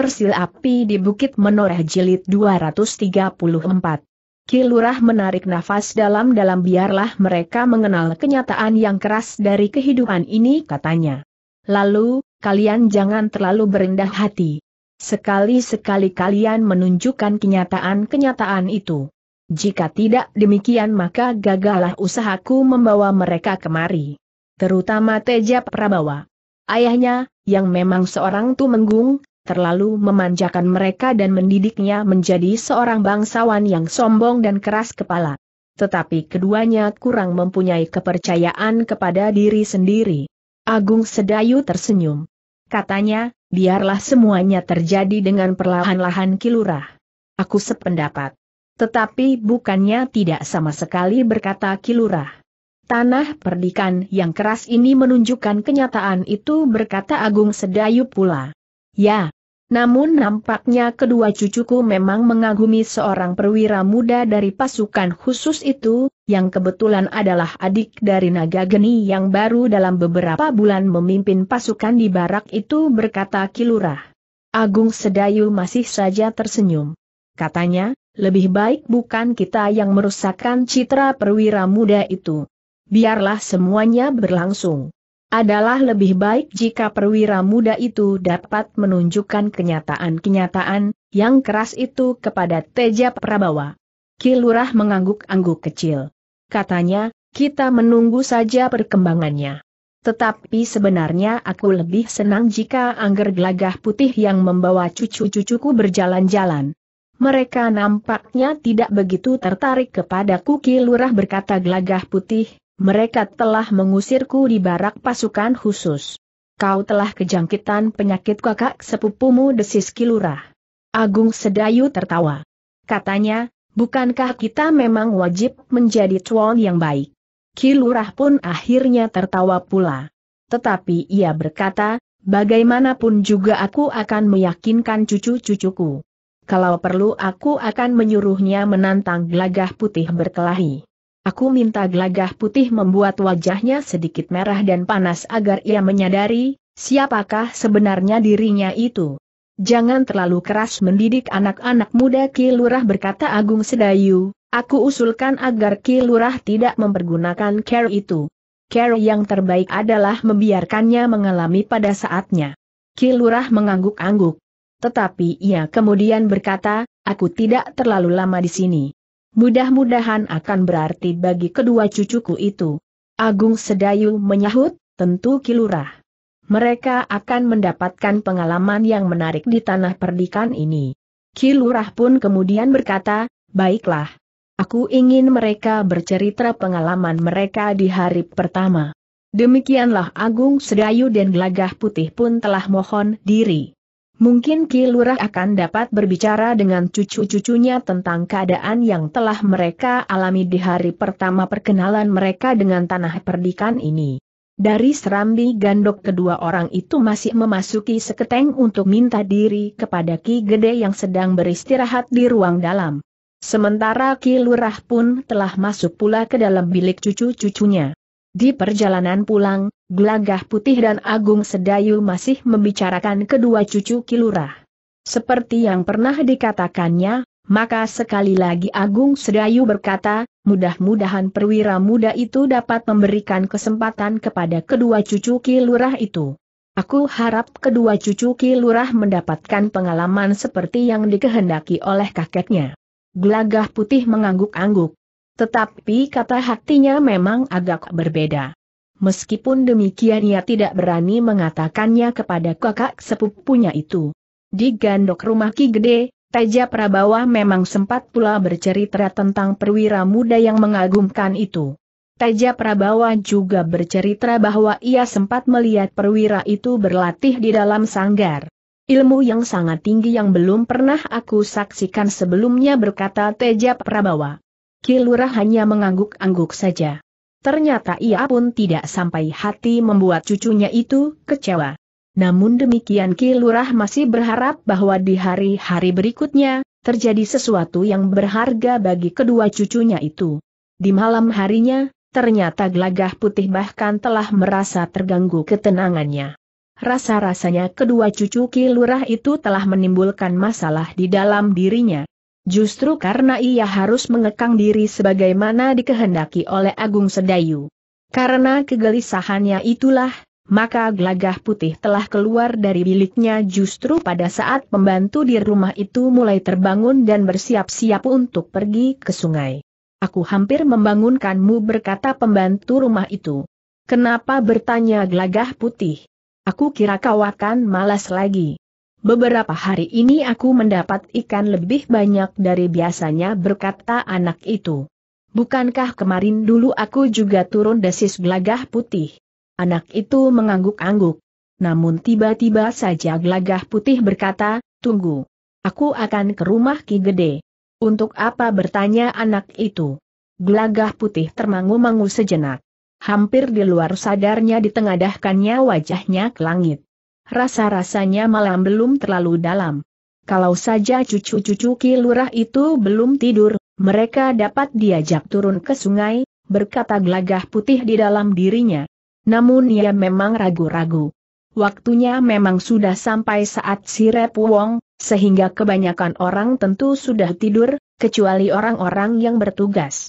Sil Api di Bukit Menoreh Jilid 234. Kilurah menarik nafas dalam-dalam biarlah mereka mengenal kenyataan yang keras dari kehidupan ini katanya. Lalu, kalian jangan terlalu berendah hati. Sekali-sekali kalian menunjukkan kenyataan-kenyataan itu. Jika tidak demikian maka gagalah usahaku membawa mereka kemari. Terutama Teja Prabawa. Ayahnya, yang memang seorang menggung terlalu memanjakan mereka dan mendidiknya menjadi seorang bangsawan yang sombong dan keras kepala. Tetapi keduanya kurang mempunyai kepercayaan kepada diri sendiri. Agung Sedayu tersenyum. Katanya, biarlah semuanya terjadi dengan perlahan-lahan kilurah. Aku sependapat. Tetapi bukannya tidak sama sekali berkata kilurah. Tanah perdikan yang keras ini menunjukkan kenyataan itu berkata Agung Sedayu pula. Ya. Namun nampaknya kedua cucuku memang mengagumi seorang perwira muda dari pasukan khusus itu, yang kebetulan adalah adik dari naga geni yang baru dalam beberapa bulan memimpin pasukan di barak itu berkata Kilurah. Agung Sedayu masih saja tersenyum. Katanya, lebih baik bukan kita yang merusakkan citra perwira muda itu. Biarlah semuanya berlangsung adalah lebih baik jika perwira muda itu dapat menunjukkan kenyataan-kenyataan yang keras itu kepada Teja Prabawa. Kilurah mengangguk-angguk kecil. Katanya, kita menunggu saja perkembangannya. Tetapi sebenarnya aku lebih senang jika angger gelagah putih yang membawa cucu-cucuku berjalan-jalan. Mereka nampaknya tidak begitu tertarik kepadaku Kilurah berkata gelagah putih, mereka telah mengusirku di barak pasukan khusus. Kau telah kejangkitan penyakit kakak sepupumu desis kilurah. Agung Sedayu tertawa. Katanya, bukankah kita memang wajib menjadi cuan yang baik? Kilurah pun akhirnya tertawa pula. Tetapi ia berkata, bagaimanapun juga aku akan meyakinkan cucu-cucuku. Kalau perlu aku akan menyuruhnya menantang gelagah putih berkelahi. Aku minta gelagah putih membuat wajahnya sedikit merah dan panas agar ia menyadari, siapakah sebenarnya dirinya itu. Jangan terlalu keras mendidik anak-anak muda Kilurah berkata Agung Sedayu, aku usulkan agar kilurah tidak mempergunakan care itu. Care yang terbaik adalah membiarkannya mengalami pada saatnya. Kilurah mengangguk-angguk. Tetapi ia kemudian berkata, aku tidak terlalu lama di sini. Mudah-mudahan akan berarti bagi kedua cucuku itu. Agung Sedayu menyahut, tentu kilurah. Mereka akan mendapatkan pengalaman yang menarik di tanah perdikan ini. Kilurah pun kemudian berkata, baiklah. Aku ingin mereka bercerita pengalaman mereka di hari pertama. Demikianlah Agung Sedayu dan Gelagah Putih pun telah mohon diri. Mungkin Ki Lurah akan dapat berbicara dengan cucu-cucunya tentang keadaan yang telah mereka alami di hari pertama perkenalan mereka dengan tanah perdikan ini. Dari serambi gandok kedua orang itu masih memasuki seketeng untuk minta diri kepada Ki Gede yang sedang beristirahat di ruang dalam. Sementara Ki Lurah pun telah masuk pula ke dalam bilik cucu-cucunya. Di perjalanan pulang, Gelagah Putih dan Agung Sedayu masih membicarakan kedua cucu Kilurah. Seperti yang pernah dikatakannya, maka sekali lagi Agung Sedayu berkata, mudah-mudahan perwira muda itu dapat memberikan kesempatan kepada kedua cucu Kilurah itu. Aku harap kedua cucu Kilurah mendapatkan pengalaman seperti yang dikehendaki oleh kakeknya. Gelagah putih mengangguk-angguk. Tetapi kata hatinya memang agak berbeda meskipun demikian ia tidak berani mengatakannya kepada kakak sepupunya itu. Di gandok rumah Ki Gede, Teja Prabawa memang sempat pula bercerita tentang perwira muda yang mengagumkan itu. Teja Prabawa juga bercerita bahwa ia sempat melihat perwira itu berlatih di dalam sanggar. Ilmu yang sangat tinggi yang belum pernah aku saksikan sebelumnya berkata Teja Prabawa. Kilurah hanya mengangguk-angguk saja. Ternyata ia pun tidak sampai hati membuat cucunya itu kecewa. Namun demikian Ki Lurah masih berharap bahwa di hari-hari berikutnya, terjadi sesuatu yang berharga bagi kedua cucunya itu. Di malam harinya, ternyata gelagah putih bahkan telah merasa terganggu ketenangannya. Rasa-rasanya kedua cucu Ki Lurah itu telah menimbulkan masalah di dalam dirinya. Justru karena ia harus mengekang diri sebagaimana dikehendaki oleh Agung Sedayu. Karena kegelisahannya itulah, maka gelagah putih telah keluar dari biliknya justru pada saat pembantu di rumah itu mulai terbangun dan bersiap-siap untuk pergi ke sungai. Aku hampir membangunkanmu berkata pembantu rumah itu. Kenapa bertanya gelagah putih? Aku kira kau akan malas lagi. Beberapa hari ini aku mendapat ikan lebih banyak dari biasanya berkata anak itu. Bukankah kemarin dulu aku juga turun desis gelagah putih? Anak itu mengangguk-angguk. Namun tiba-tiba saja gelagah putih berkata, tunggu. Aku akan ke rumah Ki Gede. Untuk apa bertanya anak itu? Gelagah putih termangu-mangu sejenak. Hampir di luar sadarnya ditengadahkannya wajahnya ke langit rasa-rasanya malam belum terlalu dalam. Kalau saja cucu-cucu Kilurah itu belum tidur, mereka dapat diajak turun ke sungai, berkata gelagah putih di dalam dirinya. Namun ia memang ragu-ragu. Waktunya memang sudah sampai saat sirep wong, sehingga kebanyakan orang tentu sudah tidur, kecuali orang-orang yang bertugas.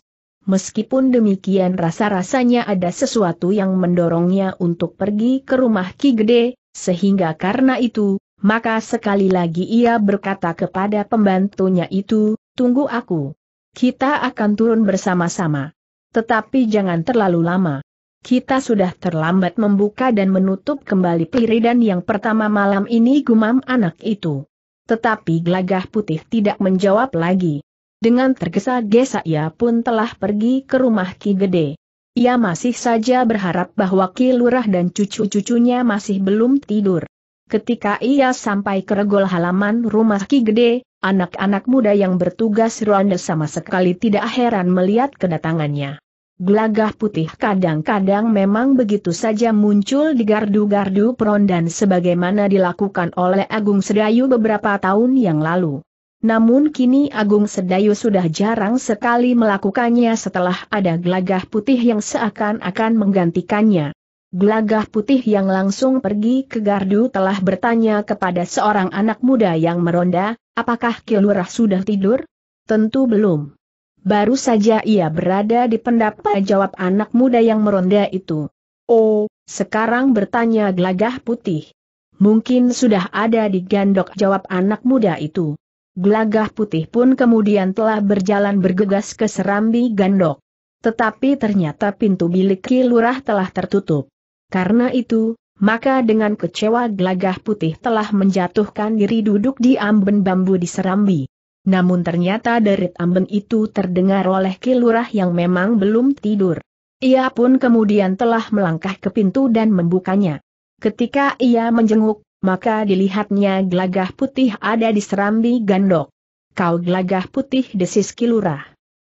Meskipun demikian rasa-rasanya ada sesuatu yang mendorongnya untuk pergi ke rumah Ki Gede, sehingga karena itu, maka sekali lagi ia berkata kepada pembantunya itu, tunggu aku. Kita akan turun bersama-sama. Tetapi jangan terlalu lama. Kita sudah terlambat membuka dan menutup kembali piridan yang pertama malam ini gumam anak itu. Tetapi gelagah putih tidak menjawab lagi. Dengan tergesa-gesa ia pun telah pergi ke rumah Ki Gede. Ia masih saja berharap bahwa Ki Lurah dan cucu-cucunya masih belum tidur. Ketika ia sampai ke regol halaman rumah Ki Gede, anak-anak muda yang bertugas ronde sama sekali tidak heran melihat kedatangannya. Gelagah putih kadang-kadang memang begitu saja muncul di gardu-gardu perondan sebagaimana dilakukan oleh Agung Sedayu beberapa tahun yang lalu. Namun kini Agung Sedayu sudah jarang sekali melakukannya setelah ada gelagah putih yang seakan-akan menggantikannya. Gelagah putih yang langsung pergi ke gardu telah bertanya kepada seorang anak muda yang meronda, apakah Kilurah sudah tidur? Tentu belum. Baru saja ia berada di pendapat jawab anak muda yang meronda itu. Oh, sekarang bertanya gelagah putih. Mungkin sudah ada di gandok jawab anak muda itu. Gelagah putih pun kemudian telah berjalan bergegas ke Serambi Gandok. Tetapi ternyata pintu bilik Kilurah telah tertutup. Karena itu, maka dengan kecewa gelagah putih telah menjatuhkan diri duduk di amben bambu di Serambi. Namun ternyata derit amben itu terdengar oleh Kilurah yang memang belum tidur. Ia pun kemudian telah melangkah ke pintu dan membukanya. Ketika ia menjenguk, maka dilihatnya gelagah putih ada di serambi gandok. Kau gelagah putih desis kilurah.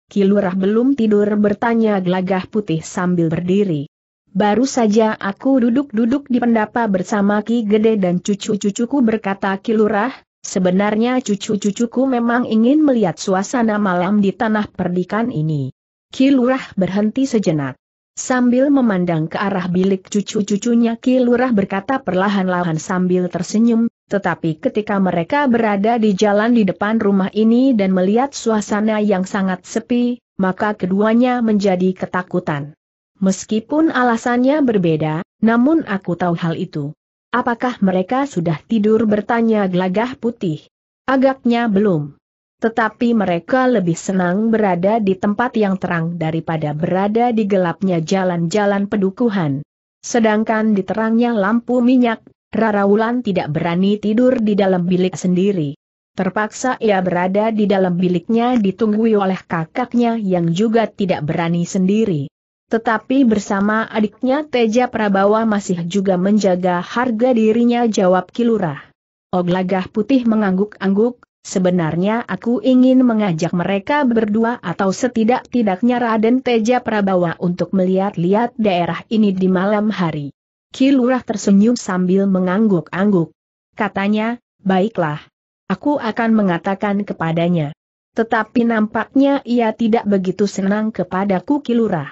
Kilurah belum tidur bertanya gelagah putih sambil berdiri. Baru saja aku duduk-duduk di pendapa bersama Ki Gede dan cucu-cucuku berkata Kilurah, sebenarnya cucu-cucuku memang ingin melihat suasana malam di tanah perdikan ini. Kilurah berhenti sejenak. Sambil memandang ke arah bilik cucu-cucunya Ki Lurah berkata perlahan-lahan sambil tersenyum, tetapi ketika mereka berada di jalan di depan rumah ini dan melihat suasana yang sangat sepi, maka keduanya menjadi ketakutan. Meskipun alasannya berbeda, namun aku tahu hal itu. Apakah mereka sudah tidur bertanya gelagah putih? Agaknya belum. Tetapi mereka lebih senang berada di tempat yang terang daripada berada di gelapnya jalan-jalan pedukuhan. Sedangkan di terangnya lampu minyak, Raraulan tidak berani tidur di dalam bilik sendiri. Terpaksa ia berada di dalam biliknya ditunggui oleh kakaknya yang juga tidak berani sendiri. Tetapi bersama adiknya Teja Prabawa masih juga menjaga harga dirinya jawab Kilurah. Oglagah putih mengangguk-angguk, Sebenarnya aku ingin mengajak mereka berdua atau setidak-tidaknya Raden Teja Prabawa untuk melihat-lihat daerah ini di malam hari. Kilurah tersenyum sambil mengangguk-angguk. Katanya, baiklah. Aku akan mengatakan kepadanya. Tetapi nampaknya ia tidak begitu senang kepadaku Kilurah.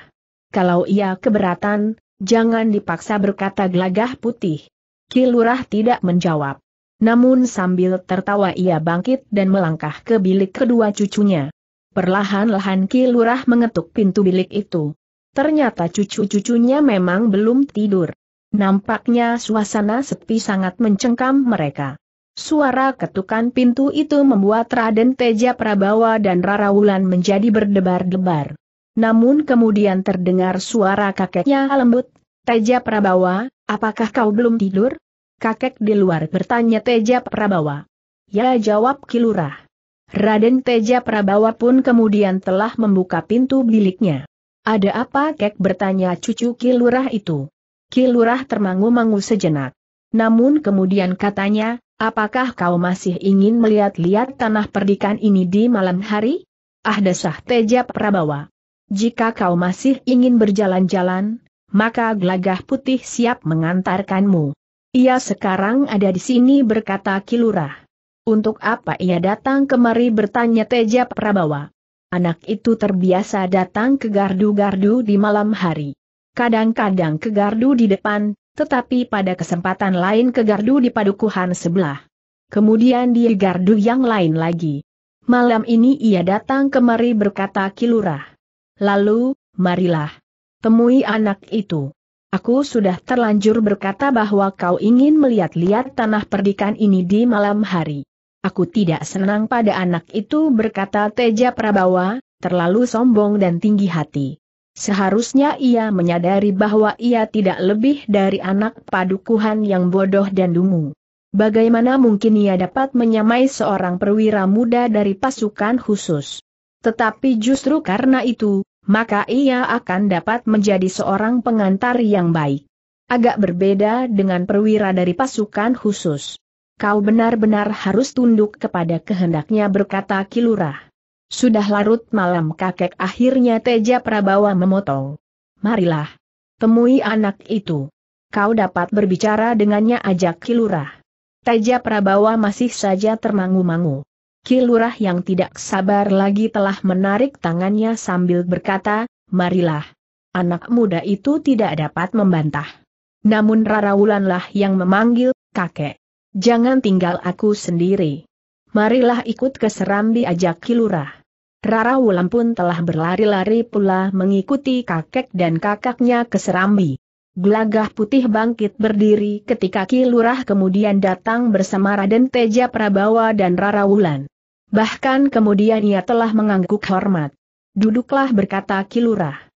Kalau ia keberatan, jangan dipaksa berkata gelagah putih. Kilurah tidak menjawab. Namun sambil tertawa ia bangkit dan melangkah ke bilik kedua cucunya. Perlahan-lahan Ki Lurah mengetuk pintu bilik itu. Ternyata cucu-cucunya memang belum tidur. Nampaknya suasana sepi sangat mencengkam mereka. Suara ketukan pintu itu membuat Raden Teja Prabawa dan Rara Wulan menjadi berdebar-debar. Namun kemudian terdengar suara kakeknya lembut, Teja Prabawa, apakah kau belum tidur? Kakek di luar bertanya Teja Prabawa. Ya jawab Kilurah. Raden Teja Prabawa pun kemudian telah membuka pintu biliknya. Ada apa kek bertanya cucu Kilurah itu? Kilurah termangu-mangu sejenak. Namun kemudian katanya, apakah kau masih ingin melihat-lihat tanah perdikan ini di malam hari? Ah desah Teja Prabawa. Jika kau masih ingin berjalan-jalan, maka gelagah putih siap mengantarkanmu. Ia sekarang ada di sini berkata Kilurah. Untuk apa ia datang kemari bertanya Teja Prabawa. Anak itu terbiasa datang ke gardu-gardu di malam hari. Kadang-kadang ke gardu di depan, tetapi pada kesempatan lain ke gardu di padukuhan sebelah. Kemudian di gardu yang lain lagi. Malam ini ia datang kemari berkata Kilurah. Lalu, marilah. Temui anak itu. Aku sudah terlanjur berkata bahwa kau ingin melihat-lihat tanah perdikan ini di malam hari. Aku tidak senang pada anak itu berkata Teja Prabawa, terlalu sombong dan tinggi hati. Seharusnya ia menyadari bahwa ia tidak lebih dari anak padukuhan yang bodoh dan dungu. Bagaimana mungkin ia dapat menyamai seorang perwira muda dari pasukan khusus? Tetapi justru karena itu, maka ia akan dapat menjadi seorang pengantar yang baik. Agak berbeda dengan perwira dari pasukan khusus. Kau benar-benar harus tunduk kepada kehendaknya berkata Kilurah. Sudah larut malam kakek akhirnya Teja Prabawa memotong. Marilah. Temui anak itu. Kau dapat berbicara dengannya ajak Kilurah. Teja Prabawa masih saja termangu-mangu. Kilurah yang tidak sabar lagi telah menarik tangannya sambil berkata, marilah. Anak muda itu tidak dapat membantah. Namun Rarawulanlah yang memanggil, kakek. Jangan tinggal aku sendiri. Marilah ikut ke Serambi ajak Kilurah. Rara Wulan pun telah berlari-lari pula mengikuti kakek dan kakaknya ke Serambi. Gelagah putih bangkit berdiri ketika Kilurah kemudian datang bersama Raden Teja Prabawa dan Rara Wulan. Bahkan kemudian ia telah mengangguk hormat. Duduklah berkata Kilurah.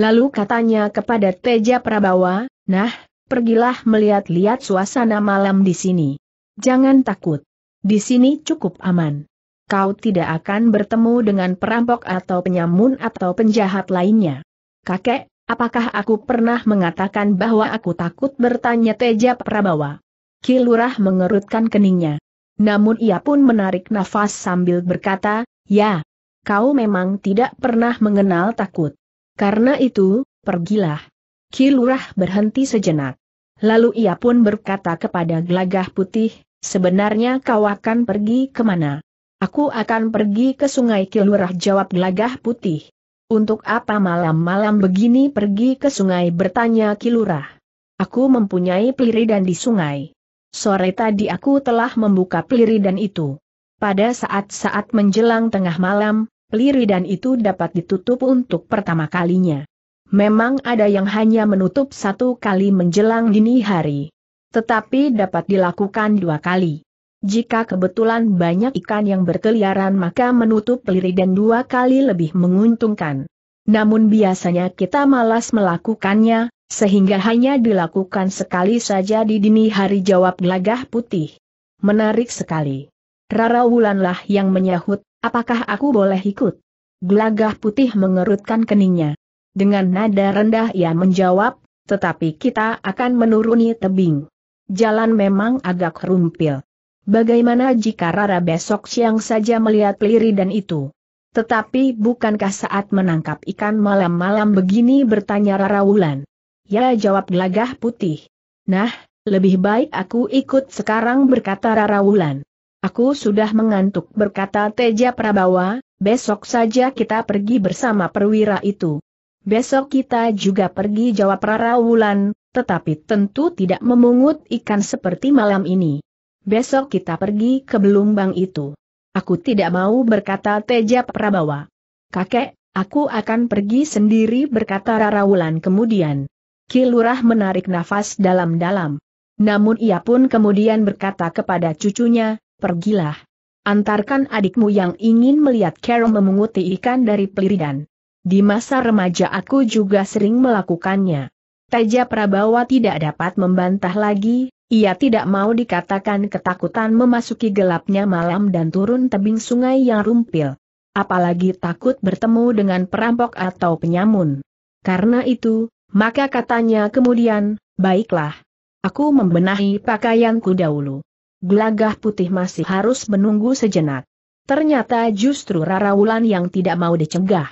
Lalu katanya kepada Teja Prabawa, nah, pergilah melihat-lihat suasana malam di sini. Jangan takut. Di sini cukup aman. Kau tidak akan bertemu dengan perampok atau penyamun atau penjahat lainnya. Kakek, apakah aku pernah mengatakan bahwa aku takut bertanya Teja Prabawa? Kilurah mengerutkan keningnya. Namun ia pun menarik nafas sambil berkata, ya, kau memang tidak pernah mengenal takut. Karena itu, pergilah. Kilurah berhenti sejenak. Lalu ia pun berkata kepada gelagah putih, sebenarnya kau akan pergi kemana? Aku akan pergi ke sungai Kilurah jawab gelagah putih. Untuk apa malam-malam begini pergi ke sungai bertanya Kilurah? Aku mempunyai peliri dan di sungai. Sore tadi aku telah membuka peliridan itu. Pada saat-saat menjelang tengah malam, peliridan itu dapat ditutup untuk pertama kalinya. Memang ada yang hanya menutup satu kali menjelang dini hari. Tetapi dapat dilakukan dua kali. Jika kebetulan banyak ikan yang berkeliaran maka menutup peliridan dua kali lebih menguntungkan. Namun biasanya kita malas melakukannya, sehingga hanya dilakukan sekali saja di dini hari jawab gelagah putih. Menarik sekali. Rara Wulanlah yang menyahut, apakah aku boleh ikut? Gelagah putih mengerutkan keningnya. Dengan nada rendah ia menjawab, tetapi kita akan menuruni tebing. Jalan memang agak rumpil. Bagaimana jika Rara besok siang saja melihat dan itu? Tetapi bukankah saat menangkap ikan malam-malam begini bertanya Rara Wulan? Ya jawab gelagah putih. Nah, lebih baik aku ikut sekarang berkata Rara Wulan. Aku sudah mengantuk berkata Teja Prabawa, besok saja kita pergi bersama perwira itu. Besok kita juga pergi jawab Rara Wulan, tetapi tentu tidak memungut ikan seperti malam ini. Besok kita pergi ke Belumbang itu. Aku tidak mau berkata Teja Prabawa. Kakek, aku akan pergi sendiri berkata Rara Wulan kemudian. Kilurah menarik nafas dalam-dalam. Namun ia pun kemudian berkata kepada cucunya, pergilah. Antarkan adikmu yang ingin melihat Carol memunguti ikan dari peliridan. Di masa remaja aku juga sering melakukannya. Teja Prabawa tidak dapat membantah lagi, ia tidak mau dikatakan ketakutan memasuki gelapnya malam dan turun tebing sungai yang rumpil. Apalagi takut bertemu dengan perampok atau penyamun. Karena itu, maka katanya kemudian, baiklah. Aku membenahi pakaianku dahulu. Gelagah putih masih harus menunggu sejenak. Ternyata justru Rara Wulan yang tidak mau dicegah.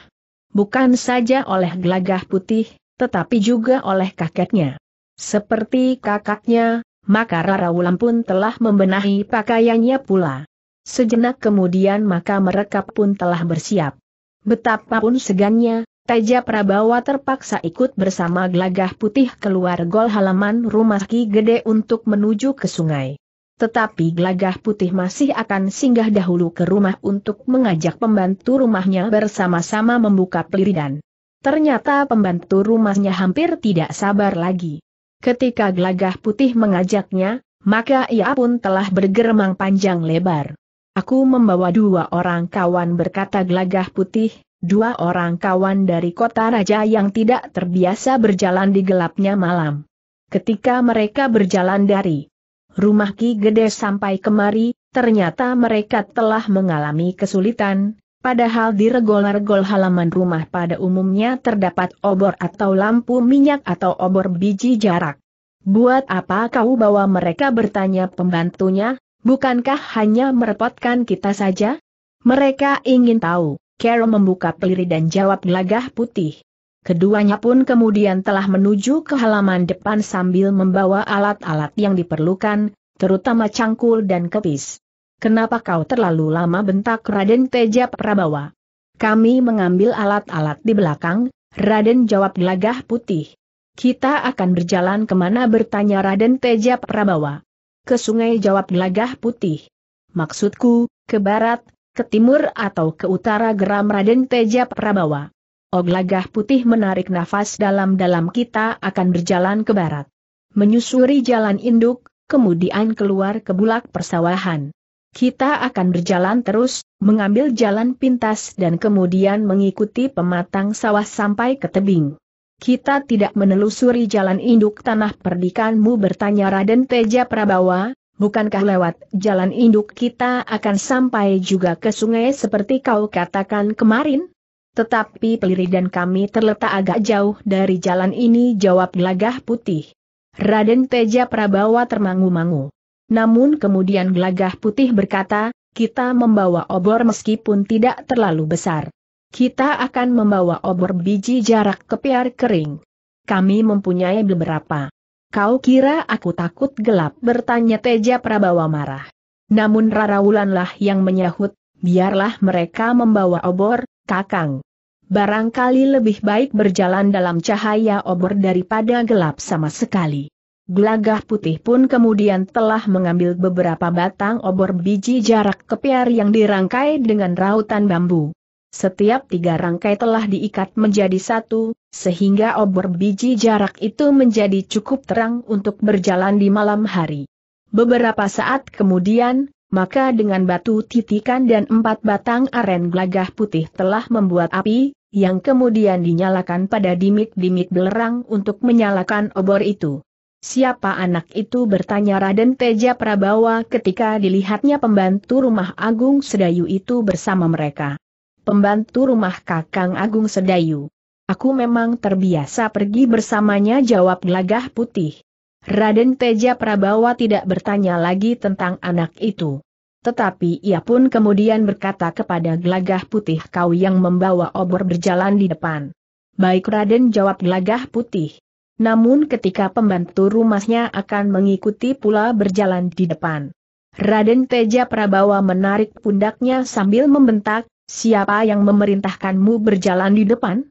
Bukan saja oleh gelagah putih, tetapi juga oleh kakeknya. Seperti kakaknya, maka Rara Wulan pun telah membenahi pakaiannya pula. Sejenak kemudian maka mereka pun telah bersiap. Betapapun segannya, Teja Prabawa terpaksa ikut bersama Glagah putih keluar gol halaman rumah Ki Gede untuk menuju ke sungai. Tetapi Glagah putih masih akan singgah dahulu ke rumah untuk mengajak pembantu rumahnya bersama-sama membuka peliridan. Ternyata pembantu rumahnya hampir tidak sabar lagi. Ketika Glagah putih mengajaknya, maka ia pun telah bergeremang panjang lebar. Aku membawa dua orang kawan berkata Glagah putih, dua orang kawan dari kota raja yang tidak terbiasa berjalan di gelapnya malam. Ketika mereka berjalan dari rumah Ki Gede sampai kemari, ternyata mereka telah mengalami kesulitan, padahal di regol-regol halaman rumah pada umumnya terdapat obor atau lampu minyak atau obor biji jarak. Buat apa kau bawa mereka bertanya pembantunya, bukankah hanya merepotkan kita saja? Mereka ingin tahu Kero membuka peliri dan jawab gelagah putih. Keduanya pun kemudian telah menuju ke halaman depan sambil membawa alat-alat yang diperlukan, terutama cangkul dan kepis. Kenapa kau terlalu lama bentak Raden Teja Prabawa? Kami mengambil alat-alat di belakang, Raden jawab gelagah putih. Kita akan berjalan kemana bertanya Raden Teja Prabawa. Ke sungai jawab gelagah putih. Maksudku, ke barat, ke timur atau ke utara geram Raden Teja Prabawa. Oglagah putih menarik nafas dalam-dalam kita akan berjalan ke barat. Menyusuri jalan induk, kemudian keluar ke bulak persawahan. Kita akan berjalan terus, mengambil jalan pintas dan kemudian mengikuti pematang sawah sampai ke tebing. Kita tidak menelusuri jalan induk tanah perdikanmu bertanya Raden Teja Prabawa, bukankah lewat jalan induk kita akan sampai juga ke sungai seperti kau katakan kemarin? Tetapi peliridan kami terletak agak jauh dari jalan ini jawab gelagah putih. Raden Teja Prabawa termangu-mangu. Namun kemudian gelagah putih berkata, kita membawa obor meskipun tidak terlalu besar. Kita akan membawa obor biji jarak ke kepiar kering. Kami mempunyai beberapa. Kau kira aku takut gelap? Bertanya Teja Prabawa marah. Namun Wulanlah yang menyahut, biarlah mereka membawa obor, kakang. Barangkali lebih baik berjalan dalam cahaya obor daripada gelap sama sekali. Glagah putih pun kemudian telah mengambil beberapa batang obor biji jarak kepiar yang dirangkai dengan rautan bambu. Setiap tiga rangkai telah diikat menjadi satu, sehingga obor biji jarak itu menjadi cukup terang untuk berjalan di malam hari. Beberapa saat kemudian, maka dengan batu titikan dan empat batang aren gelagah putih telah membuat api, yang kemudian dinyalakan pada dimit-dimit belerang untuk menyalakan obor itu. Siapa anak itu bertanya Raden Teja Prabawa ketika dilihatnya pembantu rumah Agung Sedayu itu bersama mereka. Pembantu rumah Kakang Agung Sedayu. Aku memang terbiasa pergi bersamanya jawab gelagah putih. Raden Teja Prabawa tidak bertanya lagi tentang anak itu. Tetapi ia pun kemudian berkata kepada gelagah putih kau yang membawa obor berjalan di depan. Baik Raden jawab gelagah putih. Namun ketika pembantu rumahnya akan mengikuti pula berjalan di depan. Raden Teja Prabawa menarik pundaknya sambil membentak, Siapa yang memerintahkanmu berjalan di depan?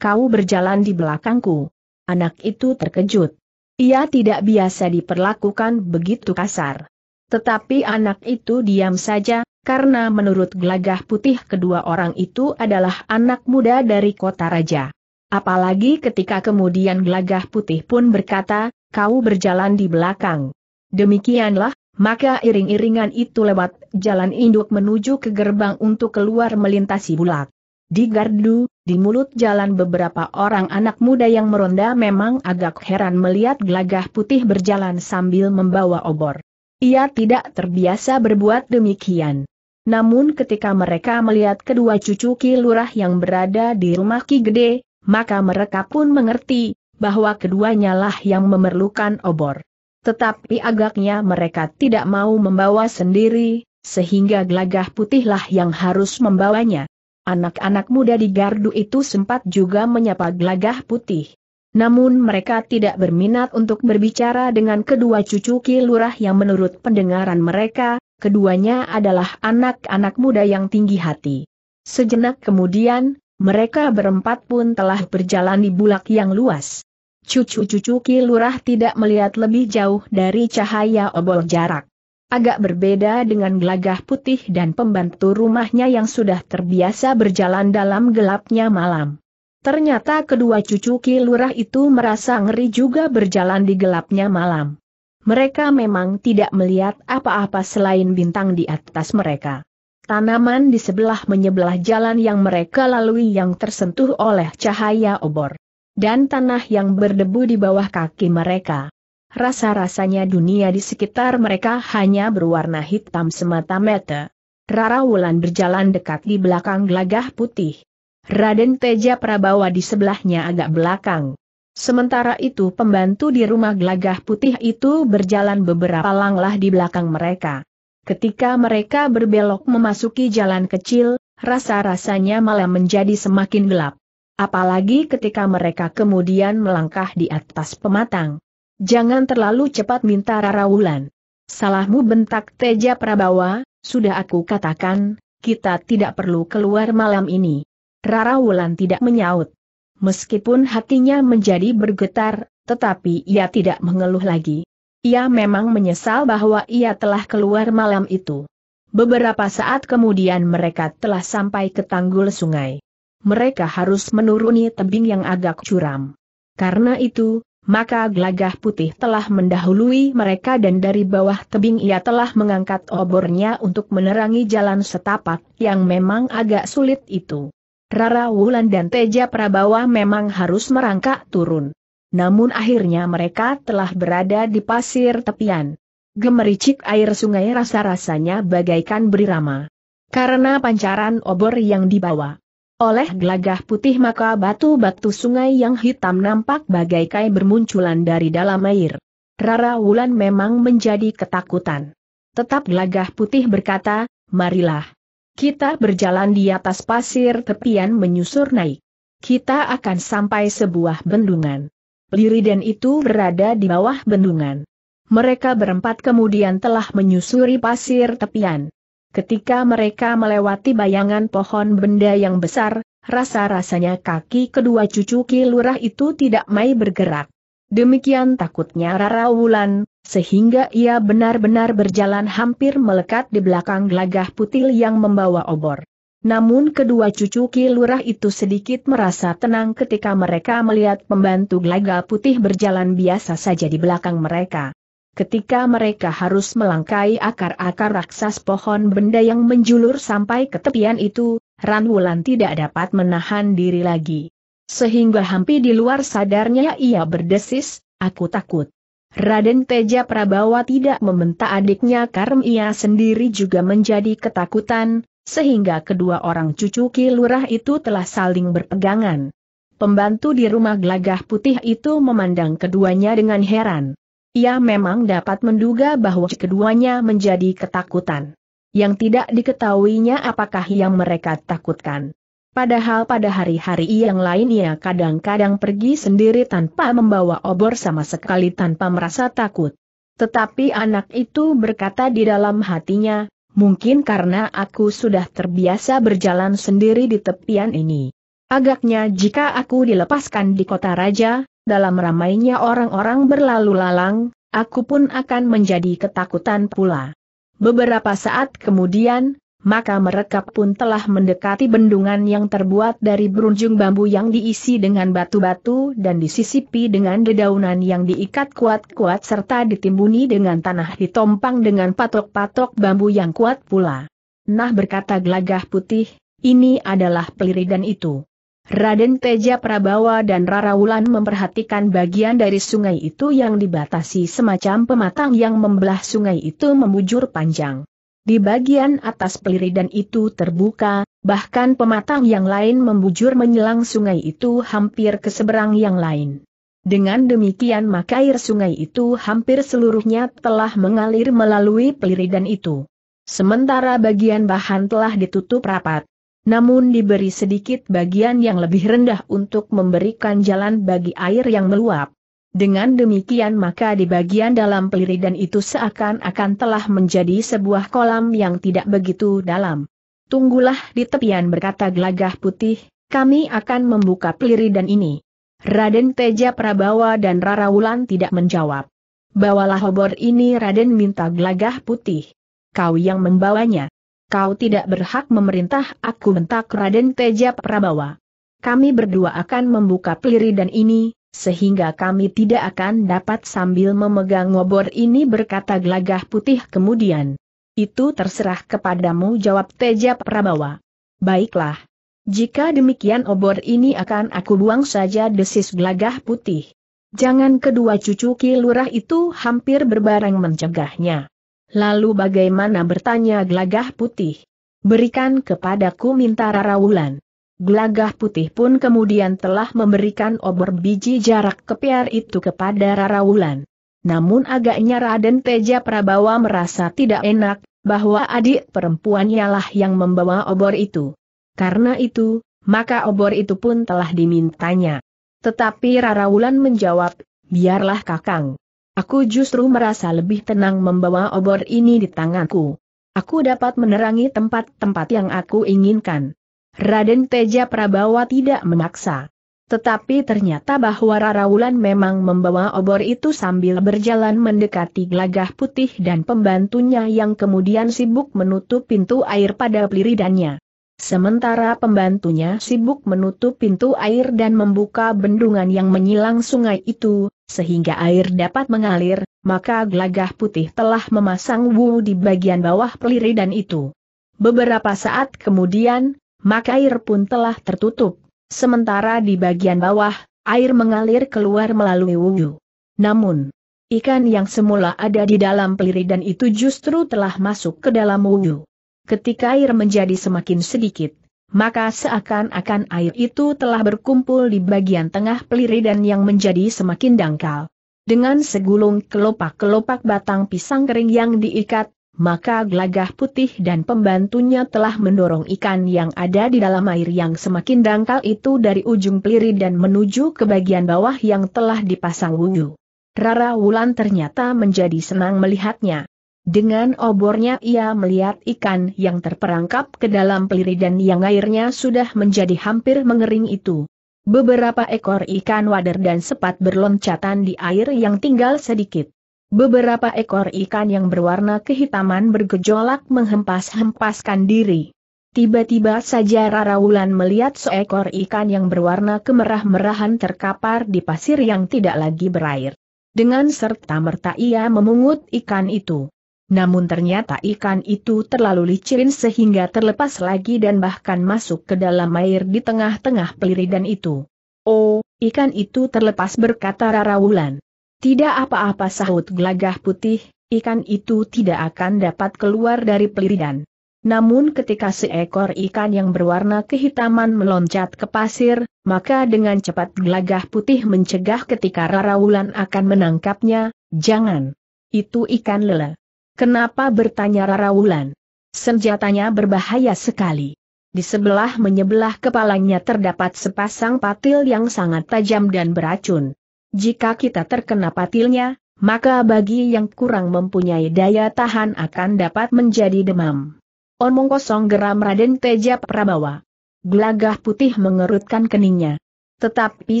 Kau berjalan di belakangku. Anak itu terkejut. Ia tidak biasa diperlakukan begitu kasar. Tetapi anak itu diam saja, karena menurut gelagah putih kedua orang itu adalah anak muda dari kota raja. Apalagi ketika kemudian gelagah putih pun berkata, kau berjalan di belakang. Demikianlah, maka iring-iringan itu lewat jalan induk menuju ke gerbang untuk keluar melintasi bulak. Di gardu, di mulut jalan beberapa orang anak muda yang meronda memang agak heran melihat gelagah putih berjalan sambil membawa obor. Ia tidak terbiasa berbuat demikian. Namun ketika mereka melihat kedua cucu Ki Lurah yang berada di rumah Ki Gede, maka mereka pun mengerti, bahwa keduanya lah yang memerlukan obor. Tetapi agaknya mereka tidak mau membawa sendiri, sehingga gelagah putihlah yang harus membawanya. Anak-anak muda di gardu itu sempat juga menyapa gelagah putih. Namun mereka tidak berminat untuk berbicara dengan kedua cucu Kilurah yang menurut pendengaran mereka, keduanya adalah anak-anak muda yang tinggi hati. Sejenak kemudian, mereka berempat pun telah berjalan di bulak yang luas cucu-cucu Kilurah tidak melihat lebih jauh dari cahaya obor jarak. Agak berbeda dengan gelagah putih dan pembantu rumahnya yang sudah terbiasa berjalan dalam gelapnya malam. Ternyata kedua cucu Kilurah itu merasa ngeri juga berjalan di gelapnya malam. Mereka memang tidak melihat apa-apa selain bintang di atas mereka. Tanaman di sebelah menyebelah jalan yang mereka lalui yang tersentuh oleh cahaya obor dan tanah yang berdebu di bawah kaki mereka. Rasa-rasanya dunia di sekitar mereka hanya berwarna hitam semata-mata. Rara Wulan berjalan dekat di belakang gelagah putih. Raden Teja Prabawa di sebelahnya agak belakang. Sementara itu pembantu di rumah gelagah putih itu berjalan beberapa langkah di belakang mereka. Ketika mereka berbelok memasuki jalan kecil, rasa-rasanya malah menjadi semakin gelap apalagi ketika mereka kemudian melangkah di atas pematang. Jangan terlalu cepat minta rarawulan. Salahmu bentak Teja Prabawa, sudah aku katakan, kita tidak perlu keluar malam ini. Rarawulan tidak menyaut. Meskipun hatinya menjadi bergetar, tetapi ia tidak mengeluh lagi. Ia memang menyesal bahwa ia telah keluar malam itu. Beberapa saat kemudian mereka telah sampai ke tanggul sungai mereka harus menuruni tebing yang agak curam. Karena itu, maka gelagah putih telah mendahului mereka dan dari bawah tebing ia telah mengangkat obornya untuk menerangi jalan setapak yang memang agak sulit itu. Rara Wulan dan Teja Prabawa memang harus merangkak turun. Namun akhirnya mereka telah berada di pasir tepian. Gemericik air sungai rasa-rasanya bagaikan berirama. Karena pancaran obor yang dibawa. Oleh gelagah putih maka batu-batu sungai yang hitam nampak bagaikai bermunculan dari dalam air. Rara Wulan memang menjadi ketakutan. Tetap gelagah putih berkata, marilah. Kita berjalan di atas pasir tepian menyusur naik. Kita akan sampai sebuah bendungan. Liriden itu berada di bawah bendungan. Mereka berempat kemudian telah menyusuri pasir tepian. Ketika mereka melewati bayangan pohon benda yang besar, rasa-rasanya kaki kedua cucu kilurah itu tidak mai bergerak. Demikian takutnya Rara Wulan, sehingga ia benar-benar berjalan hampir melekat di belakang gelagah putih yang membawa obor. Namun kedua cucu kilurah itu sedikit merasa tenang ketika mereka melihat pembantu gelagah putih berjalan biasa saja di belakang mereka. Ketika mereka harus melangkai akar-akar raksas pohon benda yang menjulur sampai ke tepian itu, Ran Wulan tidak dapat menahan diri lagi. Sehingga hampir di luar sadarnya ia berdesis, aku takut. Raden Teja Prabawa tidak membentak adiknya karena ia sendiri juga menjadi ketakutan, sehingga kedua orang cucu kilurah itu telah saling berpegangan. Pembantu di rumah gelagah putih itu memandang keduanya dengan heran. Ia memang dapat menduga bahwa keduanya menjadi ketakutan. Yang tidak diketahuinya apakah yang mereka takutkan. Padahal pada hari-hari yang lain ia kadang-kadang pergi sendiri tanpa membawa obor sama sekali tanpa merasa takut. Tetapi anak itu berkata di dalam hatinya, mungkin karena aku sudah terbiasa berjalan sendiri di tepian ini. Agaknya jika aku dilepaskan di kota raja, dalam ramainya orang-orang berlalu lalang, aku pun akan menjadi ketakutan pula. Beberapa saat kemudian, maka mereka pun telah mendekati bendungan yang terbuat dari berunjung bambu yang diisi dengan batu-batu dan disisipi dengan dedaunan yang diikat kuat-kuat serta ditimbuni dengan tanah ditompang dengan patok-patok bambu yang kuat pula. Nah berkata gelagah putih, ini adalah peliridan itu. Raden Teja Prabawa dan Rara Wulan memperhatikan bagian dari sungai itu yang dibatasi semacam pematang yang membelah sungai itu membujur panjang. Di bagian atas peliridan itu terbuka, bahkan pematang yang lain membujur menyelang sungai itu hampir ke seberang yang lain. Dengan demikian maka air sungai itu hampir seluruhnya telah mengalir melalui peliridan itu. Sementara bagian bahan telah ditutup rapat, namun diberi sedikit bagian yang lebih rendah untuk memberikan jalan bagi air yang meluap. Dengan demikian maka di bagian dalam peliridan itu seakan-akan telah menjadi sebuah kolam yang tidak begitu dalam. Tunggulah di tepian berkata gelagah putih, kami akan membuka peliridan ini. Raden Teja Prabawa dan Rara Wulan tidak menjawab. Bawalah obor ini Raden minta gelagah putih. Kau yang membawanya. Kau tidak berhak memerintah aku bentak Raden Teja Prabawa. Kami berdua akan membuka peliri dan ini, sehingga kami tidak akan dapat sambil memegang ngobor ini berkata gelagah putih kemudian. Itu terserah kepadamu jawab Teja Prabawa. Baiklah. Jika demikian obor ini akan aku buang saja desis gelagah putih. Jangan kedua cucu kilurah itu hampir berbareng mencegahnya. Lalu bagaimana bertanya Glagah putih? Berikan kepadaku minta Rarawulan. Glagah putih pun kemudian telah memberikan obor biji jarak kepiar itu kepada Rarawulan. Namun agaknya Raden Teja Prabawa merasa tidak enak, bahwa adik perempuannya lah yang membawa obor itu. Karena itu, maka obor itu pun telah dimintanya. Tetapi Rarawulan menjawab, biarlah kakang. Aku justru merasa lebih tenang membawa obor ini di tanganku. Aku dapat menerangi tempat-tempat yang aku inginkan. Raden Teja Prabawa tidak memaksa. Tetapi ternyata bahwa Raraulan memang membawa obor itu sambil berjalan mendekati gelagah putih dan pembantunya yang kemudian sibuk menutup pintu air pada peliridannya. Sementara pembantunya sibuk menutup pintu air dan membuka bendungan yang menyilang sungai itu, sehingga air dapat mengalir, maka gelagah putih telah memasang wu di bagian bawah peliridan itu. Beberapa saat kemudian, maka air pun telah tertutup, sementara di bagian bawah, air mengalir keluar melalui wu. Namun, ikan yang semula ada di dalam peliridan itu justru telah masuk ke dalam wu. Ketika air menjadi semakin sedikit, maka seakan-akan air itu telah berkumpul di bagian tengah peliridan yang menjadi semakin dangkal. Dengan segulung kelopak-kelopak batang pisang kering yang diikat, maka gelagah putih dan pembantunya telah mendorong ikan yang ada di dalam air yang semakin dangkal itu dari ujung peliri dan menuju ke bagian bawah yang telah dipasang wuyu. Rara Wulan ternyata menjadi senang melihatnya. Dengan obornya ia melihat ikan yang terperangkap ke dalam peliri dan yang airnya sudah menjadi hampir mengering itu. Beberapa ekor ikan wader dan sepat berloncatan di air yang tinggal sedikit. Beberapa ekor ikan yang berwarna kehitaman bergejolak menghempas-hempaskan diri. Tiba-tiba saja Rara Wulan melihat seekor ikan yang berwarna kemerah-merahan terkapar di pasir yang tidak lagi berair. Dengan serta merta ia memungut ikan itu namun ternyata ikan itu terlalu licin sehingga terlepas lagi dan bahkan masuk ke dalam air di tengah-tengah peliridan itu. Oh, ikan itu terlepas berkata Rarawulan. Tidak apa-apa sahut gelagah putih, ikan itu tidak akan dapat keluar dari peliridan. Namun ketika seekor ikan yang berwarna kehitaman meloncat ke pasir, maka dengan cepat gelagah putih mencegah ketika Rara Wulan akan menangkapnya, jangan. Itu ikan lele. Kenapa bertanya Rara Wulan? Senjatanya berbahaya sekali. Di sebelah menyebelah kepalanya terdapat sepasang patil yang sangat tajam dan beracun. Jika kita terkena patilnya, maka bagi yang kurang mempunyai daya tahan akan dapat menjadi demam. Omong kosong geram Raden Teja Prabawa. Gelagah putih mengerutkan keningnya. Tetapi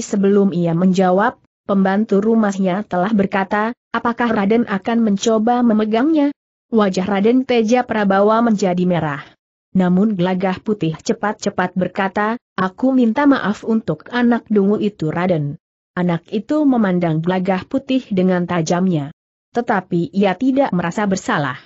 sebelum ia menjawab, pembantu rumahnya telah berkata, apakah Raden akan mencoba memegangnya? Wajah Raden Teja Prabawa menjadi merah. Namun gelagah putih cepat-cepat berkata, aku minta maaf untuk anak dungu itu Raden. Anak itu memandang gelagah putih dengan tajamnya. Tetapi ia tidak merasa bersalah.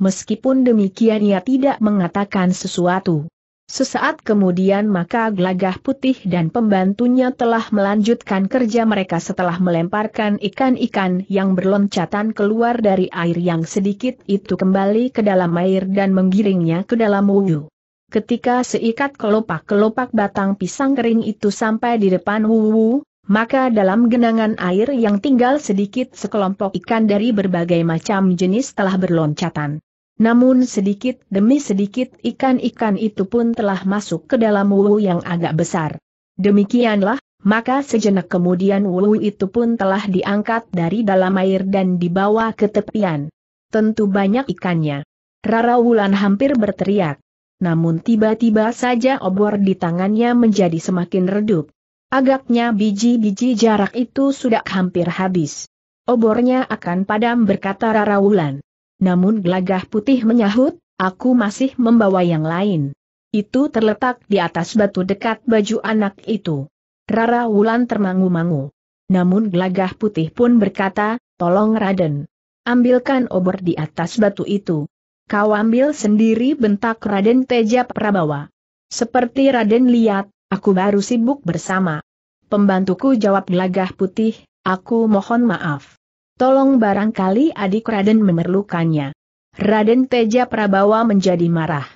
Meskipun demikian ia tidak mengatakan sesuatu. Sesaat kemudian maka gelagah putih dan pembantunya telah melanjutkan kerja mereka setelah melemparkan ikan-ikan yang berloncatan keluar dari air yang sedikit itu kembali ke dalam air dan menggiringnya ke dalam wuyu. Ketika seikat kelopak-kelopak batang pisang kering itu sampai di depan wuyu, maka dalam genangan air yang tinggal sedikit sekelompok ikan dari berbagai macam jenis telah berloncatan. Namun sedikit demi sedikit ikan-ikan itu pun telah masuk ke dalam wuluh yang agak besar. Demikianlah, maka sejenak kemudian wuluh itu pun telah diangkat dari dalam air dan dibawa ke tepian. Tentu banyak ikannya. Rara Wulan hampir berteriak. Namun tiba-tiba saja obor di tangannya menjadi semakin redup. Agaknya biji-biji jarak itu sudah hampir habis. Obornya akan padam berkata Rara Wulan. Namun glagah putih menyahut, aku masih membawa yang lain. Itu terletak di atas batu dekat baju anak itu. Rara Wulan termangu-mangu. Namun glagah putih pun berkata, tolong Raden. Ambilkan obor di atas batu itu. Kau ambil sendiri bentak Raden Teja Prabawa. Seperti Raden lihat, aku baru sibuk bersama. Pembantuku jawab glagah putih, aku mohon maaf. Tolong barangkali adik Raden memerlukannya. Raden Teja Prabawa menjadi marah.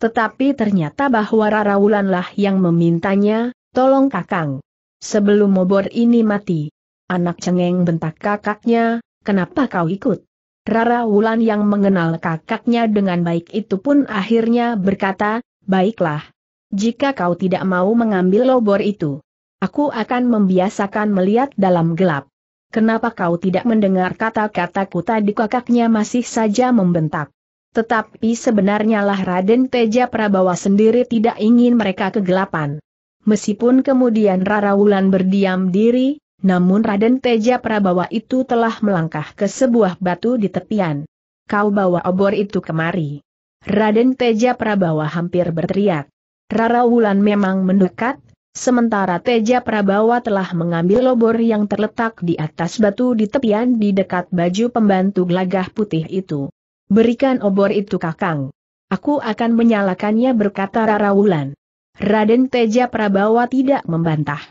Tetapi ternyata bahwa Rara Wulanlah yang memintanya, tolong kakang. Sebelum mobor ini mati. Anak cengeng bentak kakaknya, kenapa kau ikut? Rara Wulan yang mengenal kakaknya dengan baik itu pun akhirnya berkata, baiklah. Jika kau tidak mau mengambil obor itu, aku akan membiasakan melihat dalam gelap. Kenapa kau tidak mendengar kata-kataku tadi kakaknya masih saja membentak? Tetapi sebenarnya lah Raden Teja Prabawa sendiri tidak ingin mereka kegelapan. Meskipun kemudian Rara Wulan berdiam diri, namun Raden Teja Prabawa itu telah melangkah ke sebuah batu di tepian. Kau bawa obor itu kemari. Raden Teja Prabawa hampir berteriak. Rara Wulan memang mendekat, Sementara Teja Prabawa telah mengambil lobor yang terletak di atas batu di tepian di dekat baju pembantu gelagah putih itu. Berikan obor itu kakang. Aku akan menyalakannya berkata Rawulan. Raden Teja Prabawa tidak membantah.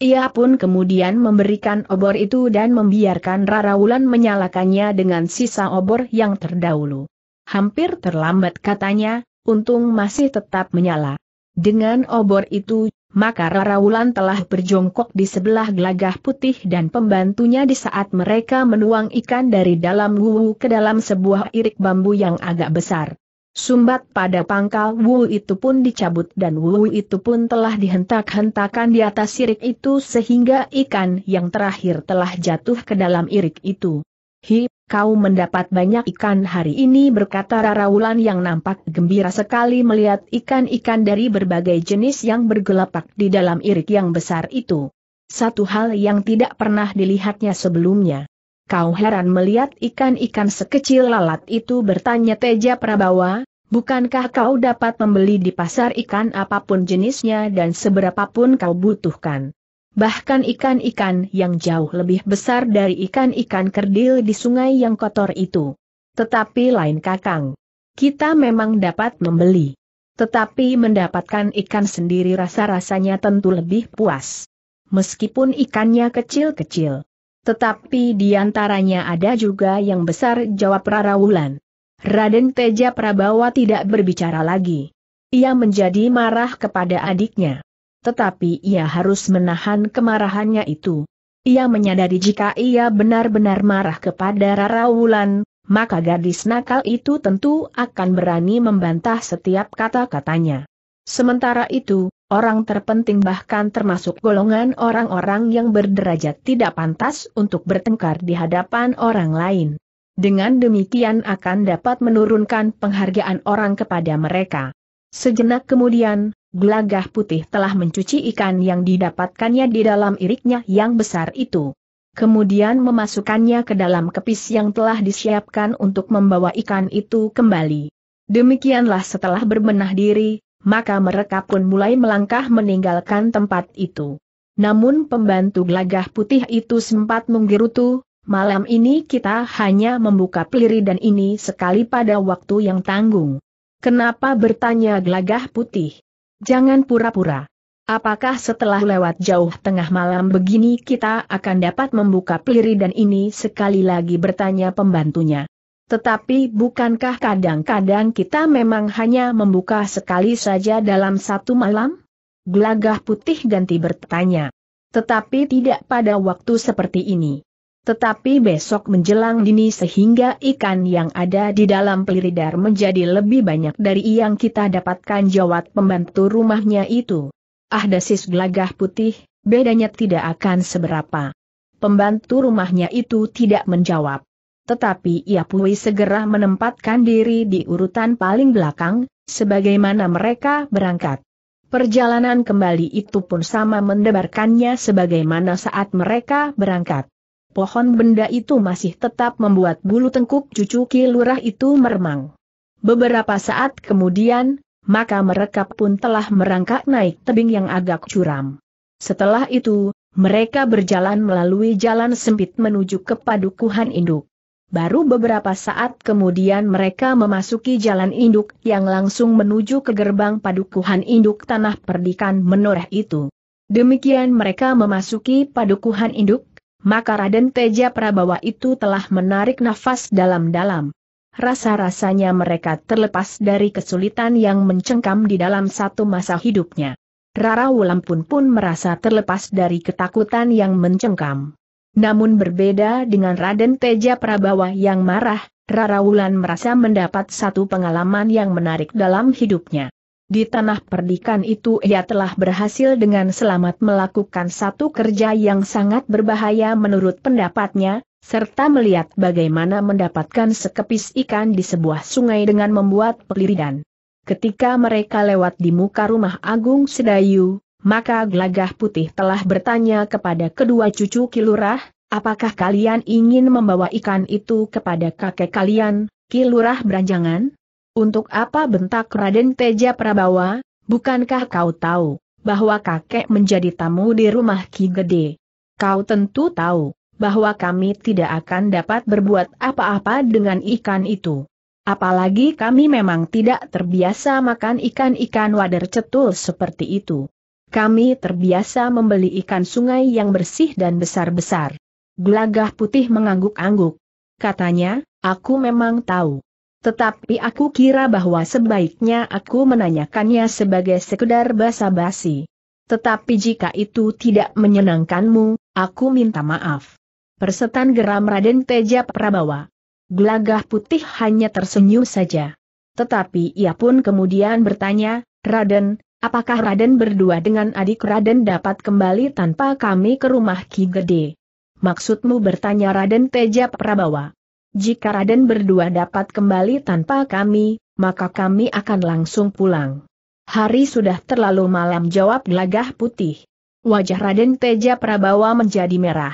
Ia pun kemudian memberikan obor itu dan membiarkan Rawulan menyalakannya dengan sisa obor yang terdahulu. Hampir terlambat katanya, untung masih tetap menyala. Dengan obor itu, maka Rara Wulan telah berjongkok di sebelah gelagah putih dan pembantunya di saat mereka menuang ikan dari dalam wuwu ke dalam sebuah irik bambu yang agak besar. Sumbat pada pangkal wuwu itu pun dicabut dan wuwu itu pun telah dihentak-hentakan di atas irik itu sehingga ikan yang terakhir telah jatuh ke dalam irik itu. Hi, kau mendapat banyak ikan hari ini berkata Raraulan yang nampak gembira sekali melihat ikan-ikan dari berbagai jenis yang bergelapak di dalam irik yang besar itu. Satu hal yang tidak pernah dilihatnya sebelumnya. Kau heran melihat ikan-ikan sekecil lalat itu bertanya Teja Prabawa, bukankah kau dapat membeli di pasar ikan apapun jenisnya dan seberapapun kau butuhkan? Bahkan ikan-ikan yang jauh lebih besar dari ikan-ikan kerdil di sungai yang kotor itu. Tetapi lain kakang. Kita memang dapat membeli. Tetapi mendapatkan ikan sendiri rasa-rasanya tentu lebih puas. Meskipun ikannya kecil-kecil. Tetapi di antaranya ada juga yang besar jawab Rarawulan. Raden Teja Prabawa tidak berbicara lagi. Ia menjadi marah kepada adiknya tetapi ia harus menahan kemarahannya itu. Ia menyadari jika ia benar-benar marah kepada Rara Wulan, maka gadis nakal itu tentu akan berani membantah setiap kata-katanya. Sementara itu, orang terpenting bahkan termasuk golongan orang-orang yang berderajat tidak pantas untuk bertengkar di hadapan orang lain. Dengan demikian akan dapat menurunkan penghargaan orang kepada mereka. Sejenak kemudian, gelagah putih telah mencuci ikan yang didapatkannya di dalam iriknya yang besar itu. Kemudian memasukkannya ke dalam kepis yang telah disiapkan untuk membawa ikan itu kembali. Demikianlah setelah berbenah diri, maka mereka pun mulai melangkah meninggalkan tempat itu. Namun pembantu gelagah putih itu sempat menggerutu, malam ini kita hanya membuka peliri dan ini sekali pada waktu yang tanggung. Kenapa bertanya gelagah putih? Jangan pura-pura. Apakah setelah lewat jauh tengah malam begini kita akan dapat membuka peliri dan ini sekali lagi bertanya pembantunya. Tetapi bukankah kadang-kadang kita memang hanya membuka sekali saja dalam satu malam? Gelagah putih ganti bertanya. Tetapi tidak pada waktu seperti ini. Tetapi besok menjelang dini sehingga ikan yang ada di dalam pelidar menjadi lebih banyak dari yang kita dapatkan jawat pembantu rumahnya itu. Ah dasis gelagah putih, bedanya tidak akan seberapa. Pembantu rumahnya itu tidak menjawab. Tetapi ia pui segera menempatkan diri di urutan paling belakang, sebagaimana mereka berangkat. Perjalanan kembali itu pun sama mendebarkannya sebagaimana saat mereka berangkat pohon benda itu masih tetap membuat bulu tengkuk cucu Lurah itu meremang. Beberapa saat kemudian, maka mereka pun telah merangkak naik tebing yang agak curam. Setelah itu, mereka berjalan melalui jalan sempit menuju ke padukuhan induk. Baru beberapa saat kemudian mereka memasuki jalan induk yang langsung menuju ke gerbang padukuhan induk tanah perdikan menoreh itu. Demikian mereka memasuki padukuhan induk, maka Raden Teja Prabawa itu telah menarik nafas dalam-dalam. Rasa-rasanya mereka terlepas dari kesulitan yang mencengkam di dalam satu masa hidupnya. Rara Wulampun pun merasa terlepas dari ketakutan yang mencengkam. Namun berbeda dengan Raden Teja Prabawa yang marah, Rara Wulan merasa mendapat satu pengalaman yang menarik dalam hidupnya. Di tanah perdikan itu ia telah berhasil dengan selamat melakukan satu kerja yang sangat berbahaya menurut pendapatnya, serta melihat bagaimana mendapatkan sekepis ikan di sebuah sungai dengan membuat peliridan. Ketika mereka lewat di muka rumah Agung Sedayu, maka Gelagah Putih telah bertanya kepada kedua cucu Kilurah, apakah kalian ingin membawa ikan itu kepada kakek kalian, Kilurah Beranjangan? Untuk apa bentak Raden Teja Prabawa, bukankah kau tahu, bahwa kakek menjadi tamu di rumah Ki Gede? Kau tentu tahu, bahwa kami tidak akan dapat berbuat apa-apa dengan ikan itu. Apalagi kami memang tidak terbiasa makan ikan-ikan wader cetul seperti itu. Kami terbiasa membeli ikan sungai yang bersih dan besar-besar. Gelagah putih mengangguk-angguk. Katanya, aku memang tahu. Tetapi aku kira bahwa sebaiknya aku menanyakannya sebagai sekedar basa-basi. Tetapi jika itu tidak menyenangkanmu, aku minta maaf. Persetan geram Raden Teja Prabawa. Gelagah putih hanya tersenyum saja. Tetapi ia pun kemudian bertanya, Raden, apakah Raden berdua dengan adik Raden dapat kembali tanpa kami ke rumah Ki Gede? Maksudmu bertanya Raden Teja Prabawa. Jika Raden berdua dapat kembali tanpa kami, maka kami akan langsung pulang. Hari sudah terlalu malam jawab gelagah putih. Wajah Raden Teja Prabawa menjadi merah.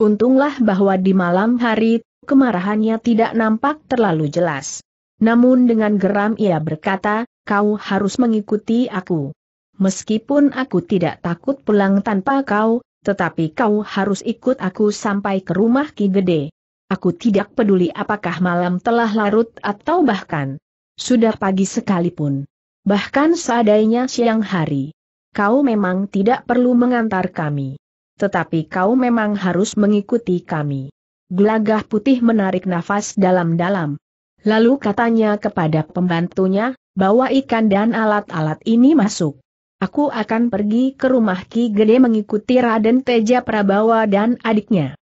Untunglah bahwa di malam hari, kemarahannya tidak nampak terlalu jelas. Namun dengan geram ia berkata, kau harus mengikuti aku. Meskipun aku tidak takut pulang tanpa kau, tetapi kau harus ikut aku sampai ke rumah Ki Gede. Aku tidak peduli apakah malam telah larut atau bahkan sudah pagi sekalipun. Bahkan seadanya siang hari. Kau memang tidak perlu mengantar kami. Tetapi kau memang harus mengikuti kami. Gelagah putih menarik nafas dalam-dalam. Lalu katanya kepada pembantunya, bawa ikan dan alat-alat ini masuk. Aku akan pergi ke rumah Ki Gede mengikuti Raden Teja Prabawa dan adiknya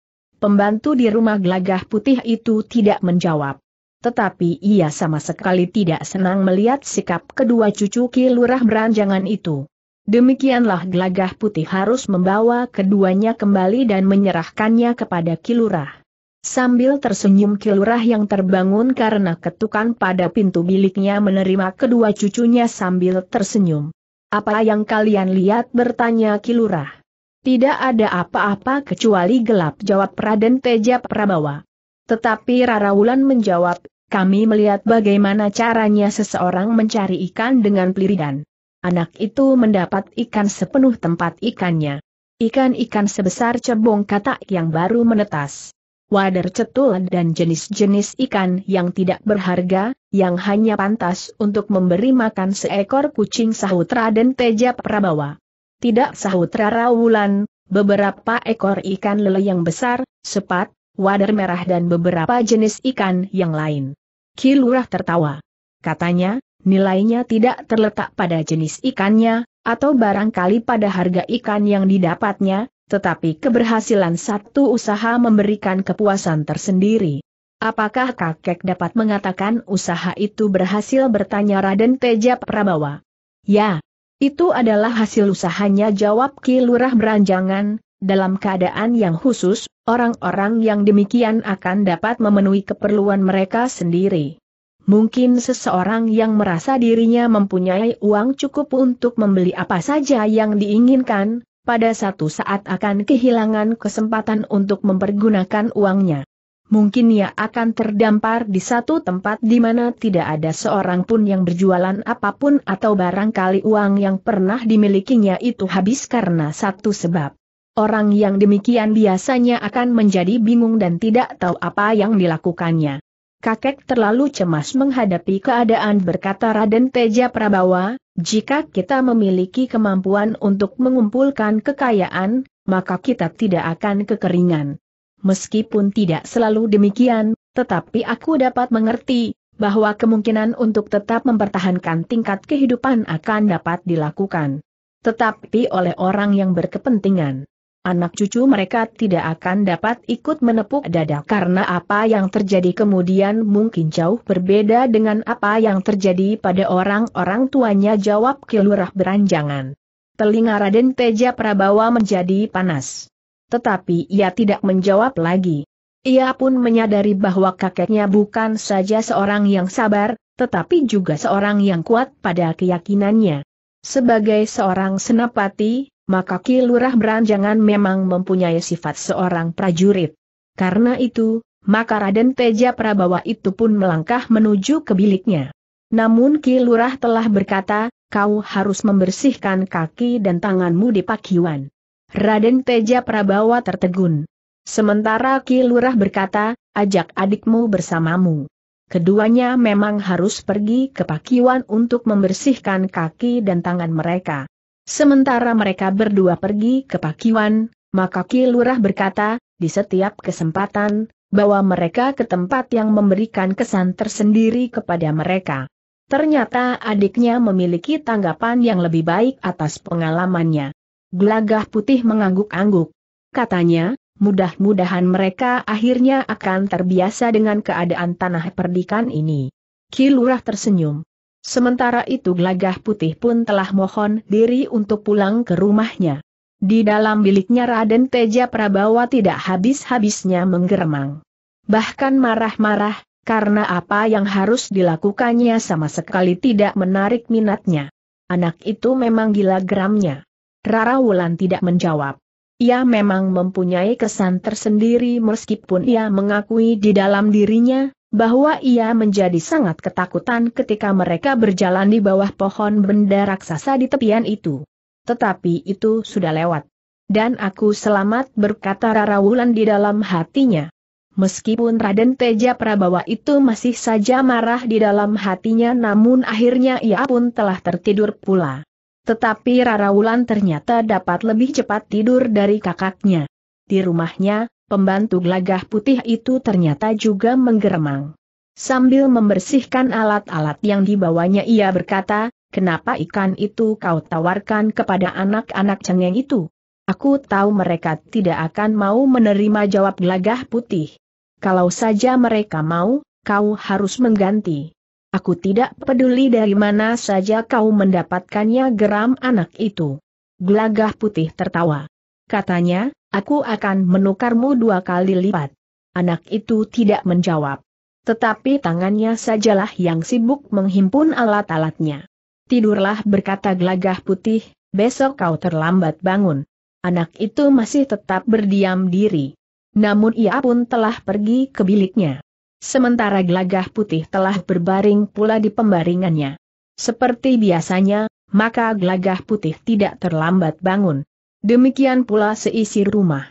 pembantu di rumah gelagah putih itu tidak menjawab. Tetapi ia sama sekali tidak senang melihat sikap kedua cucu Ki Lurah beranjangan itu. Demikianlah gelagah putih harus membawa keduanya kembali dan menyerahkannya kepada Ki Lurah. Sambil tersenyum Ki Lurah yang terbangun karena ketukan pada pintu biliknya menerima kedua cucunya sambil tersenyum. Apa yang kalian lihat bertanya Ki Lurah. Tidak ada apa-apa kecuali gelap jawab Raden Teja Prabawa. Tetapi Rara Wulan menjawab, kami melihat bagaimana caranya seseorang mencari ikan dengan peliridan. Anak itu mendapat ikan sepenuh tempat ikannya. Ikan-ikan sebesar cebong katak yang baru menetas. Wader cetul dan jenis-jenis ikan yang tidak berharga, yang hanya pantas untuk memberi makan seekor kucing sahut Raden Teja Prabawa. Tidak sahut Rara Wulan, beberapa ekor ikan lele yang besar, sepat, wader merah dan beberapa jenis ikan yang lain. Kilurah tertawa. Katanya, nilainya tidak terletak pada jenis ikannya, atau barangkali pada harga ikan yang didapatnya, tetapi keberhasilan satu usaha memberikan kepuasan tersendiri. Apakah kakek dapat mengatakan usaha itu berhasil bertanya Raden Tejab Prabawa? Ya, itu adalah hasil usahanya jawab Ki Lurah beranjangan, dalam keadaan yang khusus, orang-orang yang demikian akan dapat memenuhi keperluan mereka sendiri. Mungkin seseorang yang merasa dirinya mempunyai uang cukup untuk membeli apa saja yang diinginkan, pada satu saat akan kehilangan kesempatan untuk mempergunakan uangnya mungkin ia akan terdampar di satu tempat di mana tidak ada seorang pun yang berjualan apapun atau barangkali uang yang pernah dimilikinya itu habis karena satu sebab. Orang yang demikian biasanya akan menjadi bingung dan tidak tahu apa yang dilakukannya. Kakek terlalu cemas menghadapi keadaan berkata Raden Teja Prabawa, jika kita memiliki kemampuan untuk mengumpulkan kekayaan, maka kita tidak akan kekeringan. Meskipun tidak selalu demikian, tetapi aku dapat mengerti bahwa kemungkinan untuk tetap mempertahankan tingkat kehidupan akan dapat dilakukan. Tetapi oleh orang yang berkepentingan. Anak cucu mereka tidak akan dapat ikut menepuk dada karena apa yang terjadi kemudian mungkin jauh berbeda dengan apa yang terjadi pada orang-orang tuanya jawab kilurah beranjangan. Telinga Raden Teja Prabawa menjadi panas. Tetapi ia tidak menjawab lagi. Ia pun menyadari bahwa kakeknya bukan saja seorang yang sabar, tetapi juga seorang yang kuat pada keyakinannya. Sebagai seorang senapati, maka Ki Lurah Beranjangan memang mempunyai sifat seorang prajurit. Karena itu, maka Raden Teja Prabawa itu pun melangkah menuju ke biliknya. Namun Ki telah berkata, kau harus membersihkan kaki dan tanganmu di pakiwan. Raden Teja Prabawa tertegun. Sementara Ki Lurah berkata, ajak adikmu bersamamu. Keduanya memang harus pergi ke Pakiwan untuk membersihkan kaki dan tangan mereka. Sementara mereka berdua pergi ke Pakiwan, maka Ki Lurah berkata, di setiap kesempatan, bawa mereka ke tempat yang memberikan kesan tersendiri kepada mereka. Ternyata adiknya memiliki tanggapan yang lebih baik atas pengalamannya. Gelagah putih mengangguk-angguk. Katanya, mudah-mudahan mereka akhirnya akan terbiasa dengan keadaan tanah perdikan ini. Kilurah tersenyum. Sementara itu gelagah putih pun telah mohon diri untuk pulang ke rumahnya. Di dalam biliknya Raden Teja Prabawa tidak habis-habisnya menggeremang. Bahkan marah-marah, karena apa yang harus dilakukannya sama sekali tidak menarik minatnya. Anak itu memang gila geramnya. Rara Wulan tidak menjawab. Ia memang mempunyai kesan tersendiri meskipun ia mengakui di dalam dirinya, bahwa ia menjadi sangat ketakutan ketika mereka berjalan di bawah pohon benda raksasa di tepian itu. Tetapi itu sudah lewat. Dan aku selamat berkata Rara Wulan di dalam hatinya. Meskipun Raden Teja Prabawa itu masih saja marah di dalam hatinya namun akhirnya ia pun telah tertidur pula. Tetapi Rara Wulan ternyata dapat lebih cepat tidur dari kakaknya. Di rumahnya, pembantu gelagah putih itu ternyata juga menggeremang. Sambil membersihkan alat-alat yang dibawanya ia berkata, kenapa ikan itu kau tawarkan kepada anak-anak cengeng itu? Aku tahu mereka tidak akan mau menerima jawab gelagah putih. Kalau saja mereka mau, kau harus mengganti. Aku tidak peduli dari mana saja kau mendapatkannya geram anak itu. Gelagah putih tertawa. Katanya, aku akan menukarmu dua kali lipat. Anak itu tidak menjawab. Tetapi tangannya sajalah yang sibuk menghimpun alat-alatnya. Tidurlah berkata gelagah putih, besok kau terlambat bangun. Anak itu masih tetap berdiam diri. Namun ia pun telah pergi ke biliknya. Sementara gelagah putih telah berbaring pula di pembaringannya. Seperti biasanya, maka gelagah putih tidak terlambat bangun. Demikian pula seisi rumah.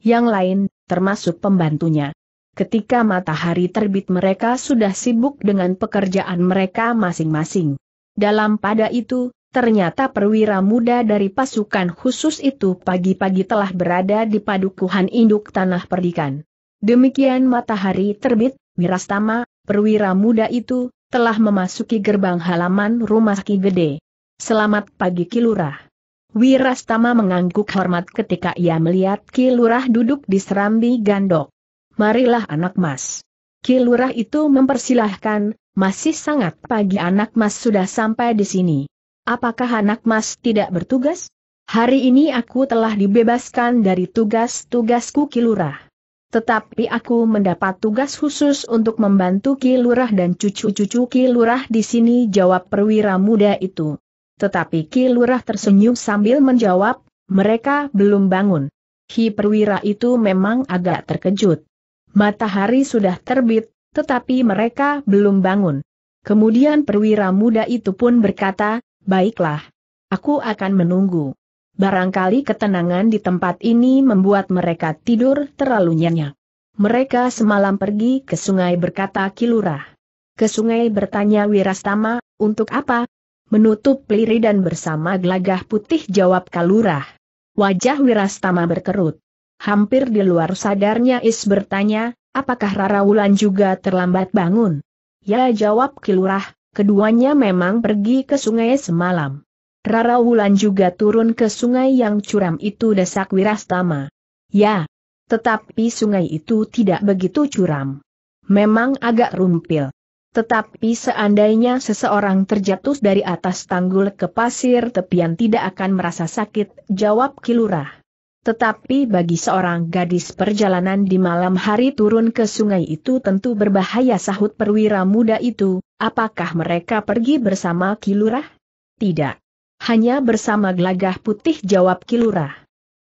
Yang lain, termasuk pembantunya. Ketika matahari terbit mereka sudah sibuk dengan pekerjaan mereka masing-masing. Dalam pada itu, ternyata perwira muda dari pasukan khusus itu pagi-pagi telah berada di padukuhan induk tanah perdikan. Demikian matahari terbit, Wirastama, perwira muda itu, telah memasuki gerbang halaman rumah Ki Gede. Selamat pagi Ki Lurah. Wirastama mengangguk hormat ketika ia melihat Ki Lurah duduk di serambi gandok. Marilah anak mas. Ki Lurah itu mempersilahkan, masih sangat pagi anak mas sudah sampai di sini. Apakah anak mas tidak bertugas? Hari ini aku telah dibebaskan dari tugas-tugasku Kilurah. Tetapi aku mendapat tugas khusus untuk membantu Ki Lurah dan cucu-cucu Ki Lurah di sini jawab perwira muda itu. Tetapi Ki Lurah tersenyum sambil menjawab, mereka belum bangun. Hi perwira itu memang agak terkejut. Matahari sudah terbit, tetapi mereka belum bangun. Kemudian perwira muda itu pun berkata, baiklah. Aku akan menunggu. Barangkali ketenangan di tempat ini membuat mereka tidur terlalu nyenyak. Mereka semalam pergi ke sungai berkata Kilurah. Ke sungai bertanya Wirastama, untuk apa? Menutup peliri dan bersama gelagah putih jawab Kalurah. Wajah Wirastama berkerut. Hampir di luar sadarnya Is bertanya, apakah Rara Wulan juga terlambat bangun? Ya jawab Kilurah, keduanya memang pergi ke sungai semalam. Rara Wulan juga turun ke sungai yang curam itu desak Wirastama. Ya, tetapi sungai itu tidak begitu curam. Memang agak rumpil. Tetapi seandainya seseorang terjatuh dari atas tanggul ke pasir tepian tidak akan merasa sakit, jawab Kilurah. Tetapi bagi seorang gadis perjalanan di malam hari turun ke sungai itu tentu berbahaya sahut perwira muda itu, apakah mereka pergi bersama Kilurah? Tidak. Hanya bersama gelagah putih jawab Kilurah.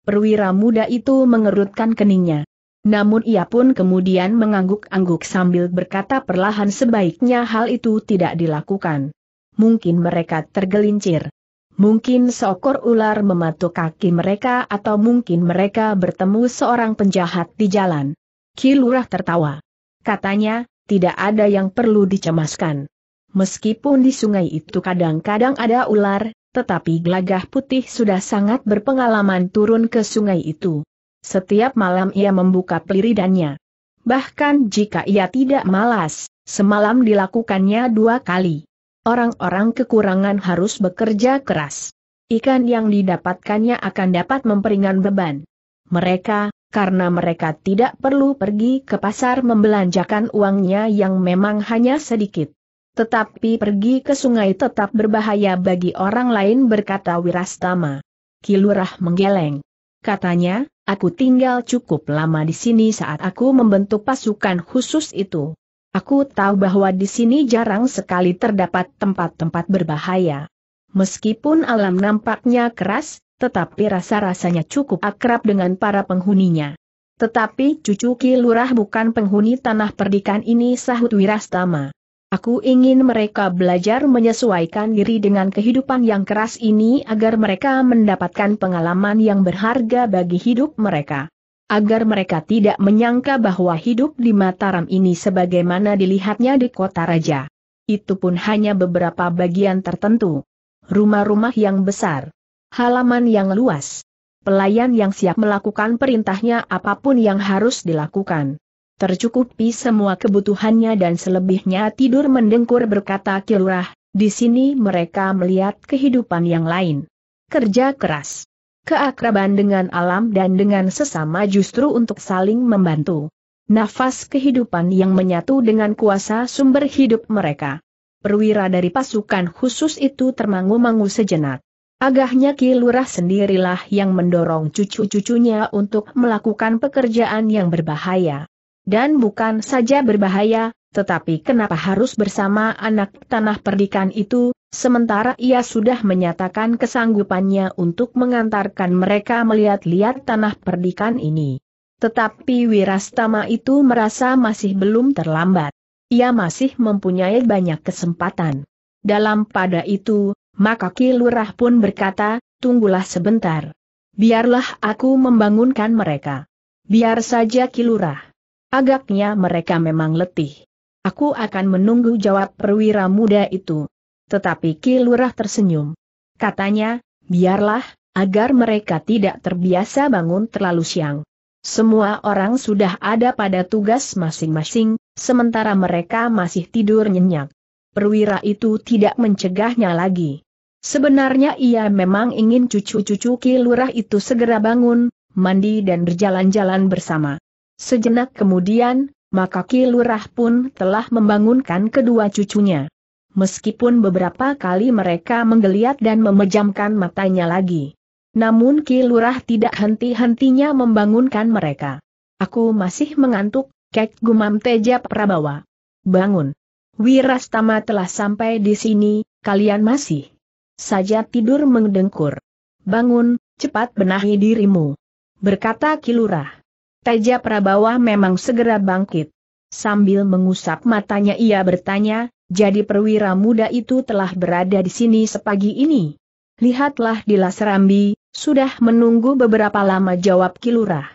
Perwira muda itu mengerutkan keningnya. Namun ia pun kemudian mengangguk-angguk sambil berkata perlahan sebaiknya hal itu tidak dilakukan. Mungkin mereka tergelincir. Mungkin seekor ular mematuk kaki mereka atau mungkin mereka bertemu seorang penjahat di jalan. Kilurah tertawa. Katanya, tidak ada yang perlu dicemaskan. Meskipun di sungai itu kadang-kadang ada ular, tetapi gelagah putih sudah sangat berpengalaman turun ke sungai itu. Setiap malam ia membuka peliridannya. Bahkan jika ia tidak malas, semalam dilakukannya dua kali. Orang-orang kekurangan harus bekerja keras. Ikan yang didapatkannya akan dapat memperingan beban. Mereka, karena mereka tidak perlu pergi ke pasar membelanjakan uangnya yang memang hanya sedikit. Tetapi pergi ke sungai tetap berbahaya bagi orang lain berkata Wirastama. Kilurah menggeleng. Katanya, aku tinggal cukup lama di sini saat aku membentuk pasukan khusus itu. Aku tahu bahwa di sini jarang sekali terdapat tempat-tempat berbahaya. Meskipun alam nampaknya keras, tetapi rasa-rasanya cukup akrab dengan para penghuninya. Tetapi cucu Ki Lurah bukan penghuni tanah perdikan ini sahut Wirastama. Aku ingin mereka belajar menyesuaikan diri dengan kehidupan yang keras ini agar mereka mendapatkan pengalaman yang berharga bagi hidup mereka. Agar mereka tidak menyangka bahwa hidup di Mataram ini sebagaimana dilihatnya di kota raja. Itu pun hanya beberapa bagian tertentu. Rumah-rumah yang besar. Halaman yang luas. Pelayan yang siap melakukan perintahnya apapun yang harus dilakukan tercukupi semua kebutuhannya dan selebihnya tidur mendengkur berkata Kilurah, di sini mereka melihat kehidupan yang lain. Kerja keras. Keakraban dengan alam dan dengan sesama justru untuk saling membantu. Nafas kehidupan yang menyatu dengan kuasa sumber hidup mereka. Perwira dari pasukan khusus itu termangu-mangu sejenak. Agahnya Ki Lurah sendirilah yang mendorong cucu-cucunya untuk melakukan pekerjaan yang berbahaya. Dan bukan saja berbahaya, tetapi kenapa harus bersama anak tanah perdikan itu, sementara ia sudah menyatakan kesanggupannya untuk mengantarkan mereka melihat-lihat tanah perdikan ini. Tetapi Wirastama itu merasa masih belum terlambat. Ia masih mempunyai banyak kesempatan. Dalam pada itu, maka Ki Lurah pun berkata, tunggulah sebentar. Biarlah aku membangunkan mereka. Biar saja kilurah. Agaknya mereka memang letih. Aku akan menunggu jawab perwira muda itu. Tetapi Ki tersenyum. Katanya, biarlah, agar mereka tidak terbiasa bangun terlalu siang. Semua orang sudah ada pada tugas masing-masing, sementara mereka masih tidur nyenyak. Perwira itu tidak mencegahnya lagi. Sebenarnya ia memang ingin cucu-cucu Ki itu segera bangun, mandi dan berjalan-jalan bersama. Sejenak kemudian, maka Kilurah pun telah membangunkan kedua cucunya. Meskipun beberapa kali mereka menggeliat dan memejamkan matanya lagi. Namun Kilurah tidak henti-hentinya membangunkan mereka. Aku masih mengantuk, kek gumam Teja Prabawa. Bangun. Wirastama telah sampai di sini, kalian masih saja tidur mengdengkur. Bangun, cepat benahi dirimu. Berkata Kilurah. Teja Prabawa memang segera bangkit. Sambil mengusap matanya ia bertanya, jadi perwira muda itu telah berada di sini sepagi ini. Lihatlah di Lasrambi, sudah menunggu beberapa lama jawab Kilurah.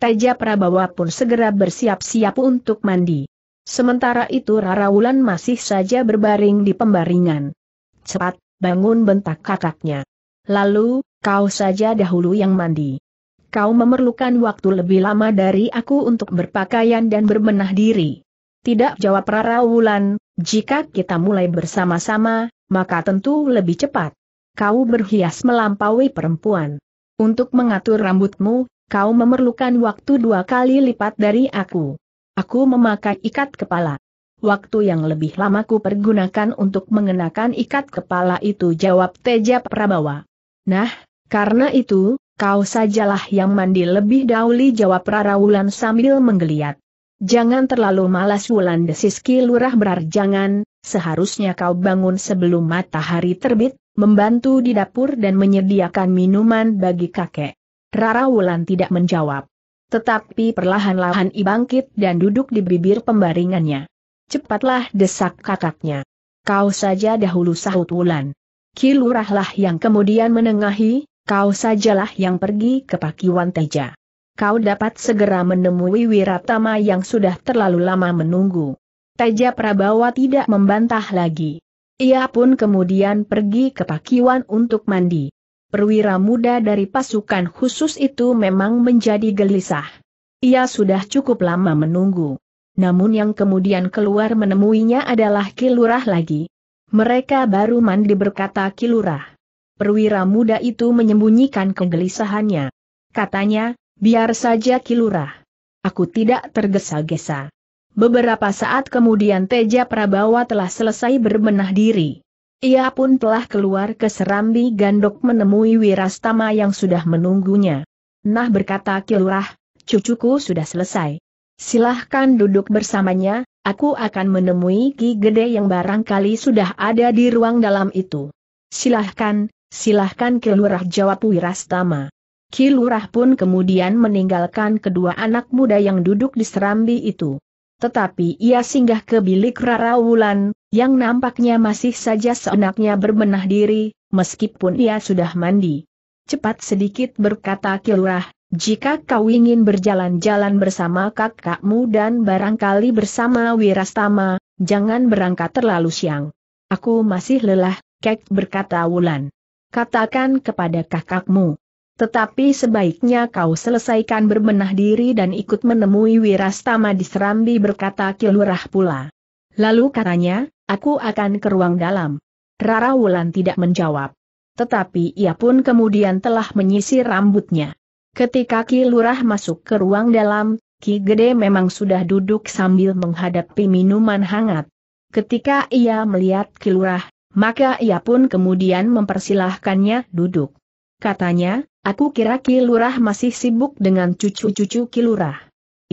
Teja Prabawa pun segera bersiap-siap untuk mandi. Sementara itu Raraulan masih saja berbaring di pembaringan. Cepat, bangun bentak kakaknya. Lalu, kau saja dahulu yang mandi kau memerlukan waktu lebih lama dari aku untuk berpakaian dan berbenah diri. Tidak jawab Rara Wulan, jika kita mulai bersama-sama, maka tentu lebih cepat. Kau berhias melampaui perempuan. Untuk mengatur rambutmu, kau memerlukan waktu dua kali lipat dari aku. Aku memakai ikat kepala. Waktu yang lebih lama ku pergunakan untuk mengenakan ikat kepala itu jawab Teja Prabawa. Nah, karena itu, Kau sajalah yang mandi lebih dahulu jawab Rara Wulan sambil menggeliat. Jangan terlalu malas Wulan desiski lurah berar jangan, seharusnya kau bangun sebelum matahari terbit, membantu di dapur dan menyediakan minuman bagi kakek. Rara Wulan tidak menjawab. Tetapi perlahan-lahan i bangkit dan duduk di bibir pembaringannya. Cepatlah desak kakaknya. Kau saja dahulu sahut Wulan. Kilurahlah yang kemudian menengahi, Kau sajalah yang pergi ke Pakiwan Teja. Kau dapat segera menemui Wiratama yang sudah terlalu lama menunggu. Teja Prabawa tidak membantah lagi. Ia pun kemudian pergi ke Pakiwan untuk mandi. Perwira muda dari pasukan khusus itu memang menjadi gelisah. Ia sudah cukup lama menunggu. Namun yang kemudian keluar menemuinya adalah Kilurah lagi. Mereka baru mandi berkata Kilurah perwira muda itu menyembunyikan kegelisahannya. Katanya, biar saja kilurah. Aku tidak tergesa-gesa. Beberapa saat kemudian Teja Prabawa telah selesai berbenah diri. Ia pun telah keluar ke serambi gandok menemui Wirastama yang sudah menunggunya. Nah berkata Kilurah, cucuku sudah selesai. Silahkan duduk bersamanya, aku akan menemui Ki Gede yang barangkali sudah ada di ruang dalam itu. Silahkan, silahkan Kilurah jawab Wirastama. Kilurah pun kemudian meninggalkan kedua anak muda yang duduk di serambi itu. Tetapi ia singgah ke bilik Rara Wulan, yang nampaknya masih saja seenaknya berbenah diri, meskipun ia sudah mandi. Cepat sedikit berkata Kilurah, jika kau ingin berjalan-jalan bersama kakakmu dan barangkali bersama Wirastama, jangan berangkat terlalu siang. Aku masih lelah, Kek berkata Wulan katakan kepada kakakmu. Tetapi sebaiknya kau selesaikan berbenah diri dan ikut menemui Wirastama di Serambi berkata Kilurah pula. Lalu katanya, aku akan ke ruang dalam. Rara Wulan tidak menjawab. Tetapi ia pun kemudian telah menyisir rambutnya. Ketika Kilurah masuk ke ruang dalam, Ki Gede memang sudah duduk sambil menghadapi minuman hangat. Ketika ia melihat Kilurah, maka ia pun kemudian mempersilahkannya duduk. Katanya, aku kira Kilurah masih sibuk dengan cucu-cucu Kilurah.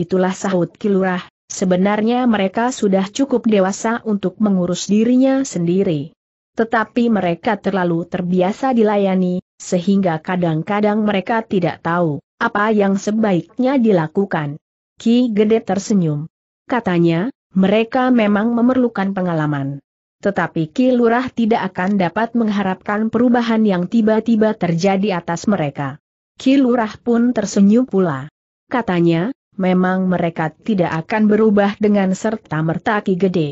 Itulah sahut Kilurah, sebenarnya mereka sudah cukup dewasa untuk mengurus dirinya sendiri. Tetapi mereka terlalu terbiasa dilayani, sehingga kadang-kadang mereka tidak tahu apa yang sebaiknya dilakukan. Ki Gede tersenyum. Katanya, mereka memang memerlukan pengalaman tetapi Kilurah tidak akan dapat mengharapkan perubahan yang tiba-tiba terjadi atas mereka. Kilurah pun tersenyum pula. Katanya, memang mereka tidak akan berubah dengan serta-merta Ki Gede.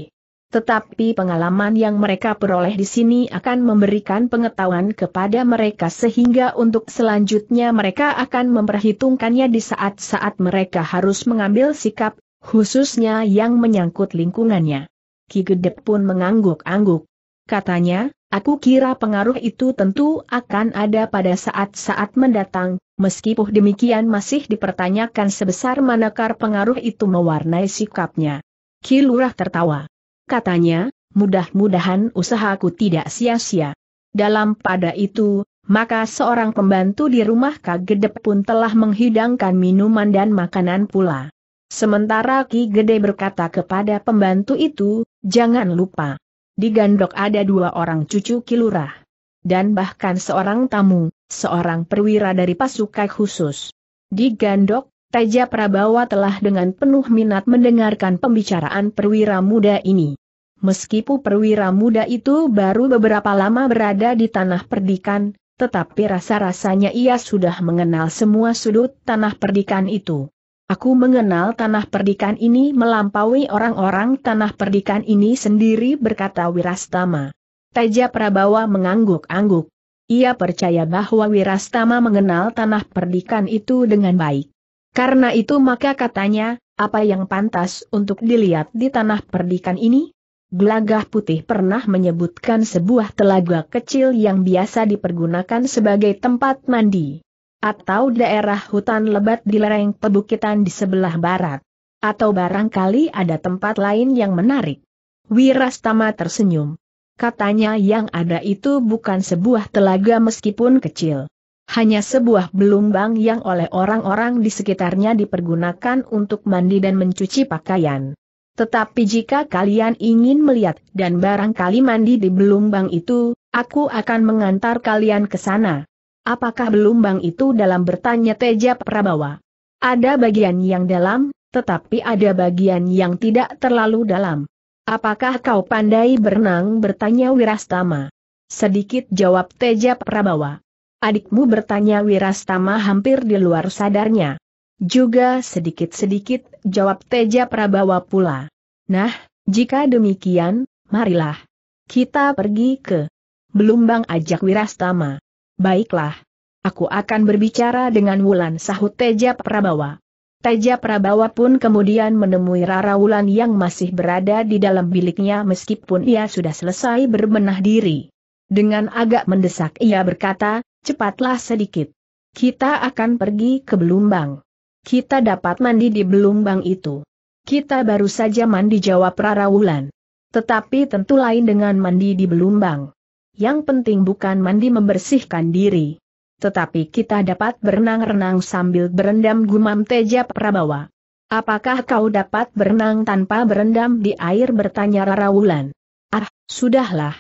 Tetapi pengalaman yang mereka peroleh di sini akan memberikan pengetahuan kepada mereka sehingga untuk selanjutnya mereka akan memperhitungkannya di saat-saat mereka harus mengambil sikap, khususnya yang menyangkut lingkungannya. Ki Gedep pun mengangguk-angguk. Katanya, aku kira pengaruh itu tentu akan ada pada saat-saat mendatang, meskipun demikian masih dipertanyakan sebesar manakah pengaruh itu mewarnai sikapnya. Ki Lurah tertawa. Katanya, mudah-mudahan usahaku tidak sia-sia. Dalam pada itu, maka seorang pembantu di rumah Kagedep pun telah menghidangkan minuman dan makanan pula. Sementara Ki Gede berkata kepada pembantu itu, jangan lupa. Di Gandok ada dua orang cucu Kilurah. Dan bahkan seorang tamu, seorang perwira dari pasukan khusus. Di Gandok, Teja Prabawa telah dengan penuh minat mendengarkan pembicaraan perwira muda ini. Meskipun perwira muda itu baru beberapa lama berada di tanah perdikan, tetapi rasa-rasanya ia sudah mengenal semua sudut tanah perdikan itu. Aku mengenal tanah perdikan ini melampaui orang-orang tanah perdikan ini sendiri berkata Wirastama. Teja Prabawa mengangguk-angguk. Ia percaya bahwa Wirastama mengenal tanah perdikan itu dengan baik. Karena itu maka katanya, apa yang pantas untuk dilihat di tanah perdikan ini? Gelagah Putih pernah menyebutkan sebuah telaga kecil yang biasa dipergunakan sebagai tempat mandi atau daerah hutan lebat di lereng pebukitan di sebelah barat. Atau barangkali ada tempat lain yang menarik. Wirastama tersenyum. Katanya yang ada itu bukan sebuah telaga meskipun kecil. Hanya sebuah belumbang yang oleh orang-orang di sekitarnya dipergunakan untuk mandi dan mencuci pakaian. Tetapi jika kalian ingin melihat dan barangkali mandi di belumbang itu, aku akan mengantar kalian ke sana. Apakah belumbang itu dalam bertanya Teja Prabawa? Ada bagian yang dalam, tetapi ada bagian yang tidak terlalu dalam. Apakah kau pandai berenang bertanya Wirastama? Sedikit jawab Teja Prabawa. Adikmu bertanya Wirastama hampir di luar sadarnya. Juga sedikit-sedikit jawab Teja Prabawa pula. Nah, jika demikian, marilah. Kita pergi ke Belumbang ajak Wirastama. Baiklah. Aku akan berbicara dengan Wulan sahut Teja Prabawa. Teja Prabawa pun kemudian menemui Rara Wulan yang masih berada di dalam biliknya meskipun ia sudah selesai berbenah diri. Dengan agak mendesak ia berkata, cepatlah sedikit. Kita akan pergi ke Belumbang. Kita dapat mandi di Belumbang itu. Kita baru saja mandi jawab Rara Wulan. Tetapi tentu lain dengan mandi di Belumbang yang penting bukan mandi membersihkan diri. Tetapi kita dapat berenang-renang sambil berendam gumam Teja Prabawa. Apakah kau dapat berenang tanpa berendam di air bertanya Rara Wulan? Ah, sudahlah.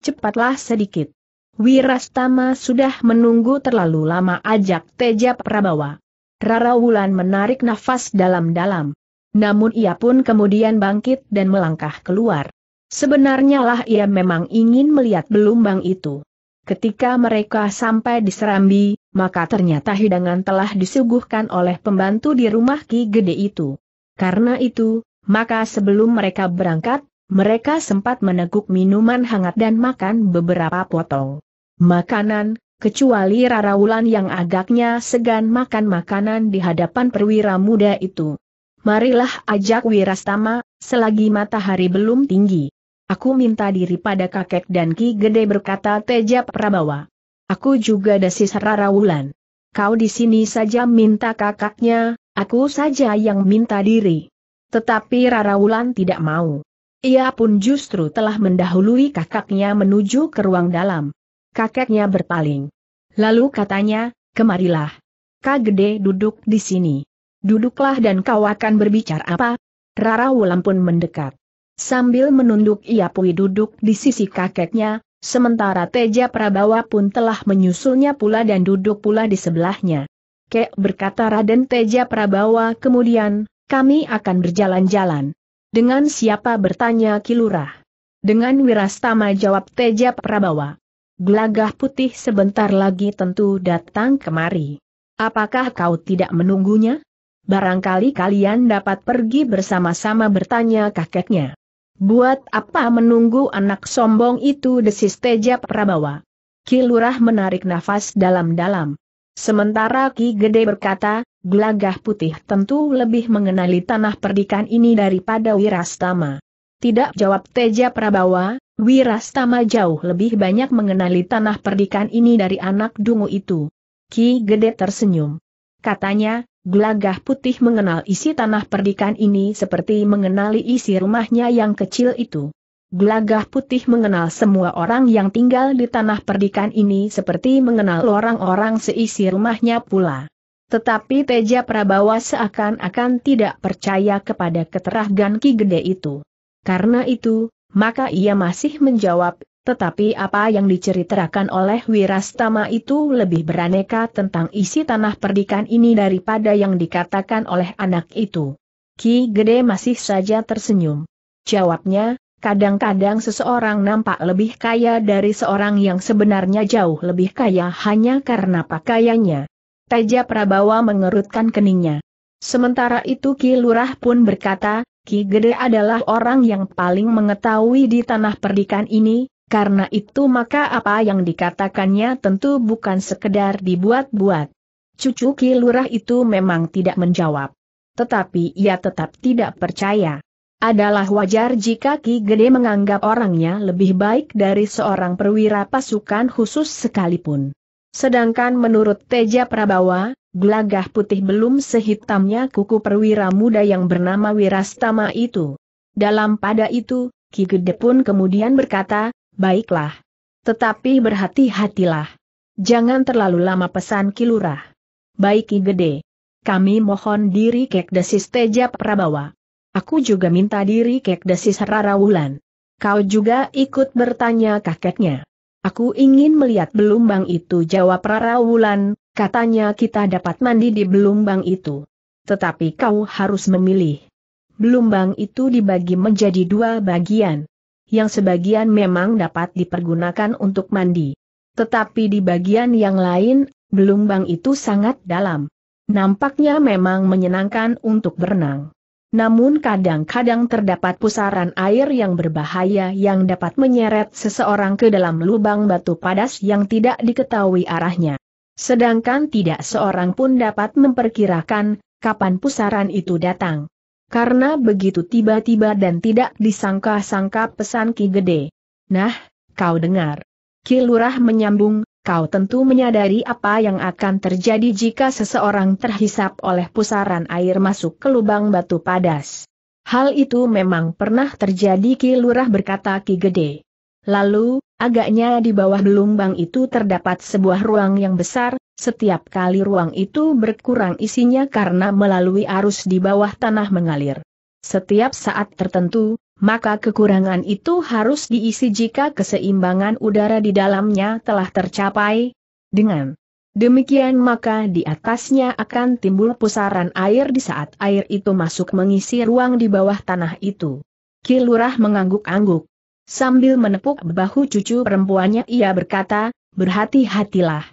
Cepatlah sedikit. Wirastama sudah menunggu terlalu lama ajak Teja Prabawa. Rara Wulan menarik nafas dalam-dalam. Namun ia pun kemudian bangkit dan melangkah keluar. Sebenarnya lah ia memang ingin melihat belumbang itu. Ketika mereka sampai di Serambi, maka ternyata hidangan telah disuguhkan oleh pembantu di rumah Ki Gede itu. Karena itu, maka sebelum mereka berangkat, mereka sempat meneguk minuman hangat dan makan beberapa potong makanan, kecuali Rara Wulan yang agaknya segan makan makanan di hadapan perwira muda itu. Marilah ajak Wirastama, selagi matahari belum tinggi. Aku minta diri pada kakek dan Ki Gede berkata Teja Prabawa. Aku juga Rara Wulan. Kau di sini saja minta kakaknya, aku saja yang minta diri. Tetapi Rara Wulan tidak mau. Ia pun justru telah mendahului kakaknya menuju ke ruang dalam. Kakeknya berpaling. Lalu katanya, kemarilah. Kak Gede duduk di sini. Duduklah dan kau akan berbicara apa? Rara Wulan pun mendekat. Sambil menunduk ia pui duduk di sisi kakeknya, sementara Teja Prabawa pun telah menyusulnya pula dan duduk pula di sebelahnya. Kek berkata Raden Teja Prabawa kemudian, kami akan berjalan-jalan. Dengan siapa bertanya Kilurah? Dengan Wirastama jawab Teja Prabawa. Gelagah putih sebentar lagi tentu datang kemari. Apakah kau tidak menunggunya? Barangkali kalian dapat pergi bersama-sama bertanya kakeknya. Buat apa menunggu anak sombong itu desis Teja Prabawa? Kilurah menarik nafas dalam-dalam. Sementara Ki Gede berkata, gelagah putih tentu lebih mengenali tanah perdikan ini daripada Wirastama. Tidak jawab Teja Prabawa, Wirastama jauh lebih banyak mengenali tanah perdikan ini dari anak dungu itu. Ki Gede tersenyum. Katanya, Gelagah putih mengenal isi tanah perdikan ini seperti mengenali isi rumahnya yang kecil itu. Gelagah putih mengenal semua orang yang tinggal di tanah perdikan ini seperti mengenal orang-orang seisi rumahnya pula. Tetapi Teja Prabawa seakan-akan tidak percaya kepada keterahgan Ki Gede itu. Karena itu, maka ia masih menjawab tetapi apa yang diceritakan oleh Wirastama itu lebih beraneka tentang isi tanah perdikan ini daripada yang dikatakan oleh anak itu. Ki Gede masih saja tersenyum. Jawabnya, kadang-kadang seseorang nampak lebih kaya dari seorang yang sebenarnya jauh lebih kaya hanya karena pakaiannya. Teja Prabawa mengerutkan keningnya. Sementara itu Ki Lurah pun berkata, Ki Gede adalah orang yang paling mengetahui di tanah perdikan ini, karena itu maka apa yang dikatakannya tentu bukan sekedar dibuat-buat. Cucu Ki Lurah itu memang tidak menjawab. Tetapi ia tetap tidak percaya. Adalah wajar jika Ki Gede menganggap orangnya lebih baik dari seorang perwira pasukan khusus sekalipun. Sedangkan menurut Teja Prabawa, gelagah putih belum sehitamnya kuku perwira muda yang bernama Wirastama itu. Dalam pada itu, Ki Gede pun kemudian berkata, baiklah. Tetapi berhati-hatilah. Jangan terlalu lama pesan kilurah. Baik Gede. Kami mohon diri Kek Desis Teja Prabawa. Aku juga minta diri Kek Desis Rarawulan. Kau juga ikut bertanya kakeknya. Aku ingin melihat belumbang itu jawab Rarawulan, katanya kita dapat mandi di belumbang itu. Tetapi kau harus memilih. Belumbang itu dibagi menjadi dua bagian yang sebagian memang dapat dipergunakan untuk mandi. Tetapi di bagian yang lain, belumbang itu sangat dalam. Nampaknya memang menyenangkan untuk berenang. Namun kadang-kadang terdapat pusaran air yang berbahaya yang dapat menyeret seseorang ke dalam lubang batu padas yang tidak diketahui arahnya. Sedangkan tidak seorang pun dapat memperkirakan kapan pusaran itu datang. Karena begitu tiba-tiba dan tidak disangka-sangka pesan Ki Gede. Nah, kau dengar. Ki Lurah menyambung, kau tentu menyadari apa yang akan terjadi jika seseorang terhisap oleh pusaran air masuk ke lubang batu padas. Hal itu memang pernah terjadi Ki Lurah berkata Ki Gede. Lalu, agaknya di bawah gelombang itu terdapat sebuah ruang yang besar, setiap kali ruang itu berkurang isinya karena melalui arus di bawah tanah mengalir. Setiap saat tertentu, maka kekurangan itu harus diisi jika keseimbangan udara di dalamnya telah tercapai. Dengan demikian maka di atasnya akan timbul pusaran air di saat air itu masuk mengisi ruang di bawah tanah itu. Kilurah mengangguk-angguk. Sambil menepuk bahu cucu perempuannya ia berkata, berhati-hatilah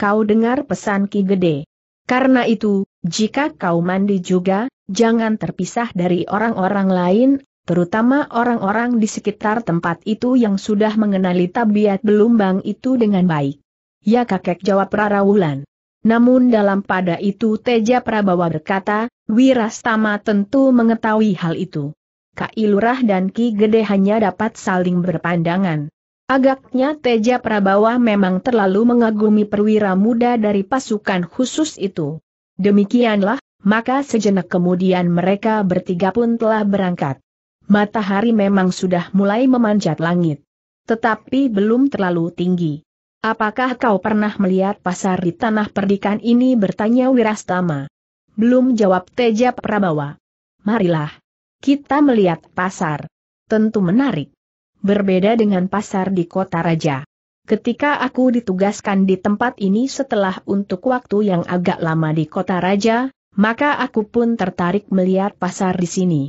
kau dengar pesan Ki Gede. Karena itu, jika kau mandi juga, jangan terpisah dari orang-orang lain, terutama orang-orang di sekitar tempat itu yang sudah mengenali tabiat belumbang itu dengan baik. Ya kakek jawab Rara Wulan. Namun dalam pada itu Teja Prabawa berkata, Wirastama tentu mengetahui hal itu. Kak Ilurah dan Ki Gede hanya dapat saling berpandangan. Agaknya Teja Prabawa memang terlalu mengagumi perwira muda dari pasukan khusus itu. Demikianlah, maka sejenak kemudian mereka bertiga pun telah berangkat. Matahari memang sudah mulai memanjat langit. Tetapi belum terlalu tinggi. Apakah kau pernah melihat pasar di tanah perdikan ini bertanya Wirastama? Belum jawab Teja Prabawa. Marilah. Kita melihat pasar. Tentu menarik berbeda dengan pasar di kota raja. Ketika aku ditugaskan di tempat ini setelah untuk waktu yang agak lama di kota raja, maka aku pun tertarik melihat pasar di sini.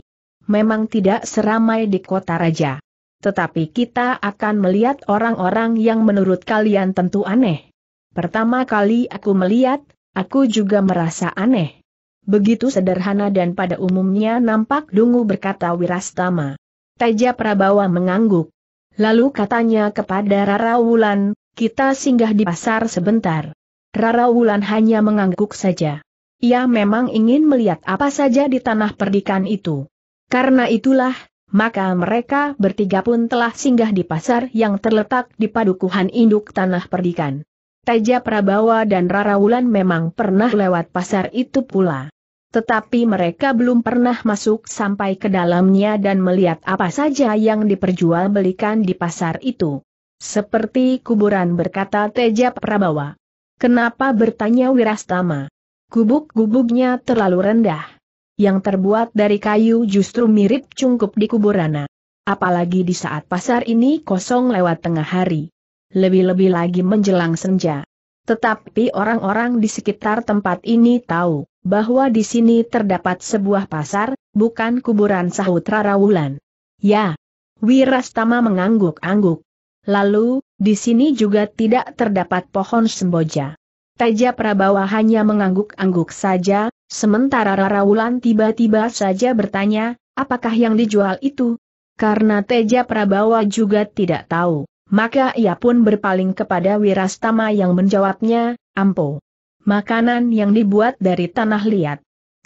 Memang tidak seramai di kota raja. Tetapi kita akan melihat orang-orang yang menurut kalian tentu aneh. Pertama kali aku melihat, aku juga merasa aneh. Begitu sederhana dan pada umumnya nampak dungu berkata Wirastama. Teja Prabawa mengangguk. Lalu katanya kepada Rara Wulan, kita singgah di pasar sebentar. Rara Wulan hanya mengangguk saja. Ia memang ingin melihat apa saja di tanah perdikan itu. Karena itulah, maka mereka bertiga pun telah singgah di pasar yang terletak di padukuhan induk tanah perdikan. Teja Prabawa dan Rara Wulan memang pernah lewat pasar itu pula. Tetapi mereka belum pernah masuk sampai ke dalamnya dan melihat apa saja yang diperjualbelikan di pasar itu. Seperti kuburan berkata Teja Prabawa. Kenapa bertanya Wirastama? Gubuk-gubuknya terlalu rendah. Yang terbuat dari kayu justru mirip cungkup di kuburana. Apalagi di saat pasar ini kosong lewat tengah hari. Lebih-lebih lagi menjelang senja. Tetapi orang-orang di sekitar tempat ini tahu bahwa di sini terdapat sebuah pasar, bukan kuburan sahut Wulan. Ya. Wirastama mengangguk-angguk. Lalu, di sini juga tidak terdapat pohon semboja. Taja Prabawa hanya mengangguk-angguk saja, sementara Wulan tiba-tiba saja bertanya, apakah yang dijual itu? Karena Teja Prabawa juga tidak tahu, maka ia pun berpaling kepada Wirastama yang menjawabnya, Ampo. Makanan yang dibuat dari tanah liat.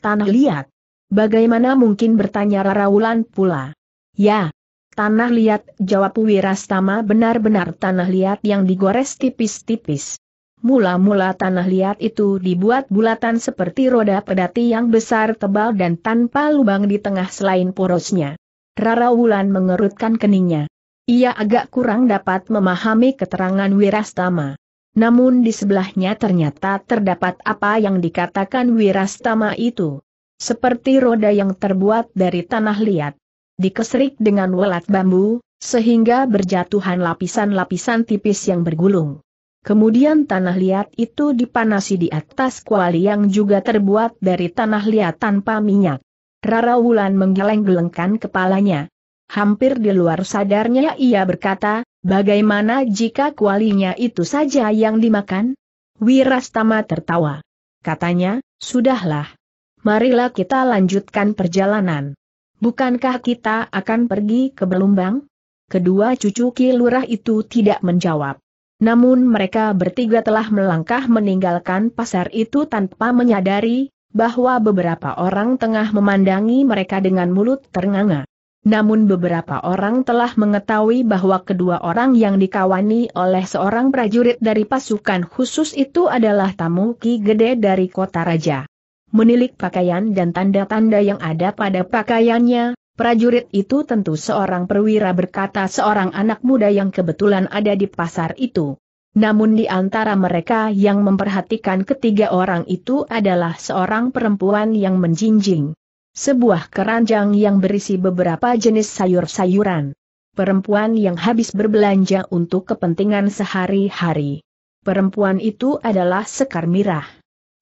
Tanah liat? Bagaimana mungkin bertanya Wulan pula? Ya, tanah liat, jawab Wirastama benar-benar tanah liat yang digores tipis-tipis. Mula-mula tanah liat itu dibuat bulatan seperti roda pedati yang besar tebal dan tanpa lubang di tengah selain porosnya. Wulan mengerutkan keningnya. Ia agak kurang dapat memahami keterangan Wirastama. Namun di sebelahnya ternyata terdapat apa yang dikatakan Wirastama itu. Seperti roda yang terbuat dari tanah liat. Dikesrik dengan welat bambu, sehingga berjatuhan lapisan-lapisan tipis yang bergulung. Kemudian tanah liat itu dipanasi di atas kuali yang juga terbuat dari tanah liat tanpa minyak. Rara Wulan menggeleng-gelengkan kepalanya. Hampir di luar sadarnya ia berkata, Bagaimana jika kualinya itu saja yang dimakan? Wirastama tertawa. Katanya, sudahlah. Marilah kita lanjutkan perjalanan. Bukankah kita akan pergi ke Belumbang? Kedua cucu Ki Lurah itu tidak menjawab. Namun mereka bertiga telah melangkah meninggalkan pasar itu tanpa menyadari bahwa beberapa orang tengah memandangi mereka dengan mulut ternganga. Namun beberapa orang telah mengetahui bahwa kedua orang yang dikawani oleh seorang prajurit dari pasukan khusus itu adalah tamu Ki Gede dari kota raja. Menilik pakaian dan tanda-tanda yang ada pada pakaiannya, prajurit itu tentu seorang perwira berkata seorang anak muda yang kebetulan ada di pasar itu. Namun di antara mereka yang memperhatikan ketiga orang itu adalah seorang perempuan yang menjinjing sebuah keranjang yang berisi beberapa jenis sayur-sayuran. Perempuan yang habis berbelanja untuk kepentingan sehari-hari. Perempuan itu adalah Sekar Mirah.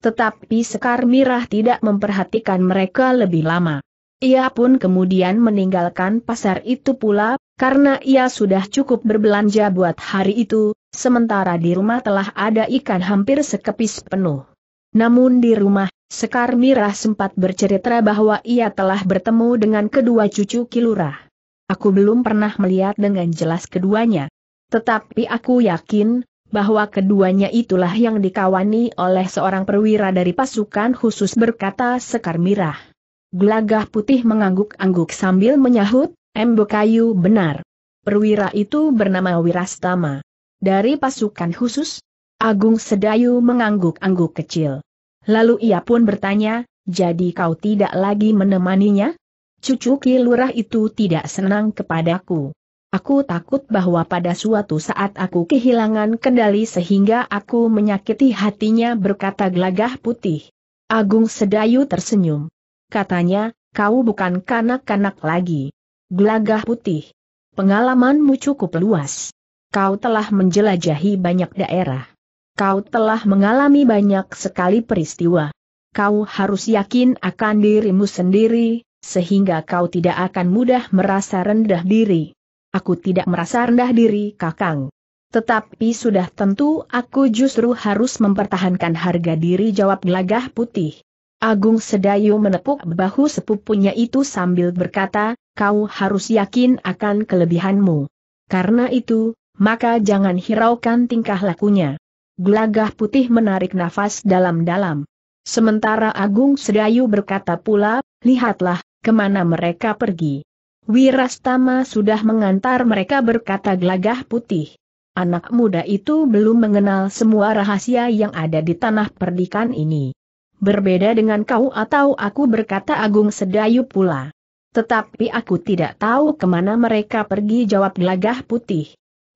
Tetapi Sekar Mirah tidak memperhatikan mereka lebih lama. Ia pun kemudian meninggalkan pasar itu pula, karena ia sudah cukup berbelanja buat hari itu, sementara di rumah telah ada ikan hampir sekepis penuh. Namun di rumah Sekar Mirah sempat bercerita bahwa ia telah bertemu dengan kedua cucu Kilurah. Aku belum pernah melihat dengan jelas keduanya. Tetapi aku yakin, bahwa keduanya itulah yang dikawani oleh seorang perwira dari pasukan khusus berkata Sekar Mirah. Gelagah putih mengangguk-angguk sambil menyahut, Embo kayu benar. Perwira itu bernama Wirastama. Dari pasukan khusus, Agung Sedayu mengangguk-angguk kecil. Lalu ia pun bertanya, jadi kau tidak lagi menemaninya? Cucu Kilurah itu tidak senang kepadaku. Aku takut bahwa pada suatu saat aku kehilangan kendali sehingga aku menyakiti hatinya berkata gelagah putih. Agung Sedayu tersenyum. Katanya, kau bukan kanak-kanak lagi. Gelagah putih. Pengalamanmu cukup luas. Kau telah menjelajahi banyak daerah. Kau telah mengalami banyak sekali peristiwa. Kau harus yakin akan dirimu sendiri, sehingga kau tidak akan mudah merasa rendah diri. Aku tidak merasa rendah diri, Kakang. Tetapi sudah tentu aku justru harus mempertahankan harga diri jawab gelagah putih. Agung Sedayu menepuk bahu sepupunya itu sambil berkata, kau harus yakin akan kelebihanmu. Karena itu, maka jangan hiraukan tingkah lakunya. Gelagah putih menarik nafas dalam-dalam. Sementara Agung Sedayu berkata pula, lihatlah, kemana mereka pergi. Wirastama sudah mengantar mereka berkata gelagah putih. Anak muda itu belum mengenal semua rahasia yang ada di tanah perdikan ini. Berbeda dengan kau atau aku berkata Agung Sedayu pula. Tetapi aku tidak tahu kemana mereka pergi jawab gelagah putih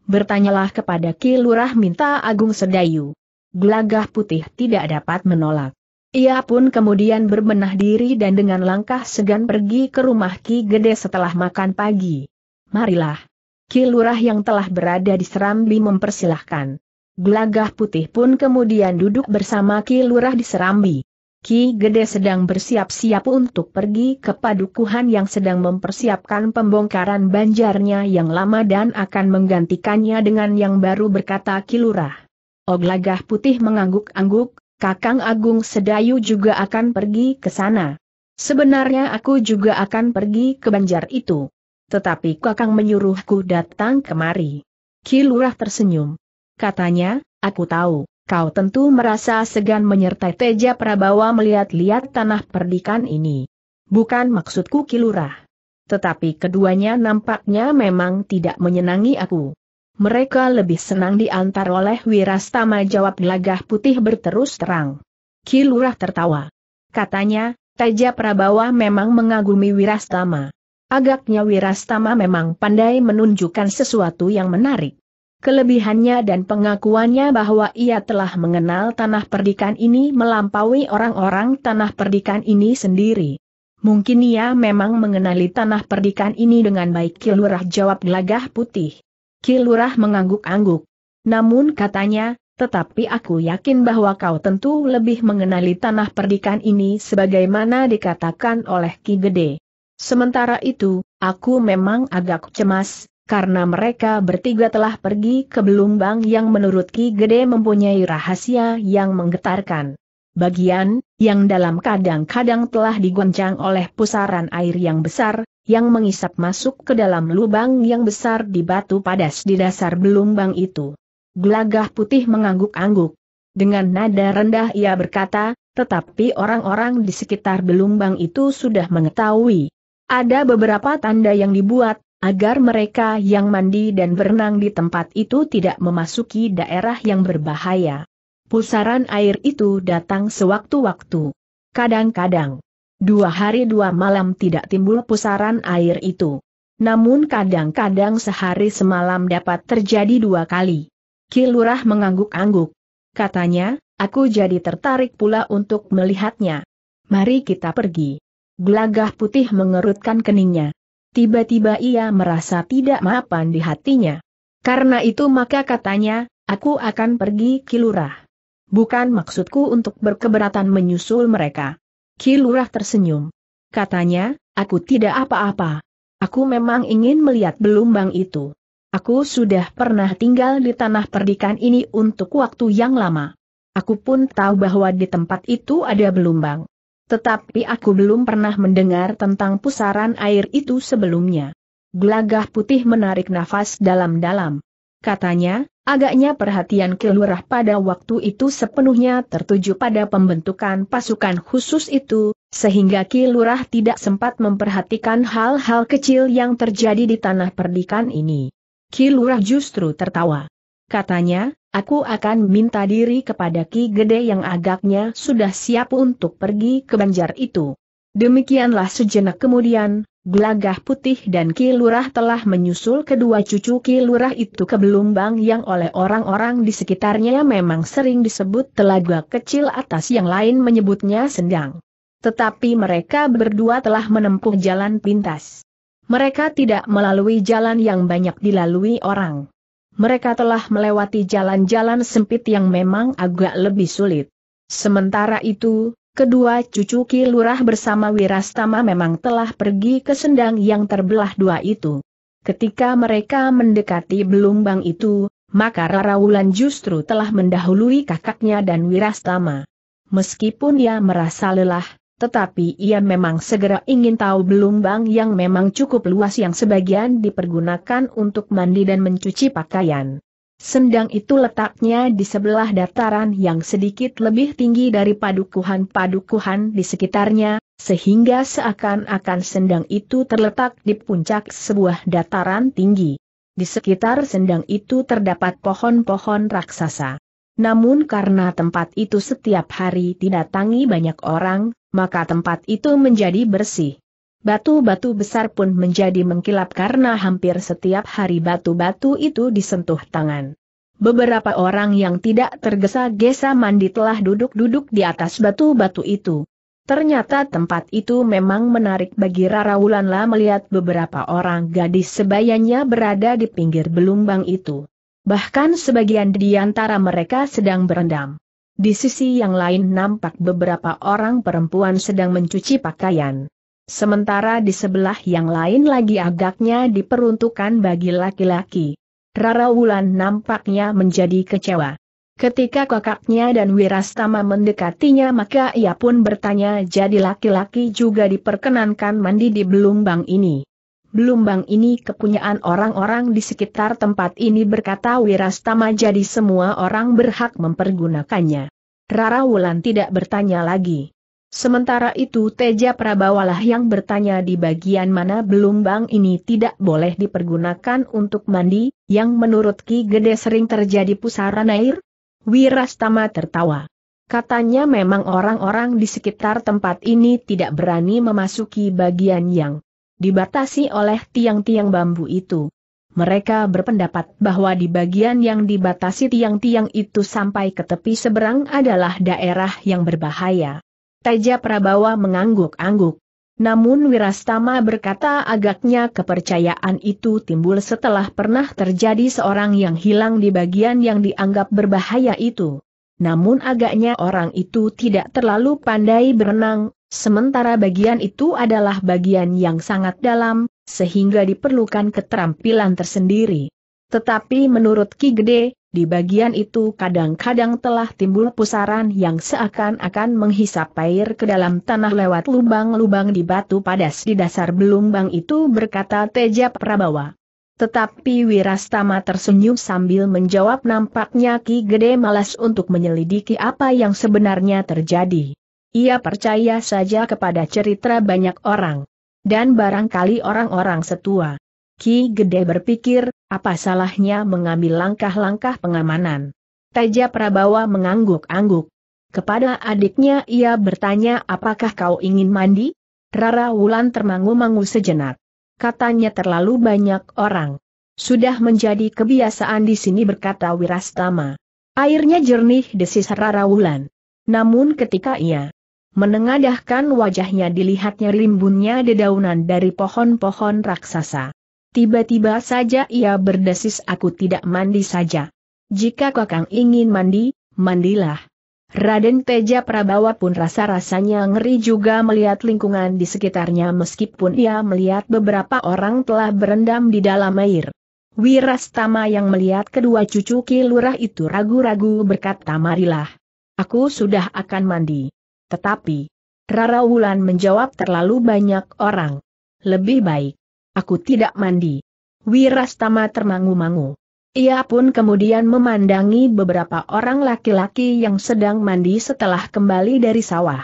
bertanyalah kepada Kilurah Minta Agung Sedayu. Gelagah putih tidak dapat menolak. Ia pun kemudian berbenah diri dan dengan langkah segan pergi ke rumah Ki Gede setelah makan pagi. Marilah. Ki Lurah yang telah berada di Serambi mempersilahkan. Gelagah putih pun kemudian duduk bersama Ki Lurah di Serambi. Ki Gede sedang bersiap-siap untuk pergi ke padukuhan yang sedang mempersiapkan pembongkaran banjarnya yang lama dan akan menggantikannya dengan yang baru berkata Kilurah. Oglagah putih mengangguk-angguk, Kakang Agung Sedayu juga akan pergi ke sana. Sebenarnya aku juga akan pergi ke banjar itu. Tetapi Kakang menyuruhku datang kemari. Kilurah tersenyum. Katanya, aku tahu. Kau tentu merasa segan menyertai Teja Prabawa melihat-lihat tanah perdikan ini. Bukan maksudku kilurah. Tetapi keduanya nampaknya memang tidak menyenangi aku. Mereka lebih senang diantar oleh Wirastama jawab gelagah putih berterus terang. Kilurah tertawa. Katanya, Teja Prabawa memang mengagumi Wirastama. Agaknya Wirastama memang pandai menunjukkan sesuatu yang menarik. Kelebihannya dan pengakuannya bahwa ia telah mengenal tanah perdikan ini melampaui orang-orang tanah perdikan ini sendiri. Mungkin ia memang mengenali tanah perdikan ini dengan baik Kilurah jawab gelagah putih. Kilurah mengangguk-angguk. Namun katanya, tetapi aku yakin bahwa kau tentu lebih mengenali tanah perdikan ini sebagaimana dikatakan oleh Ki Gede. Sementara itu, aku memang agak cemas, karena mereka bertiga telah pergi ke Belumbang yang menurut Ki Gede mempunyai rahasia yang menggetarkan. Bagian, yang dalam kadang-kadang telah digoncang oleh pusaran air yang besar, yang mengisap masuk ke dalam lubang yang besar di batu padas di dasar Belumbang itu. Gelagah putih mengangguk-angguk. Dengan nada rendah ia berkata, tetapi orang-orang di sekitar Belumbang itu sudah mengetahui. Ada beberapa tanda yang dibuat, agar mereka yang mandi dan berenang di tempat itu tidak memasuki daerah yang berbahaya. Pusaran air itu datang sewaktu-waktu. Kadang-kadang, dua hari dua malam tidak timbul pusaran air itu. Namun kadang-kadang sehari semalam dapat terjadi dua kali. Kilurah mengangguk-angguk. Katanya, aku jadi tertarik pula untuk melihatnya. Mari kita pergi. Gelagah putih mengerutkan keningnya. Tiba-tiba ia merasa tidak mapan di hatinya. Karena itu maka katanya, aku akan pergi Kilurah. Bukan maksudku untuk berkeberatan menyusul mereka. Kilurah tersenyum. Katanya, aku tidak apa-apa. Aku memang ingin melihat belumbang itu. Aku sudah pernah tinggal di tanah perdikan ini untuk waktu yang lama. Aku pun tahu bahwa di tempat itu ada belumbang. Tetapi aku belum pernah mendengar tentang pusaran air itu sebelumnya. Gelagah putih menarik nafas dalam-dalam. Katanya, agaknya perhatian kelurah pada waktu itu sepenuhnya tertuju pada pembentukan pasukan khusus itu, sehingga kelurah tidak sempat memperhatikan hal-hal kecil yang terjadi di tanah perdikan ini. Kilurah justru tertawa. Katanya, Aku akan minta diri kepada Ki Gede yang agaknya sudah siap untuk pergi ke banjar itu. Demikianlah sejenak kemudian, Glagah Putih dan Ki Lurah telah menyusul kedua cucu Ki Lurah itu ke Belumbang yang oleh orang-orang di sekitarnya memang sering disebut telaga kecil atas yang lain menyebutnya sendang. Tetapi mereka berdua telah menempuh jalan pintas. Mereka tidak melalui jalan yang banyak dilalui orang mereka telah melewati jalan-jalan sempit yang memang agak lebih sulit. Sementara itu, kedua cucu Ki Lurah bersama Wirastama memang telah pergi ke sendang yang terbelah dua itu. Ketika mereka mendekati belumbang itu, maka Rarawulan justru telah mendahului kakaknya dan Wirastama. Meskipun ia merasa lelah, tetapi ia memang segera ingin tahu belumbang yang memang cukup luas yang sebagian dipergunakan untuk mandi dan mencuci pakaian. Sendang itu letaknya di sebelah dataran yang sedikit lebih tinggi dari padukuhan-padukuhan di sekitarnya, sehingga seakan-akan sendang itu terletak di puncak sebuah dataran tinggi. Di sekitar sendang itu terdapat pohon-pohon raksasa. Namun karena tempat itu setiap hari didatangi banyak orang, maka tempat itu menjadi bersih. Batu-batu besar pun menjadi mengkilap karena hampir setiap hari batu-batu itu disentuh tangan. Beberapa orang yang tidak tergesa-gesa mandi telah duduk-duduk di atas batu-batu itu. Ternyata tempat itu memang menarik bagi Rara Wulanla melihat beberapa orang gadis sebayanya berada di pinggir belumbang itu. Bahkan sebagian di antara mereka sedang berendam. Di sisi yang lain nampak beberapa orang perempuan sedang mencuci pakaian. Sementara di sebelah yang lain lagi agaknya diperuntukkan bagi laki-laki. Rara Wulan nampaknya menjadi kecewa. Ketika kakaknya dan Wirastama mendekatinya maka ia pun bertanya jadi laki-laki juga diperkenankan mandi di belumbang ini. Belumbang ini kepunyaan orang-orang di sekitar tempat ini berkata Wirastama jadi semua orang berhak mempergunakannya. Rara Wulan tidak bertanya lagi. Sementara itu Teja Prabawalah yang bertanya di bagian mana belumbang ini tidak boleh dipergunakan untuk mandi, yang menurut Ki Gede sering terjadi pusaran air? Wirastama tertawa. Katanya memang orang-orang di sekitar tempat ini tidak berani memasuki bagian yang dibatasi oleh tiang-tiang bambu itu. Mereka berpendapat bahwa di bagian yang dibatasi tiang-tiang itu sampai ke tepi seberang adalah daerah yang berbahaya. Teja Prabawa mengangguk-angguk. Namun Wirastama berkata agaknya kepercayaan itu timbul setelah pernah terjadi seorang yang hilang di bagian yang dianggap berbahaya itu. Namun agaknya orang itu tidak terlalu pandai berenang, Sementara bagian itu adalah bagian yang sangat dalam, sehingga diperlukan keterampilan tersendiri. Tetapi menurut Ki Gede, di bagian itu kadang-kadang telah timbul pusaran yang seakan-akan menghisap air ke dalam tanah lewat lubang-lubang di batu padas di dasar belumbang itu berkata Teja Prabawa. Tetapi Wirastama tersenyum sambil menjawab nampaknya Ki Gede malas untuk menyelidiki apa yang sebenarnya terjadi. Ia percaya saja kepada cerita banyak orang. Dan barangkali orang-orang setua. Ki Gede berpikir, apa salahnya mengambil langkah-langkah pengamanan. Teja Prabawa mengangguk-angguk. Kepada adiknya ia bertanya apakah kau ingin mandi? Rara Wulan termangu-mangu sejenak. Katanya terlalu banyak orang. Sudah menjadi kebiasaan di sini berkata Wirastama. Airnya jernih desis Rara Wulan. Namun ketika ia Menengadahkan wajahnya dilihatnya rimbunnya dedaunan dari pohon-pohon raksasa. Tiba-tiba saja ia berdesis aku tidak mandi saja. Jika kakang ingin mandi, mandilah. Raden Teja Prabawa pun rasa-rasanya ngeri juga melihat lingkungan di sekitarnya meskipun ia melihat beberapa orang telah berendam di dalam air. Wirastama yang melihat kedua cucu kilurah itu ragu-ragu berkata marilah. Aku sudah akan mandi. Tetapi, Rara Wulan menjawab terlalu banyak orang. Lebih baik. Aku tidak mandi. Wirastama termangu-mangu. Ia pun kemudian memandangi beberapa orang laki-laki yang sedang mandi setelah kembali dari sawah.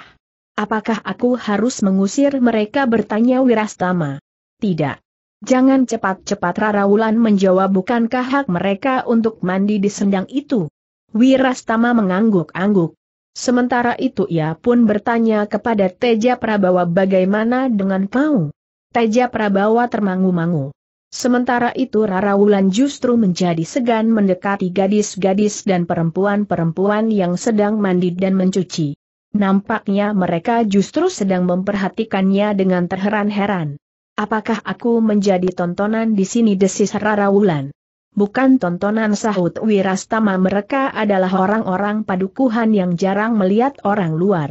Apakah aku harus mengusir mereka bertanya Wirastama? Tidak. Jangan cepat-cepat Rara Wulan menjawab bukankah hak mereka untuk mandi di sendang itu? Wirastama mengangguk-angguk. Sementara itu ia pun bertanya kepada Teja Prabawa bagaimana dengan kau. Teja Prabawa termangu-mangu. Sementara itu Rara Wulan justru menjadi segan mendekati gadis-gadis dan perempuan-perempuan yang sedang mandi dan mencuci. Nampaknya mereka justru sedang memperhatikannya dengan terheran-heran. Apakah aku menjadi tontonan di sini desis Rara Wulan? bukan tontonan sahut Wirastama mereka adalah orang-orang padukuhan yang jarang melihat orang luar.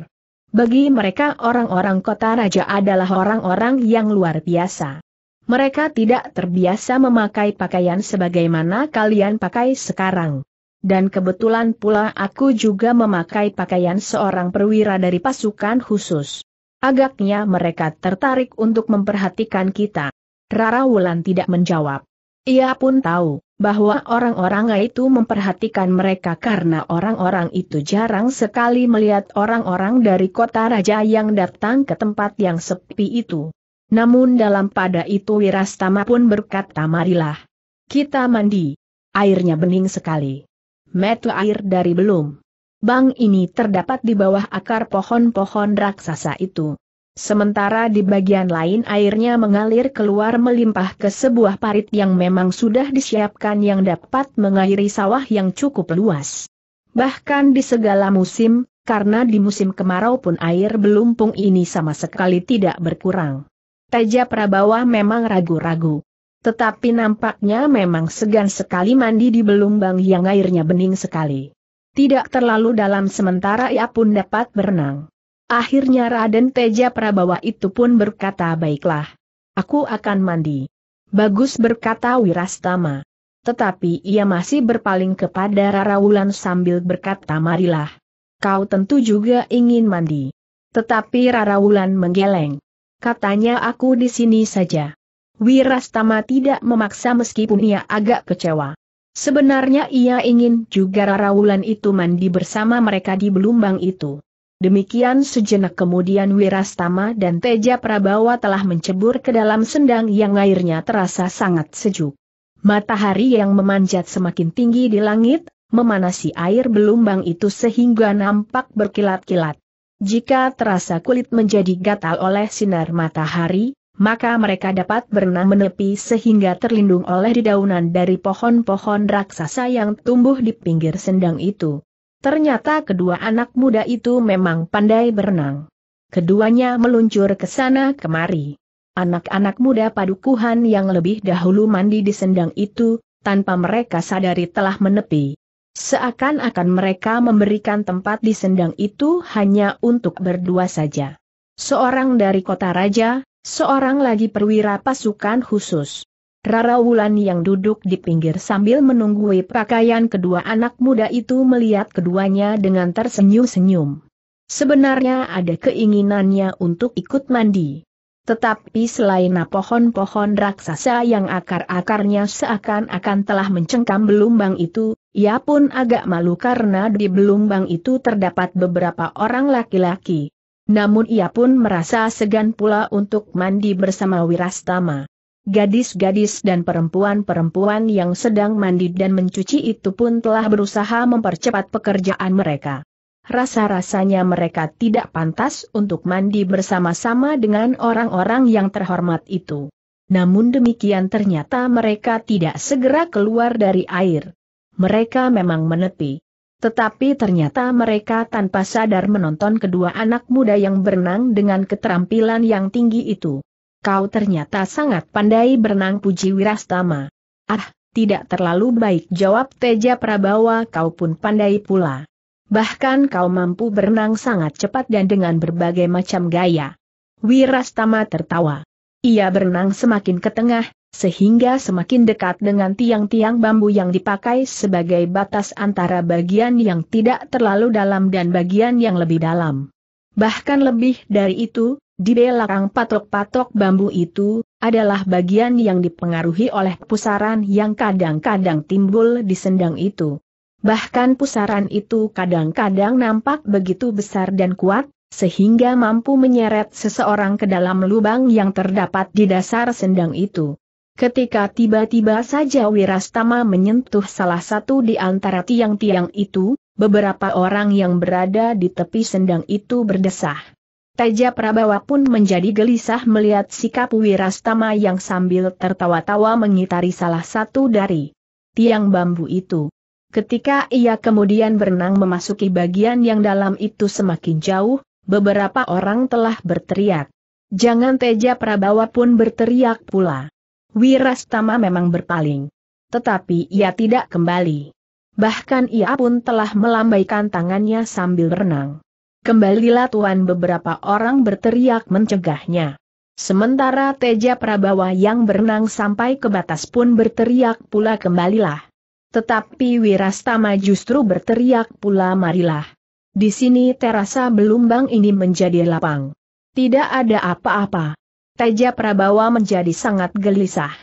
Bagi mereka orang-orang kota raja adalah orang-orang yang luar biasa. Mereka tidak terbiasa memakai pakaian sebagaimana kalian pakai sekarang. Dan kebetulan pula aku juga memakai pakaian seorang perwira dari pasukan khusus. Agaknya mereka tertarik untuk memperhatikan kita. Rara Wulan tidak menjawab. Ia pun tahu, bahwa orang-orang itu memperhatikan mereka karena orang-orang itu jarang sekali melihat orang-orang dari kota raja yang datang ke tempat yang sepi itu. Namun dalam pada itu Wirastama pun berkata marilah. Kita mandi. Airnya bening sekali. Metu air dari belum. Bang ini terdapat di bawah akar pohon-pohon raksasa itu. Sementara di bagian lain airnya mengalir keluar melimpah ke sebuah parit yang memang sudah disiapkan yang dapat mengairi sawah yang cukup luas. Bahkan di segala musim, karena di musim kemarau pun air belumpung ini sama sekali tidak berkurang. Teja Prabawa memang ragu-ragu. Tetapi nampaknya memang segan sekali mandi di belumbang yang airnya bening sekali. Tidak terlalu dalam sementara ia pun dapat berenang. Akhirnya Raden Teja Prabawa itu pun berkata baiklah. Aku akan mandi. Bagus berkata Wirastama. Tetapi ia masih berpaling kepada Rara Wulan sambil berkata marilah. Kau tentu juga ingin mandi. Tetapi Rara Wulan menggeleng. Katanya aku di sini saja. Wirastama tidak memaksa meskipun ia agak kecewa. Sebenarnya ia ingin juga Rara Wulan itu mandi bersama mereka di Belumbang itu. Demikian sejenak kemudian Wirastama dan Teja Prabawa telah mencebur ke dalam sendang yang airnya terasa sangat sejuk. Matahari yang memanjat semakin tinggi di langit, memanasi air belumbang itu sehingga nampak berkilat-kilat. Jika terasa kulit menjadi gatal oleh sinar matahari, maka mereka dapat berenang menepi sehingga terlindung oleh dedaunan dari pohon-pohon raksasa yang tumbuh di pinggir sendang itu. Ternyata kedua anak muda itu memang pandai berenang. Keduanya meluncur ke sana kemari. Anak-anak muda padukuhan yang lebih dahulu mandi di sendang itu, tanpa mereka sadari telah menepi. Seakan-akan mereka memberikan tempat di sendang itu hanya untuk berdua saja. Seorang dari kota raja, seorang lagi perwira pasukan khusus. Rara Wulan yang duduk di pinggir sambil menunggui pakaian kedua anak muda itu melihat keduanya dengan tersenyum-senyum. Sebenarnya ada keinginannya untuk ikut mandi. Tetapi selain pohon-pohon raksasa yang akar-akarnya seakan-akan telah mencengkam belumbang itu, ia pun agak malu karena di belumbang itu terdapat beberapa orang laki-laki. Namun ia pun merasa segan pula untuk mandi bersama Wirastama. Gadis-gadis dan perempuan-perempuan yang sedang mandi dan mencuci itu pun telah berusaha mempercepat pekerjaan mereka. Rasa-rasanya mereka tidak pantas untuk mandi bersama-sama dengan orang-orang yang terhormat itu. Namun demikian ternyata mereka tidak segera keluar dari air. Mereka memang menepi. Tetapi ternyata mereka tanpa sadar menonton kedua anak muda yang berenang dengan keterampilan yang tinggi itu kau ternyata sangat pandai berenang puji Wirastama. Ah, tidak terlalu baik jawab Teja Prabawa kau pun pandai pula. Bahkan kau mampu berenang sangat cepat dan dengan berbagai macam gaya. Wirastama tertawa. Ia berenang semakin ke tengah, sehingga semakin dekat dengan tiang-tiang bambu yang dipakai sebagai batas antara bagian yang tidak terlalu dalam dan bagian yang lebih dalam. Bahkan lebih dari itu, di belakang patok-patok bambu itu, adalah bagian yang dipengaruhi oleh pusaran yang kadang-kadang timbul di sendang itu. Bahkan pusaran itu kadang-kadang nampak begitu besar dan kuat, sehingga mampu menyeret seseorang ke dalam lubang yang terdapat di dasar sendang itu. Ketika tiba-tiba saja Wirastama menyentuh salah satu di antara tiang-tiang itu, beberapa orang yang berada di tepi sendang itu berdesah. Teja Prabawa pun menjadi gelisah melihat sikap Wirastama yang sambil tertawa-tawa mengitari salah satu dari tiang bambu itu. Ketika ia kemudian berenang memasuki bagian yang dalam itu semakin jauh, beberapa orang telah berteriak. Jangan Teja Prabawa pun berteriak pula. Wirastama memang berpaling. Tetapi ia tidak kembali. Bahkan ia pun telah melambaikan tangannya sambil renang. Kembalilah tuan! beberapa orang berteriak mencegahnya. Sementara Teja Prabawa yang berenang sampai ke batas pun berteriak pula kembalilah. Tetapi Wirastama justru berteriak pula marilah. Di sini terasa belumbang ini menjadi lapang. Tidak ada apa-apa. Teja Prabawa menjadi sangat gelisah.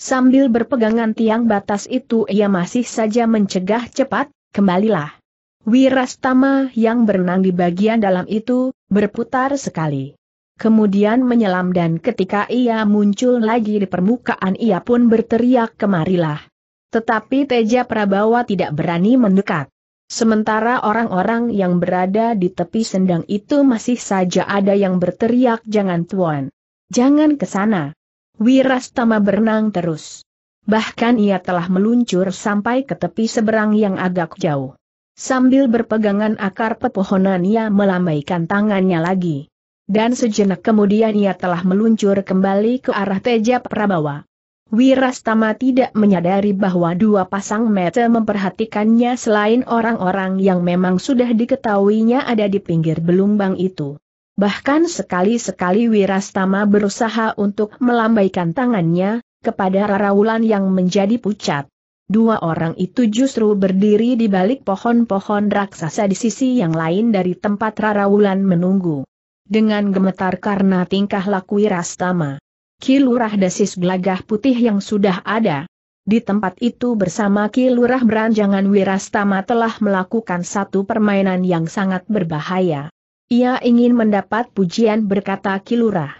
Sambil berpegangan tiang batas itu ia masih saja mencegah cepat, kembalilah. Wirastama yang berenang di bagian dalam itu, berputar sekali. Kemudian menyelam dan ketika ia muncul lagi di permukaan ia pun berteriak kemarilah. Tetapi Teja Prabawa tidak berani mendekat. Sementara orang-orang yang berada di tepi sendang itu masih saja ada yang berteriak jangan tuan. Jangan ke sana. Wirastama berenang terus. Bahkan ia telah meluncur sampai ke tepi seberang yang agak jauh. Sambil berpegangan akar pepohonan ia melambaikan tangannya lagi. Dan sejenak kemudian ia telah meluncur kembali ke arah Teja Prabawa. Wirastama tidak menyadari bahwa dua pasang mata memperhatikannya selain orang-orang yang memang sudah diketahuinya ada di pinggir belumbang itu. Bahkan sekali-sekali Wirastama berusaha untuk melambaikan tangannya, kepada Wulan yang menjadi pucat. Dua orang itu justru berdiri di balik pohon-pohon raksasa di sisi yang lain dari tempat Rara Wulan menunggu. Dengan gemetar karena tingkah laku Wirastama. Kilurah desis gelagah putih yang sudah ada. Di tempat itu bersama Kilurah Beranjangan Wirastama telah melakukan satu permainan yang sangat berbahaya. Ia ingin mendapat pujian berkata Kilurah.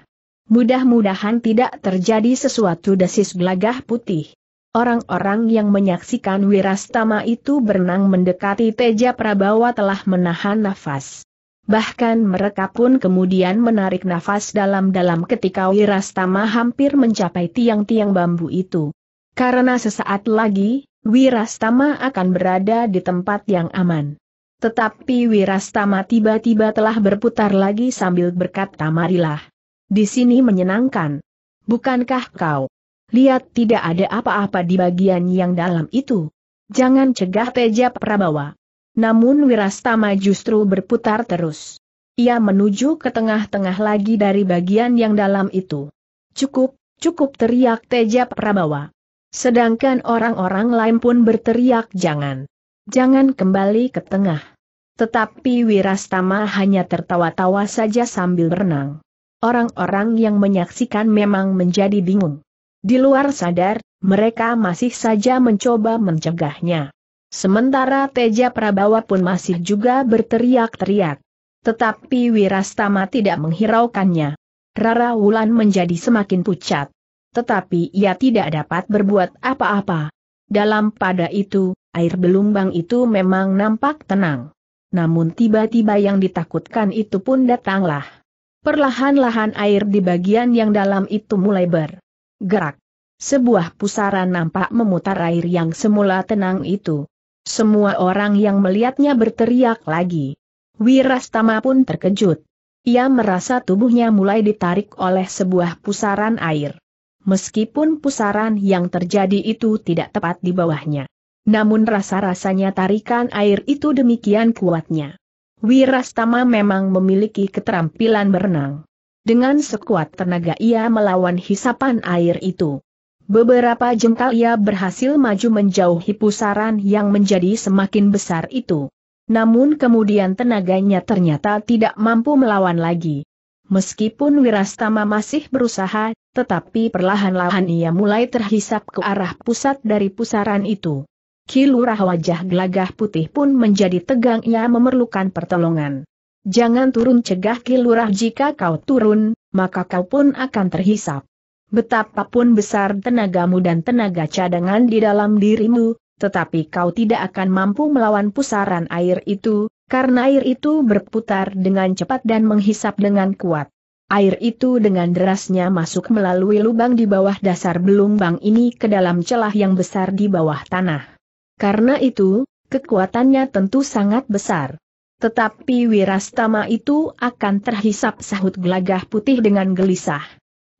Mudah-mudahan tidak terjadi sesuatu desis gelagah putih. Orang-orang yang menyaksikan Wirastama itu berenang mendekati Teja Prabawa telah menahan nafas. Bahkan mereka pun kemudian menarik nafas dalam-dalam ketika Wirastama hampir mencapai tiang-tiang bambu itu. Karena sesaat lagi, Wirastama akan berada di tempat yang aman. Tetapi Wirastama tiba-tiba telah berputar lagi sambil berkata marilah. Di sini menyenangkan. Bukankah kau? Lihat tidak ada apa-apa di bagian yang dalam itu. Jangan cegah Teja Prabawa. Namun Wirastama justru berputar terus. Ia menuju ke tengah-tengah lagi dari bagian yang dalam itu. Cukup, cukup teriak Teja Prabawa. Sedangkan orang-orang lain pun berteriak jangan. Jangan kembali ke tengah. Tetapi Wirastama hanya tertawa-tawa saja sambil berenang. Orang-orang yang menyaksikan memang menjadi bingung. Di luar sadar, mereka masih saja mencoba mencegahnya. Sementara Teja Prabawa pun masih juga berteriak-teriak. Tetapi Wirastama tidak menghiraukannya. Rara Wulan menjadi semakin pucat. Tetapi ia tidak dapat berbuat apa-apa. Dalam pada itu, air belumbang itu memang nampak tenang. Namun tiba-tiba yang ditakutkan itu pun datanglah. Perlahan-lahan air di bagian yang dalam itu mulai ber Gerak. Sebuah pusaran nampak memutar air yang semula tenang itu. Semua orang yang melihatnya berteriak lagi. Wirastama pun terkejut. Ia merasa tubuhnya mulai ditarik oleh sebuah pusaran air. Meskipun pusaran yang terjadi itu tidak tepat di bawahnya. Namun rasa-rasanya tarikan air itu demikian kuatnya. Wirastama memang memiliki keterampilan berenang. Dengan sekuat tenaga ia melawan hisapan air itu. Beberapa jengkal ia berhasil maju menjauhi pusaran yang menjadi semakin besar itu. Namun kemudian tenaganya ternyata tidak mampu melawan lagi. Meskipun Wirastama masih berusaha, tetapi perlahan-lahan ia mulai terhisap ke arah pusat dari pusaran itu. Kilurah wajah gelagah putih pun menjadi tegang ia memerlukan pertolongan. Jangan turun cegah kilurah jika kau turun, maka kau pun akan terhisap. Betapapun besar tenagamu dan tenaga cadangan di dalam dirimu, tetapi kau tidak akan mampu melawan pusaran air itu, karena air itu berputar dengan cepat dan menghisap dengan kuat. Air itu dengan derasnya masuk melalui lubang di bawah dasar belumbang ini ke dalam celah yang besar di bawah tanah. Karena itu, kekuatannya tentu sangat besar. Tetapi wirastama itu akan terhisap sahut gelagah putih dengan gelisah.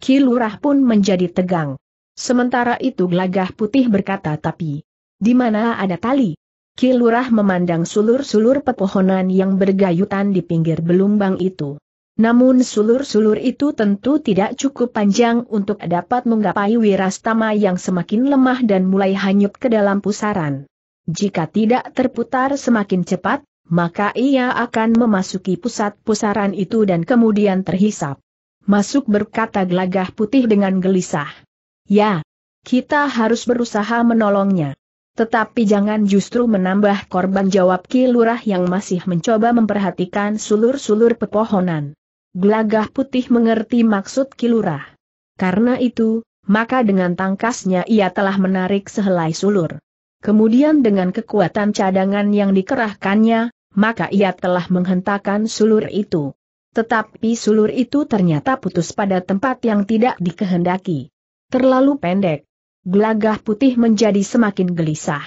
Kilurah pun menjadi tegang. Sementara itu gelagah putih berkata tapi, di mana ada tali? Kilurah memandang sulur-sulur pepohonan yang bergayutan di pinggir belumbang itu. Namun sulur-sulur itu tentu tidak cukup panjang untuk dapat menggapai wirastama yang semakin lemah dan mulai hanyut ke dalam pusaran. Jika tidak terputar semakin cepat, maka ia akan memasuki pusat pusaran itu dan kemudian terhisap. Masuk berkata gelagah putih dengan gelisah. Ya, kita harus berusaha menolongnya. Tetapi jangan justru menambah korban jawab kilurah yang masih mencoba memperhatikan sulur-sulur pepohonan. Gelagah putih mengerti maksud kilurah. Karena itu, maka dengan tangkasnya ia telah menarik sehelai sulur. Kemudian dengan kekuatan cadangan yang dikerahkannya, maka ia telah menghentakkan sulur itu. Tetapi sulur itu ternyata putus pada tempat yang tidak dikehendaki. Terlalu pendek. Gelagah putih menjadi semakin gelisah.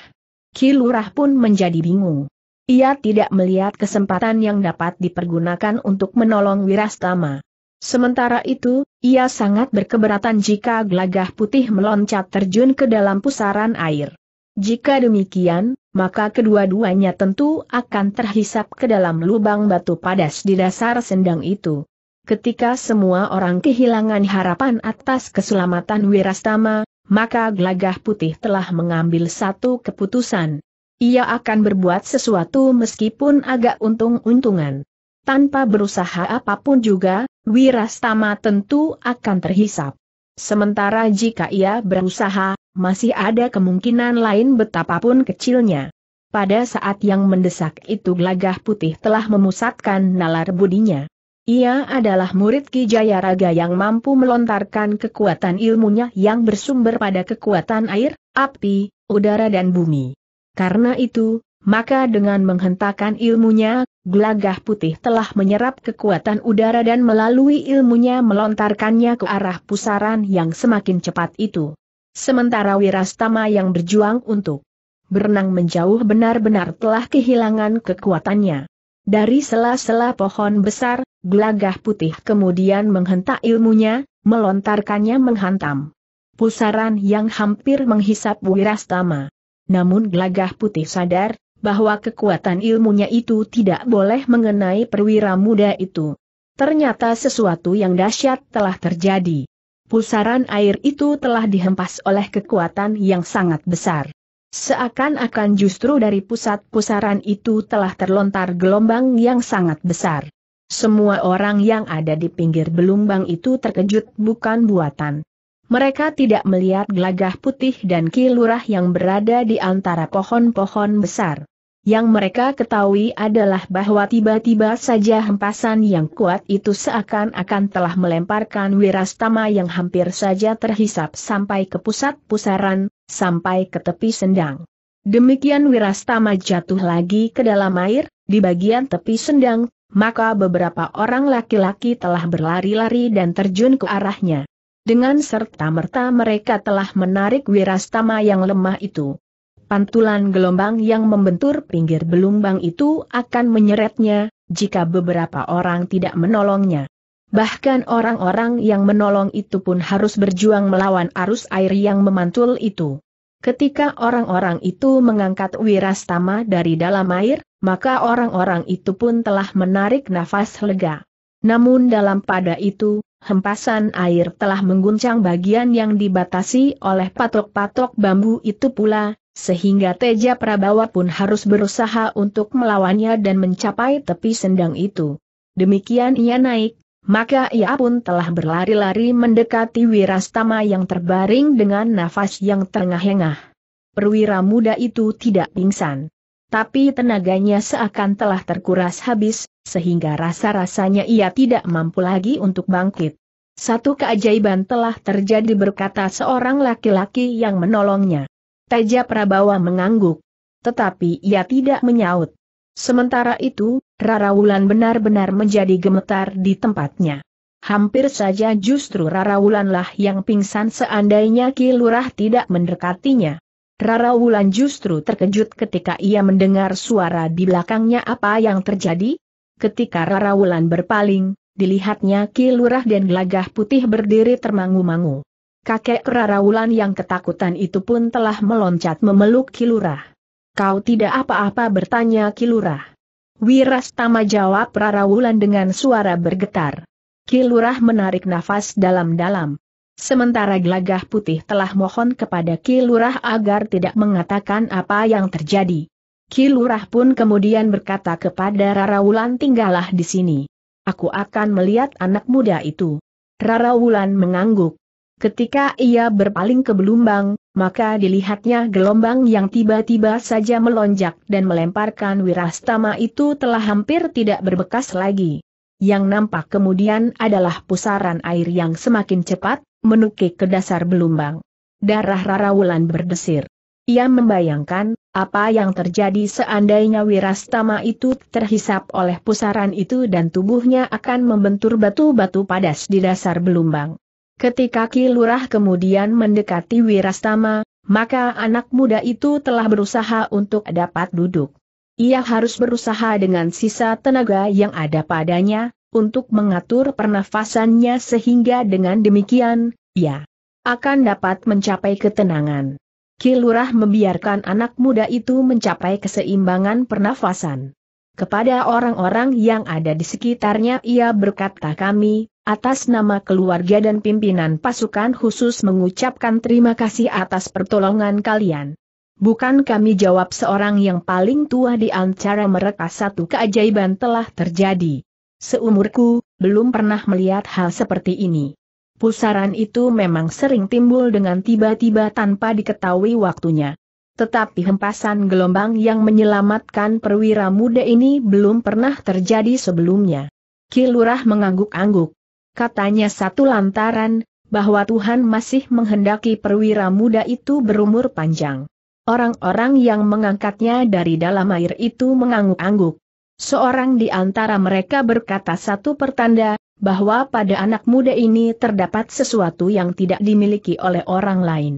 Kilurah pun menjadi bingung. Ia tidak melihat kesempatan yang dapat dipergunakan untuk menolong Wirastama. Sementara itu, ia sangat berkeberatan jika gelagah putih meloncat terjun ke dalam pusaran air. Jika demikian, maka kedua-duanya tentu akan terhisap ke dalam lubang batu padas di dasar sendang itu. Ketika semua orang kehilangan harapan atas keselamatan Wirastama, maka gelagah putih telah mengambil satu keputusan. Ia akan berbuat sesuatu meskipun agak untung-untungan. Tanpa berusaha apapun juga, Wirastama tentu akan terhisap. Sementara jika ia berusaha, masih ada kemungkinan lain betapapun kecilnya. Pada saat yang mendesak itu gelagah putih telah memusatkan nalar budinya. Ia adalah murid Ki Jayaraga yang mampu melontarkan kekuatan ilmunya yang bersumber pada kekuatan air, api, udara dan bumi. Karena itu, maka dengan menghentakkan ilmunya, gelagah putih telah menyerap kekuatan udara dan melalui ilmunya melontarkannya ke arah pusaran yang semakin cepat itu. Sementara Wirastama yang berjuang untuk berenang menjauh benar-benar telah kehilangan kekuatannya. Dari sela-sela pohon besar, gelagah putih kemudian menghentak ilmunya, melontarkannya menghantam. Pusaran yang hampir menghisap Wirastama. Namun gelagah putih sadar, bahwa kekuatan ilmunya itu tidak boleh mengenai perwira muda itu. Ternyata sesuatu yang dahsyat telah terjadi. Pusaran air itu telah dihempas oleh kekuatan yang sangat besar. Seakan-akan justru dari pusat pusaran itu telah terlontar gelombang yang sangat besar. Semua orang yang ada di pinggir gelombang itu terkejut bukan buatan. Mereka tidak melihat gelagah putih dan kilurah yang berada di antara pohon-pohon besar. Yang mereka ketahui adalah bahwa tiba-tiba saja hempasan yang kuat itu seakan-akan telah melemparkan wirastama yang hampir saja terhisap sampai ke pusat pusaran, sampai ke tepi sendang. Demikian wirastama jatuh lagi ke dalam air, di bagian tepi sendang, maka beberapa orang laki-laki telah berlari-lari dan terjun ke arahnya. Dengan serta-merta mereka telah menarik wirastama yang lemah itu pantulan gelombang yang membentur pinggir belumbang itu akan menyeretnya, jika beberapa orang tidak menolongnya. Bahkan orang-orang yang menolong itu pun harus berjuang melawan arus air yang memantul itu. Ketika orang-orang itu mengangkat wirastama dari dalam air, maka orang-orang itu pun telah menarik nafas lega. Namun dalam pada itu, hempasan air telah mengguncang bagian yang dibatasi oleh patok-patok bambu itu pula, sehingga Teja Prabawa pun harus berusaha untuk melawannya dan mencapai tepi sendang itu. Demikian ia naik, maka ia pun telah berlari-lari mendekati Wirastama yang terbaring dengan nafas yang terengah-engah. Perwira muda itu tidak pingsan. Tapi tenaganya seakan telah terkuras habis, sehingga rasa-rasanya ia tidak mampu lagi untuk bangkit. Satu keajaiban telah terjadi berkata seorang laki-laki yang menolongnya. Teja Prabawa mengangguk. Tetapi ia tidak menyaut. Sementara itu, Rara Wulan benar-benar menjadi gemetar di tempatnya. Hampir saja justru Rara Wulanlah yang pingsan seandainya Ki tidak mendekatinya. Rara Wulan justru terkejut ketika ia mendengar suara di belakangnya apa yang terjadi. Ketika Rara Wulan berpaling, dilihatnya Ki dan gelagah putih berdiri termangu-mangu kakek Rarawulan yang ketakutan itu pun telah meloncat memeluk Kilurah. Kau tidak apa-apa bertanya Kilurah. Wirastama jawab Rarawulan dengan suara bergetar. Kilurah menarik nafas dalam-dalam. Sementara gelagah putih telah mohon kepada Kilurah agar tidak mengatakan apa yang terjadi. Kilurah pun kemudian berkata kepada Rarawulan tinggallah di sini. Aku akan melihat anak muda itu. Rarawulan mengangguk. Ketika ia berpaling ke belumbang, maka dilihatnya gelombang yang tiba-tiba saja melonjak dan melemparkan wirastama itu telah hampir tidak berbekas lagi. Yang nampak kemudian adalah pusaran air yang semakin cepat, menukik ke dasar belumbang. Darah Rara Wulan berdesir. Ia membayangkan, apa yang terjadi seandainya wirastama itu terhisap oleh pusaran itu dan tubuhnya akan membentur batu-batu padas di dasar belumbang. Ketika kilurah kemudian mendekati Wirastama, maka anak muda itu telah berusaha untuk dapat duduk. Ia harus berusaha dengan sisa tenaga yang ada padanya, untuk mengatur pernafasannya sehingga dengan demikian, ia akan dapat mencapai ketenangan. Kilurah membiarkan anak muda itu mencapai keseimbangan pernafasan. Kepada orang-orang yang ada di sekitarnya ia berkata kami, atas nama keluarga dan pimpinan pasukan khusus mengucapkan terima kasih atas pertolongan kalian. Bukan kami jawab seorang yang paling tua di antara mereka satu keajaiban telah terjadi. Seumurku, belum pernah melihat hal seperti ini. Pusaran itu memang sering timbul dengan tiba-tiba tanpa diketahui waktunya. Tetapi hempasan gelombang yang menyelamatkan perwira muda ini belum pernah terjadi sebelumnya. Kilurah mengangguk-angguk, katanya satu lantaran, bahwa Tuhan masih menghendaki perwira muda itu berumur panjang. Orang-orang yang mengangkatnya dari dalam air itu mengangguk-angguk. Seorang di antara mereka berkata satu pertanda, bahwa pada anak muda ini terdapat sesuatu yang tidak dimiliki oleh orang lain.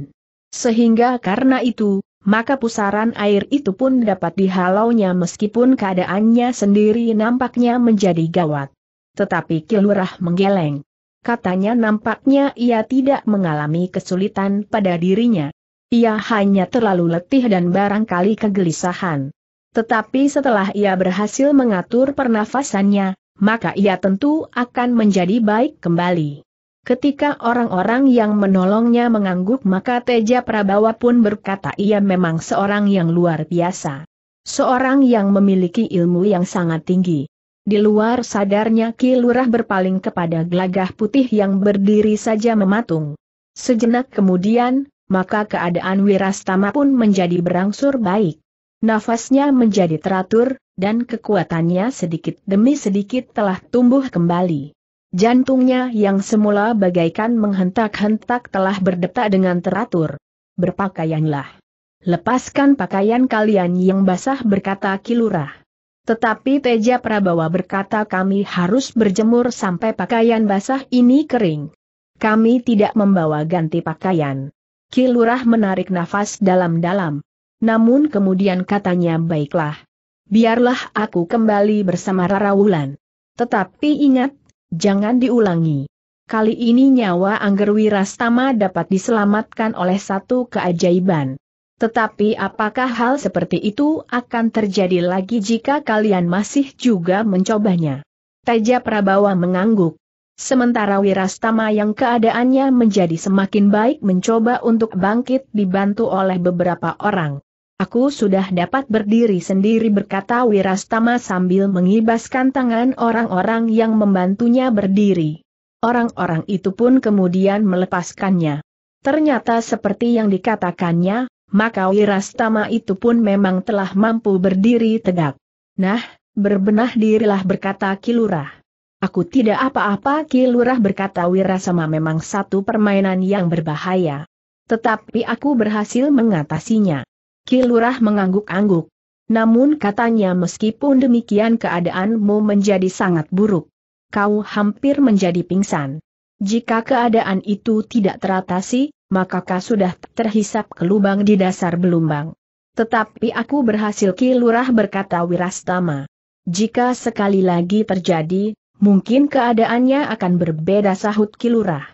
Sehingga karena itu, maka pusaran air itu pun dapat dihalaunya meskipun keadaannya sendiri nampaknya menjadi gawat. Tetapi Kilurah menggeleng. Katanya nampaknya ia tidak mengalami kesulitan pada dirinya. Ia hanya terlalu letih dan barangkali kegelisahan. Tetapi setelah ia berhasil mengatur pernafasannya, maka ia tentu akan menjadi baik kembali. Ketika orang-orang yang menolongnya mengangguk maka Teja Prabawa pun berkata ia memang seorang yang luar biasa. Seorang yang memiliki ilmu yang sangat tinggi. Di luar sadarnya Ki Lurah berpaling kepada gelagah putih yang berdiri saja mematung. Sejenak kemudian, maka keadaan Wirastama pun menjadi berangsur baik. Nafasnya menjadi teratur, dan kekuatannya sedikit demi sedikit telah tumbuh kembali. Jantungnya yang semula bagaikan menghentak-hentak telah berdetak dengan teratur. Berpakaianlah. Lepaskan pakaian kalian yang basah berkata Kilurah. Tetapi Teja Prabawa berkata kami harus berjemur sampai pakaian basah ini kering. Kami tidak membawa ganti pakaian. Kilurah menarik nafas dalam-dalam. Namun kemudian katanya baiklah. Biarlah aku kembali bersama Rara Wulan. Tetapi ingat, jangan diulangi. Kali ini nyawa Angger Stama dapat diselamatkan oleh satu keajaiban. Tetapi apakah hal seperti itu akan terjadi lagi jika kalian masih juga mencobanya? Teja Prabawa mengangguk. Sementara Wirastama yang keadaannya menjadi semakin baik mencoba untuk bangkit dibantu oleh beberapa orang. Aku sudah dapat berdiri sendiri berkata Wirastama sambil mengibaskan tangan orang-orang yang membantunya berdiri. Orang-orang itu pun kemudian melepaskannya. Ternyata seperti yang dikatakannya, maka Wirastama itu pun memang telah mampu berdiri tegak. Nah, berbenah dirilah berkata Kilurah. Aku tidak apa-apa Kilurah berkata Wirasama memang satu permainan yang berbahaya. Tetapi aku berhasil mengatasinya. Kilurah mengangguk-angguk. Namun katanya meskipun demikian keadaanmu menjadi sangat buruk. Kau hampir menjadi pingsan. Jika keadaan itu tidak teratasi, makakah sudah terhisap ke lubang di dasar belumbang. Tetapi aku berhasil kilurah berkata Wirastama. Jika sekali lagi terjadi, mungkin keadaannya akan berbeda sahut kilurah.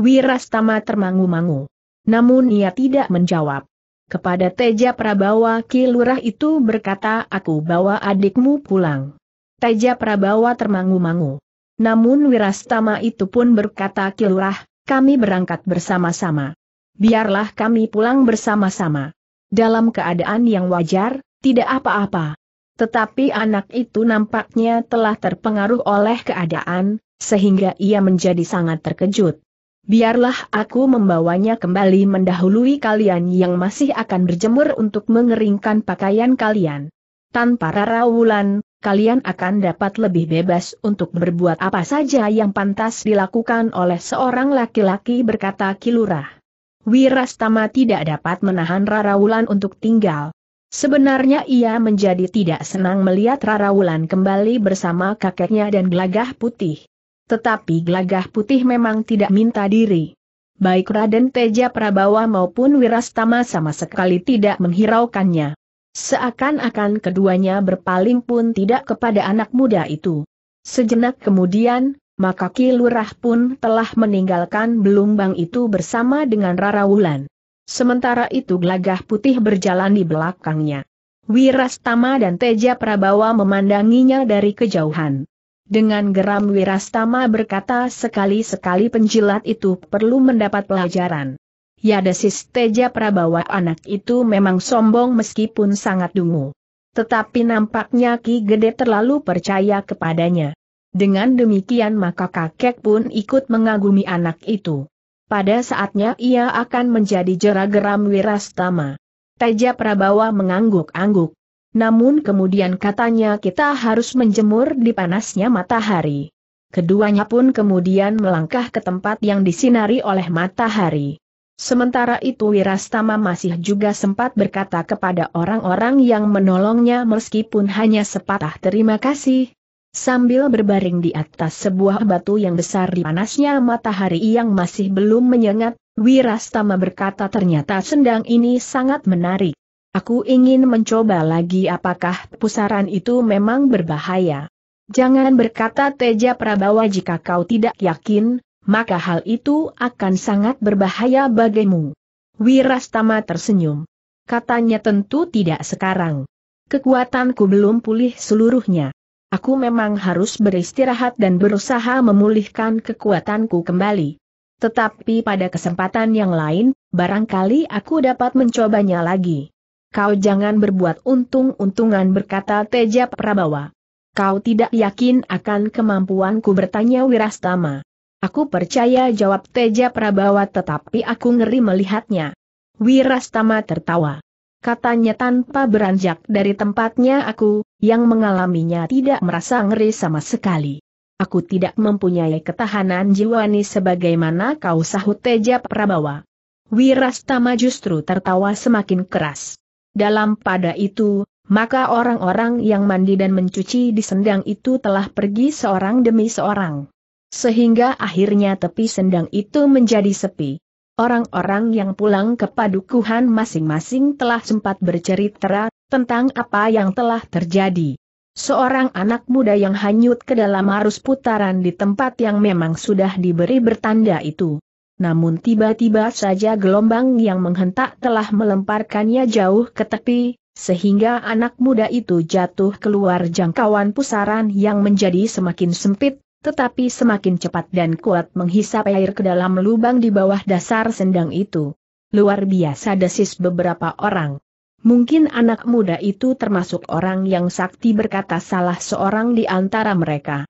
Wirastama termangu-mangu. Namun ia tidak menjawab. Kepada Teja Prabawa kilurah itu berkata aku bawa adikmu pulang. Teja Prabawa termangu-mangu. Namun Wirastama itu pun berkata kilurah, kami berangkat bersama-sama. Biarlah kami pulang bersama-sama. Dalam keadaan yang wajar, tidak apa-apa. Tetapi anak itu nampaknya telah terpengaruh oleh keadaan, sehingga ia menjadi sangat terkejut. Biarlah aku membawanya kembali mendahului kalian yang masih akan berjemur untuk mengeringkan pakaian kalian. Tanpa rara wulan, kalian akan dapat lebih bebas untuk berbuat apa saja yang pantas dilakukan oleh seorang laki-laki berkata Kilurah. Wirastama tidak dapat menahan Raraulan untuk tinggal. Sebenarnya ia menjadi tidak senang melihat Raraulan kembali bersama kakeknya dan gelagah putih. Tetapi gelagah putih memang tidak minta diri. Baik Raden Teja Prabawa maupun Wirastama sama sekali tidak menghiraukannya. Seakan-akan keduanya berpaling pun tidak kepada anak muda itu. Sejenak kemudian, maka Ki Lurah pun telah meninggalkan belumbang itu bersama dengan Rara Wulan. Sementara itu gelagah putih berjalan di belakangnya. Wirastama dan Teja Prabawa memandanginya dari kejauhan. Dengan geram Wirastama berkata sekali-sekali penjilat itu perlu mendapat pelajaran. Ya, desis Teja Prabawa anak itu memang sombong meskipun sangat dungu. Tetapi nampaknya Ki Gede terlalu percaya kepadanya. Dengan demikian maka kakek pun ikut mengagumi anak itu. Pada saatnya ia akan menjadi jera geram wirastama. Teja Prabawa mengangguk-angguk. Namun kemudian katanya kita harus menjemur di panasnya matahari. Keduanya pun kemudian melangkah ke tempat yang disinari oleh matahari. Sementara itu Wirastama masih juga sempat berkata kepada orang-orang yang menolongnya meskipun hanya sepatah terima kasih. Sambil berbaring di atas sebuah batu yang besar di panasnya matahari yang masih belum menyengat, Wirastama berkata ternyata sendang ini sangat menarik. Aku ingin mencoba lagi apakah pusaran itu memang berbahaya. Jangan berkata Teja Prabawa jika kau tidak yakin, maka hal itu akan sangat berbahaya bagimu. Wirastama tersenyum. Katanya tentu tidak sekarang. Kekuatanku belum pulih seluruhnya. Aku memang harus beristirahat dan berusaha memulihkan kekuatanku kembali. Tetapi pada kesempatan yang lain, barangkali aku dapat mencobanya lagi. Kau jangan berbuat untung-untungan berkata Teja Prabawa. Kau tidak yakin akan kemampuanku bertanya Wirastama. Aku percaya jawab Teja Prabawa tetapi aku ngeri melihatnya. Wirastama tertawa. Katanya tanpa beranjak dari tempatnya aku, yang mengalaminya tidak merasa ngeri sama sekali. Aku tidak mempunyai ketahanan jiwani sebagaimana kau sahut Teja Prabawa. Wirastama justru tertawa semakin keras. Dalam pada itu, maka orang-orang yang mandi dan mencuci di sendang itu telah pergi seorang demi seorang. Sehingga akhirnya tepi sendang itu menjadi sepi. Orang-orang yang pulang ke padukuhan masing-masing telah sempat bercerita tentang apa yang telah terjadi. Seorang anak muda yang hanyut ke dalam arus putaran di tempat yang memang sudah diberi bertanda itu. Namun tiba-tiba saja gelombang yang menghentak telah melemparkannya jauh ke tepi, sehingga anak muda itu jatuh keluar jangkauan pusaran yang menjadi semakin sempit, tetapi semakin cepat dan kuat menghisap air ke dalam lubang di bawah dasar sendang itu. Luar biasa desis beberapa orang. Mungkin anak muda itu termasuk orang yang sakti berkata salah seorang di antara mereka.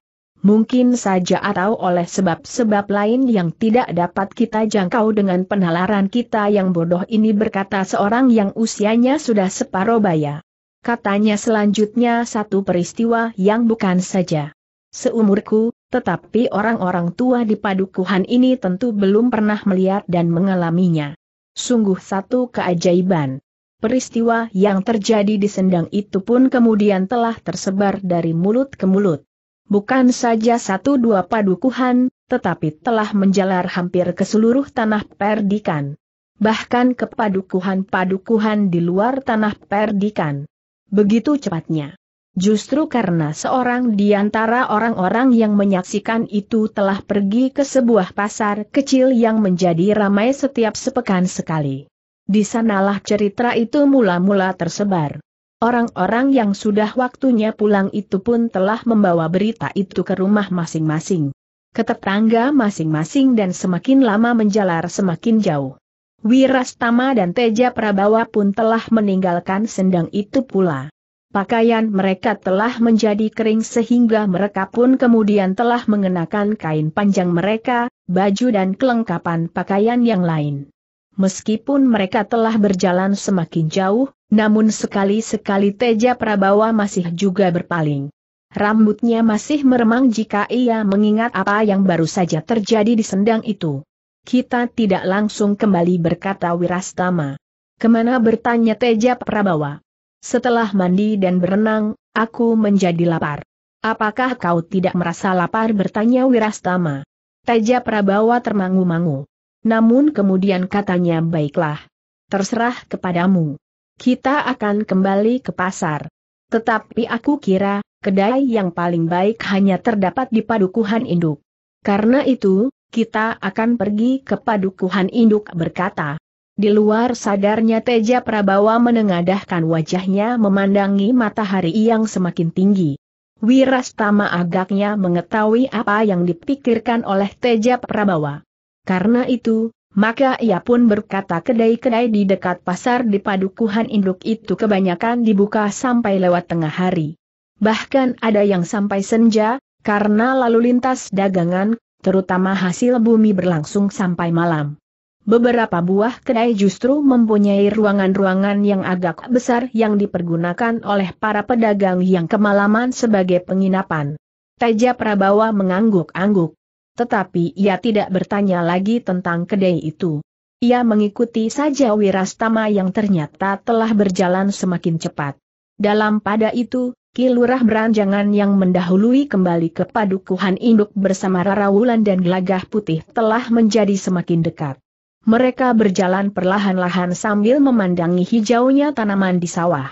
Mungkin saja atau oleh sebab-sebab lain yang tidak dapat kita jangkau dengan penalaran kita yang bodoh ini berkata seorang yang usianya sudah separuh baya. Katanya selanjutnya satu peristiwa yang bukan saja. Seumurku, tetapi orang-orang tua di padukuhan ini tentu belum pernah melihat dan mengalaminya. Sungguh satu keajaiban. Peristiwa yang terjadi di sendang itu pun kemudian telah tersebar dari mulut ke mulut. Bukan saja satu dua padukuhan, tetapi telah menjalar hampir ke seluruh tanah perdikan. Bahkan ke padukuhan-padukuhan di luar tanah perdikan. Begitu cepatnya. Justru karena seorang di antara orang-orang yang menyaksikan itu telah pergi ke sebuah pasar kecil yang menjadi ramai setiap sepekan sekali. Di sanalah cerita itu mula-mula tersebar. Orang-orang yang sudah waktunya pulang itu pun telah membawa berita itu ke rumah masing-masing. Ke tetangga masing-masing dan semakin lama menjalar semakin jauh. Wirastama dan Teja Prabawa pun telah meninggalkan sendang itu pula. Pakaian mereka telah menjadi kering sehingga mereka pun kemudian telah mengenakan kain panjang mereka, baju dan kelengkapan pakaian yang lain. Meskipun mereka telah berjalan semakin jauh, namun sekali-sekali Teja Prabawa masih juga berpaling. Rambutnya masih meremang jika ia mengingat apa yang baru saja terjadi di sendang itu. Kita tidak langsung kembali berkata Wirastama. Kemana bertanya Teja Prabawa? Setelah mandi dan berenang, aku menjadi lapar. Apakah kau tidak merasa lapar bertanya Wirastama? Teja Prabawa termangu-mangu. Namun kemudian katanya baiklah. Terserah kepadamu. Kita akan kembali ke pasar. Tetapi aku kira, kedai yang paling baik hanya terdapat di padukuhan induk. Karena itu, kita akan pergi ke padukuhan induk berkata di luar sadarnya Teja Prabawa menengadahkan wajahnya memandangi matahari yang semakin tinggi. Wirastama agaknya mengetahui apa yang dipikirkan oleh Teja Prabawa. Karena itu, maka ia pun berkata kedai-kedai di dekat pasar di padukuhan induk itu kebanyakan dibuka sampai lewat tengah hari. Bahkan ada yang sampai senja, karena lalu lintas dagangan, terutama hasil bumi berlangsung sampai malam. Beberapa buah kedai justru mempunyai ruangan-ruangan yang agak besar yang dipergunakan oleh para pedagang yang kemalaman sebagai penginapan. Teja Prabawa mengangguk-angguk. Tetapi ia tidak bertanya lagi tentang kedai itu. Ia mengikuti saja Wirastama yang ternyata telah berjalan semakin cepat. Dalam pada itu, Kilurah Beranjangan yang mendahului kembali ke padukuhan induk bersama Rara Wulan dan Gelagah Putih telah menjadi semakin dekat. Mereka berjalan perlahan-lahan sambil memandangi hijaunya tanaman di sawah.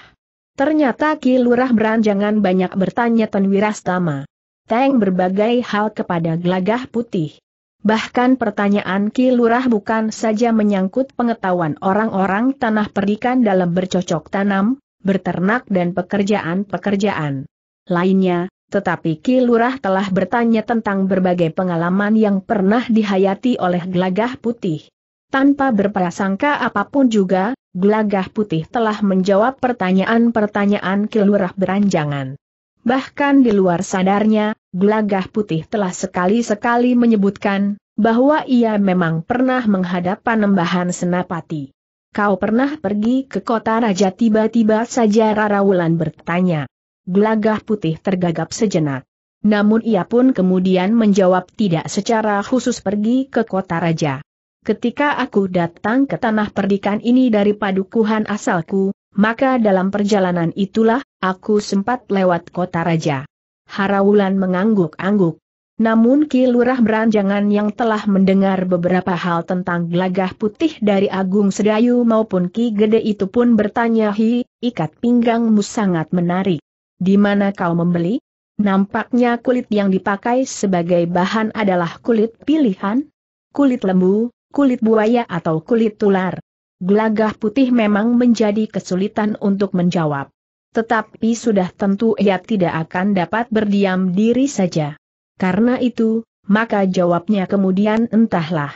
Ternyata Ki Lurah beranjangan banyak bertanya Wirastama. Teng berbagai hal kepada gelagah putih. Bahkan pertanyaan Ki Lurah bukan saja menyangkut pengetahuan orang-orang tanah perikan dalam bercocok tanam, berternak dan pekerjaan-pekerjaan lainnya, tetapi Ki Lurah telah bertanya tentang berbagai pengalaman yang pernah dihayati oleh gelagah putih. Tanpa berprasangka apapun juga, Glagah Putih telah menjawab pertanyaan-pertanyaan kelurah beranjangan. Bahkan di luar sadarnya, Glagah Putih telah sekali-sekali menyebutkan, bahwa ia memang pernah menghadap panembahan Senapati. Kau pernah pergi ke kota raja tiba-tiba saja Rara Wulan bertanya. Glagah Putih tergagap sejenak. Namun ia pun kemudian menjawab tidak secara khusus pergi ke kota raja ketika aku datang ke tanah perdikan ini dari padukuhan asalku, maka dalam perjalanan itulah, aku sempat lewat kota raja. Harawulan mengangguk-angguk. Namun Ki Lurah Beranjangan yang telah mendengar beberapa hal tentang gelagah putih dari Agung Sedayu maupun Ki Gede itu pun bertanya Hi, ikat pinggangmu sangat menarik. Di mana kau membeli? Nampaknya kulit yang dipakai sebagai bahan adalah kulit pilihan? Kulit lembu, kulit buaya atau kulit tular. Gelagah putih memang menjadi kesulitan untuk menjawab. Tetapi sudah tentu ia tidak akan dapat berdiam diri saja. Karena itu, maka jawabnya kemudian entahlah.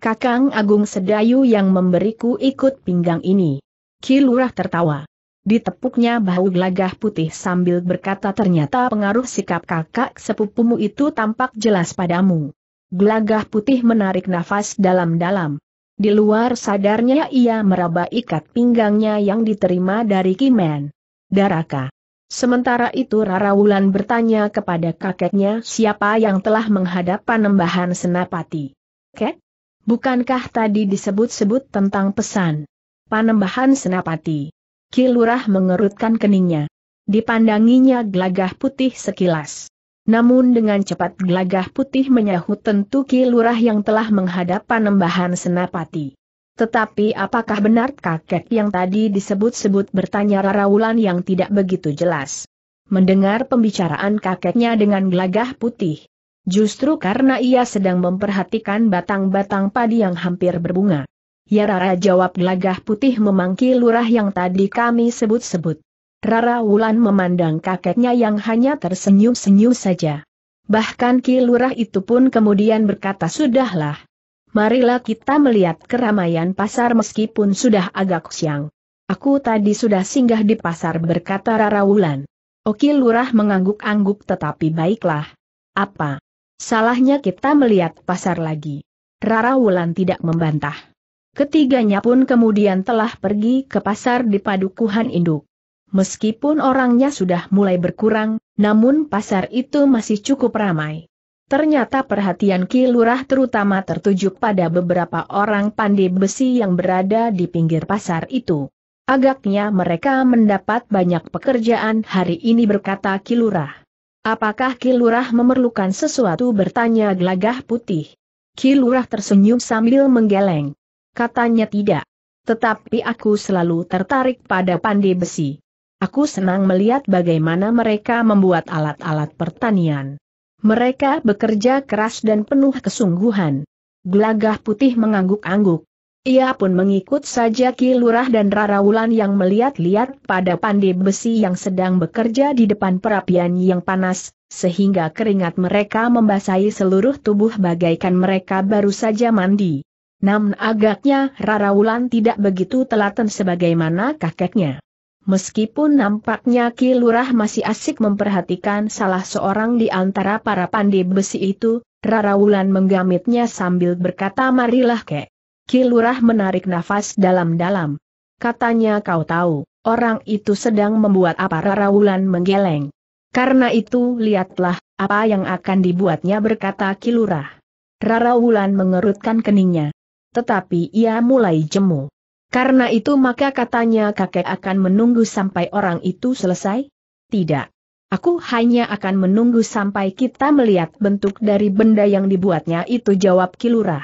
Kakang Agung Sedayu yang memberiku ikut pinggang ini. Kilurah tertawa. Ditepuknya bahu gelagah putih sambil berkata ternyata pengaruh sikap kakak sepupumu itu tampak jelas padamu. Gelagah putih menarik nafas dalam-dalam. Di luar sadarnya ia meraba ikat pinggangnya yang diterima dari Kimen. Daraka. Sementara itu Rara Wulan bertanya kepada kakeknya siapa yang telah menghadap panembahan senapati. Kek? Bukankah tadi disebut-sebut tentang pesan? Panembahan senapati. Kilurah mengerutkan keningnya. Dipandanginya gelagah putih sekilas. Namun dengan cepat gelagah putih menyahut tentu Ki Lurah yang telah menghadap panembahan senapati. Tetapi apakah benar kakek yang tadi disebut-sebut bertanya Raraulan yang tidak begitu jelas? Mendengar pembicaraan kakeknya dengan gelagah putih. Justru karena ia sedang memperhatikan batang-batang padi yang hampir berbunga. Ya Rara jawab gelagah putih memangki lurah yang tadi kami sebut-sebut. Rara Wulan memandang kakeknya yang hanya tersenyum-senyum saja. Bahkan Ki Lurah itu pun kemudian berkata sudahlah. Marilah kita melihat keramaian pasar meskipun sudah agak siang. Aku tadi sudah singgah di pasar berkata Rara Wulan. Oki oh, Lurah mengangguk-angguk tetapi baiklah. Apa? Salahnya kita melihat pasar lagi. Rara Wulan tidak membantah. Ketiganya pun kemudian telah pergi ke pasar di padukuhan induk. Meskipun orangnya sudah mulai berkurang, namun pasar itu masih cukup ramai. Ternyata perhatian Ki Lurah terutama tertuju pada beberapa orang pandai besi yang berada di pinggir pasar itu. Agaknya mereka mendapat banyak pekerjaan hari ini berkata Ki Lurah. Apakah Ki Lurah memerlukan sesuatu bertanya gelagah putih. Ki Lurah tersenyum sambil menggeleng. Katanya tidak. Tetapi aku selalu tertarik pada pandai besi. Aku senang melihat bagaimana mereka membuat alat-alat pertanian. Mereka bekerja keras dan penuh kesungguhan. Gelagah putih mengangguk-angguk. Ia pun mengikut saja Ki Lurah dan Rara Wulan yang melihat-lihat pada pandai besi yang sedang bekerja di depan perapian yang panas, sehingga keringat mereka membasahi seluruh tubuh bagaikan mereka baru saja mandi. Namun agaknya Rara Wulan tidak begitu telaten sebagaimana kakeknya. Meskipun nampaknya Ki Lurah masih asik memperhatikan salah seorang di antara para pandai besi itu, Rara Wulan menggamitnya sambil berkata marilah kek. Ki Lurah menarik nafas dalam-dalam. Katanya kau tahu, orang itu sedang membuat apa Rara Wulan menggeleng. Karena itu lihatlah, apa yang akan dibuatnya berkata Ki Lurah. Rara Wulan mengerutkan keningnya. Tetapi ia mulai jemu. Karena itu maka katanya kakek akan menunggu sampai orang itu selesai? Tidak. Aku hanya akan menunggu sampai kita melihat bentuk dari benda yang dibuatnya itu jawab Kilurah.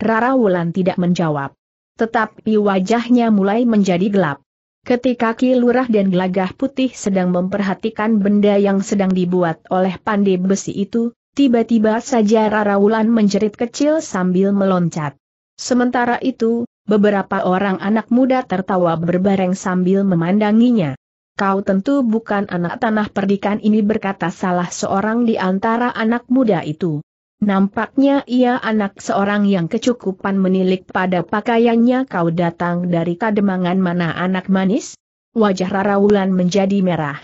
Rara Wulan tidak menjawab. Tetapi wajahnya mulai menjadi gelap. Ketika Kilurah dan Gelagah Putih sedang memperhatikan benda yang sedang dibuat oleh pandai besi itu, tiba-tiba saja Rara Wulan menjerit kecil sambil meloncat. Sementara itu, Beberapa orang anak muda tertawa berbareng sambil memandanginya. Kau tentu bukan anak tanah perdikan ini berkata salah seorang di antara anak muda itu. Nampaknya ia anak seorang yang kecukupan menilik pada pakaiannya kau datang dari kademangan mana anak manis? Wajah Rara Wulan menjadi merah.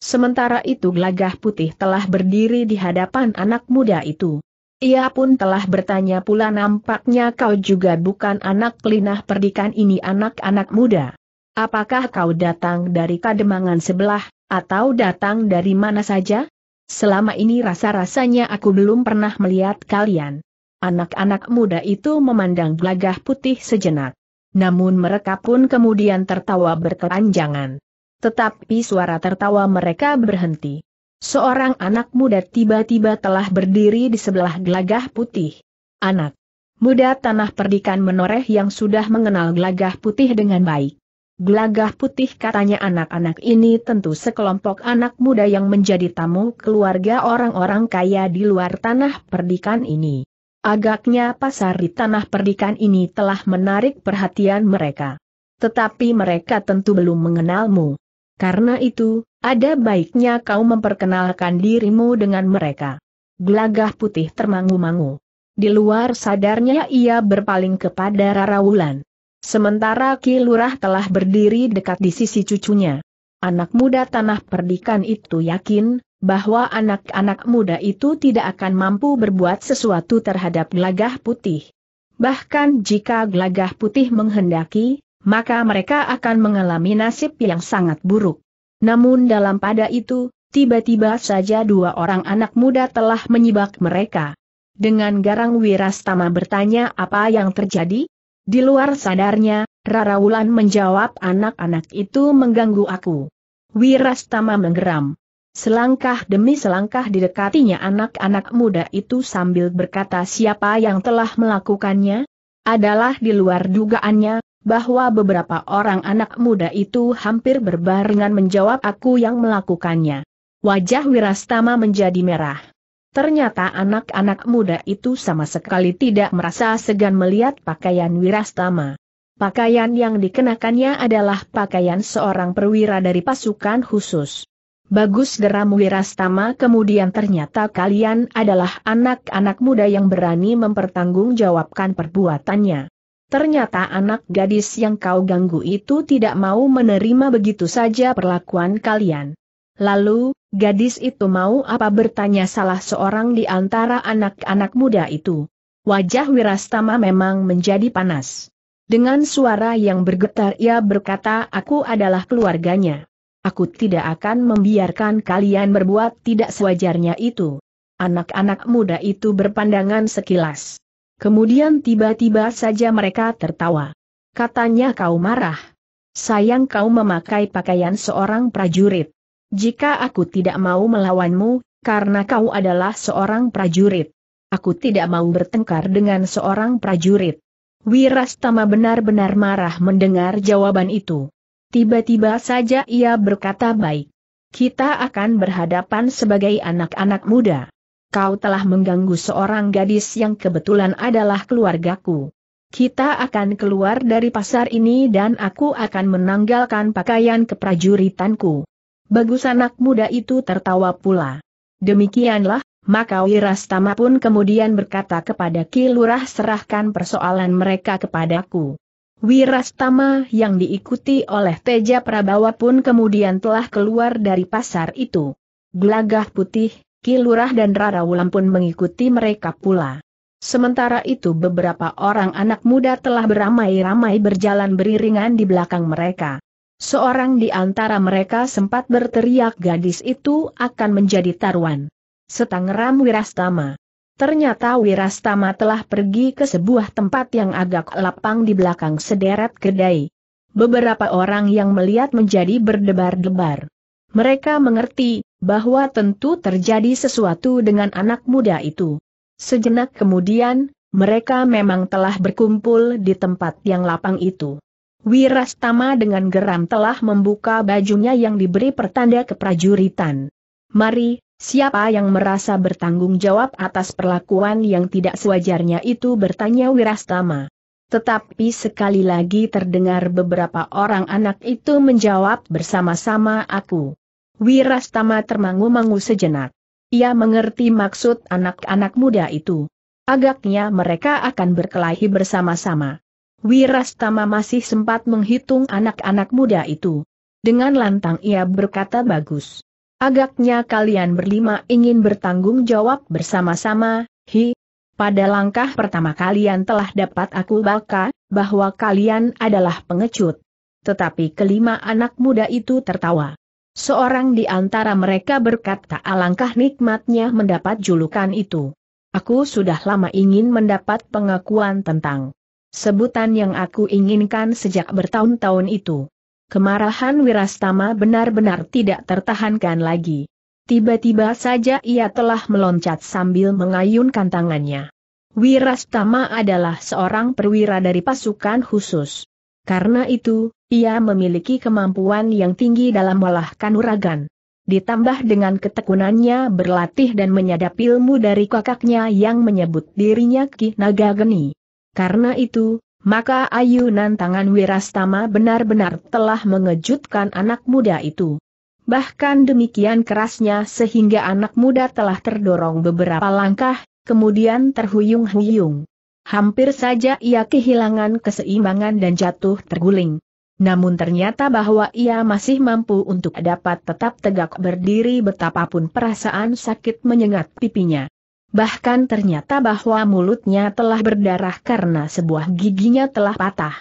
Sementara itu gelagah putih telah berdiri di hadapan anak muda itu. Ia pun telah bertanya pula nampaknya kau juga bukan anak pelinah perdikan ini anak-anak muda. Apakah kau datang dari kademangan sebelah, atau datang dari mana saja? Selama ini rasa-rasanya aku belum pernah melihat kalian. Anak-anak muda itu memandang gelagah putih sejenak. Namun mereka pun kemudian tertawa berkepanjangan. Tetapi suara tertawa mereka berhenti. Seorang anak muda tiba-tiba telah berdiri di sebelah gelagah putih. Anak muda tanah perdikan menoreh yang sudah mengenal gelagah putih dengan baik. Gelagah putih katanya anak-anak ini tentu sekelompok anak muda yang menjadi tamu keluarga orang-orang kaya di luar tanah perdikan ini. Agaknya pasar di tanah perdikan ini telah menarik perhatian mereka. Tetapi mereka tentu belum mengenalmu. Karena itu, ada baiknya kau memperkenalkan dirimu dengan mereka. Gelagah putih termangu-mangu. Di luar sadarnya ia berpaling kepada Rara Wulan, Sementara Ki Lurah telah berdiri dekat di sisi cucunya. Anak muda tanah perdikan itu yakin, bahwa anak-anak muda itu tidak akan mampu berbuat sesuatu terhadap gelagah putih. Bahkan jika gelagah putih menghendaki, maka mereka akan mengalami nasib yang sangat buruk. Namun dalam pada itu, tiba-tiba saja dua orang anak muda telah menyibak mereka. Dengan garang Wirastama bertanya apa yang terjadi? Di luar sadarnya, Rara Wulan menjawab anak-anak itu mengganggu aku. Wirastama menggeram. Selangkah demi selangkah didekatinya anak-anak muda itu sambil berkata siapa yang telah melakukannya? Adalah di luar dugaannya, bahwa beberapa orang anak muda itu hampir berbarengan menjawab aku yang melakukannya. Wajah Wirastama menjadi merah. Ternyata anak-anak muda itu sama sekali tidak merasa segan melihat pakaian Wirastama. Pakaian yang dikenakannya adalah pakaian seorang perwira dari pasukan khusus. Bagus geram Wirastama kemudian ternyata kalian adalah anak-anak muda yang berani mempertanggungjawabkan perbuatannya. Ternyata anak gadis yang kau ganggu itu tidak mau menerima begitu saja perlakuan kalian. Lalu, gadis itu mau apa bertanya salah seorang di antara anak-anak muda itu. Wajah Wirastama memang menjadi panas. Dengan suara yang bergetar ia berkata aku adalah keluarganya. Aku tidak akan membiarkan kalian berbuat tidak sewajarnya itu. Anak-anak muda itu berpandangan sekilas. Kemudian tiba-tiba saja mereka tertawa. Katanya kau marah. Sayang kau memakai pakaian seorang prajurit. Jika aku tidak mau melawanmu, karena kau adalah seorang prajurit. Aku tidak mau bertengkar dengan seorang prajurit. Wirastama benar-benar marah mendengar jawaban itu. Tiba-tiba saja ia berkata baik. Kita akan berhadapan sebagai anak-anak muda kau telah mengganggu seorang gadis yang kebetulan adalah keluargaku. Kita akan keluar dari pasar ini dan aku akan menanggalkan pakaian keprajuritanku. Bagus anak muda itu tertawa pula. Demikianlah, maka Wirastama pun kemudian berkata kepada Kilurah serahkan persoalan mereka kepadaku. Wirastama yang diikuti oleh Teja Prabawa pun kemudian telah keluar dari pasar itu. Gelagah putih, Kilurah dan Rara Wulan pun mengikuti mereka pula. Sementara itu beberapa orang anak muda telah beramai-ramai berjalan beriringan di belakang mereka. Seorang di antara mereka sempat berteriak gadis itu akan menjadi taruhan. Setangram Wirastama. Ternyata Wirastama telah pergi ke sebuah tempat yang agak lapang di belakang sederet kedai. Beberapa orang yang melihat menjadi berdebar-debar. Mereka mengerti bahwa tentu terjadi sesuatu dengan anak muda itu. Sejenak kemudian, mereka memang telah berkumpul di tempat yang lapang itu. Wirastama dengan geram telah membuka bajunya yang diberi pertanda keprajuritan. Mari, siapa yang merasa bertanggung jawab atas perlakuan yang tidak sewajarnya itu bertanya Wirastama. Tetapi sekali lagi terdengar beberapa orang anak itu menjawab bersama-sama aku. Wirastama termangu-mangu sejenak. Ia mengerti maksud anak-anak muda itu. Agaknya mereka akan berkelahi bersama-sama. Wirastama masih sempat menghitung anak-anak muda itu. Dengan lantang ia berkata bagus. Agaknya kalian berlima ingin bertanggung jawab bersama-sama, hi. Pada langkah pertama kalian telah dapat aku baka, bahwa kalian adalah pengecut. Tetapi kelima anak muda itu tertawa. Seorang di antara mereka berkata alangkah nikmatnya mendapat julukan itu. Aku sudah lama ingin mendapat pengakuan tentang sebutan yang aku inginkan sejak bertahun-tahun itu. Kemarahan Wirastama benar-benar tidak tertahankan lagi. Tiba-tiba saja ia telah meloncat sambil mengayunkan tangannya. Wirastama adalah seorang perwira dari pasukan khusus. Karena itu, ia memiliki kemampuan yang tinggi dalam olah kanuragan. Ditambah dengan ketekunannya berlatih dan menyadap ilmu dari kakaknya yang menyebut dirinya Ki Naga Geni. Karena itu, maka ayunan tangan Wirastama benar-benar telah mengejutkan anak muda itu. Bahkan demikian kerasnya sehingga anak muda telah terdorong beberapa langkah, kemudian terhuyung-huyung. Hampir saja ia kehilangan keseimbangan dan jatuh terguling namun ternyata bahwa ia masih mampu untuk dapat tetap tegak berdiri betapapun perasaan sakit menyengat pipinya. Bahkan ternyata bahwa mulutnya telah berdarah karena sebuah giginya telah patah.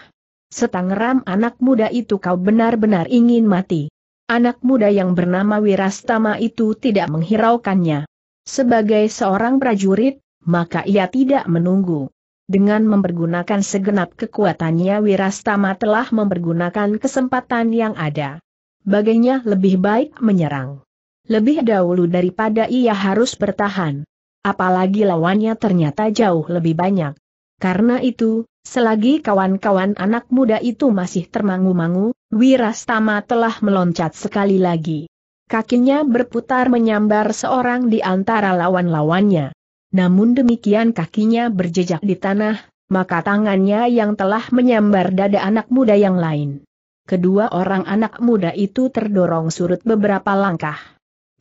Setangram anak muda itu kau benar-benar ingin mati. Anak muda yang bernama Wirastama itu tidak menghiraukannya. Sebagai seorang prajurit, maka ia tidak menunggu dengan mempergunakan segenap kekuatannya Wirastama telah mempergunakan kesempatan yang ada. Baginya lebih baik menyerang. Lebih dahulu daripada ia harus bertahan. Apalagi lawannya ternyata jauh lebih banyak. Karena itu, selagi kawan-kawan anak muda itu masih termangu-mangu, Wirastama telah meloncat sekali lagi. Kakinya berputar menyambar seorang di antara lawan-lawannya namun demikian kakinya berjejak di tanah, maka tangannya yang telah menyambar dada anak muda yang lain. Kedua orang anak muda itu terdorong surut beberapa langkah.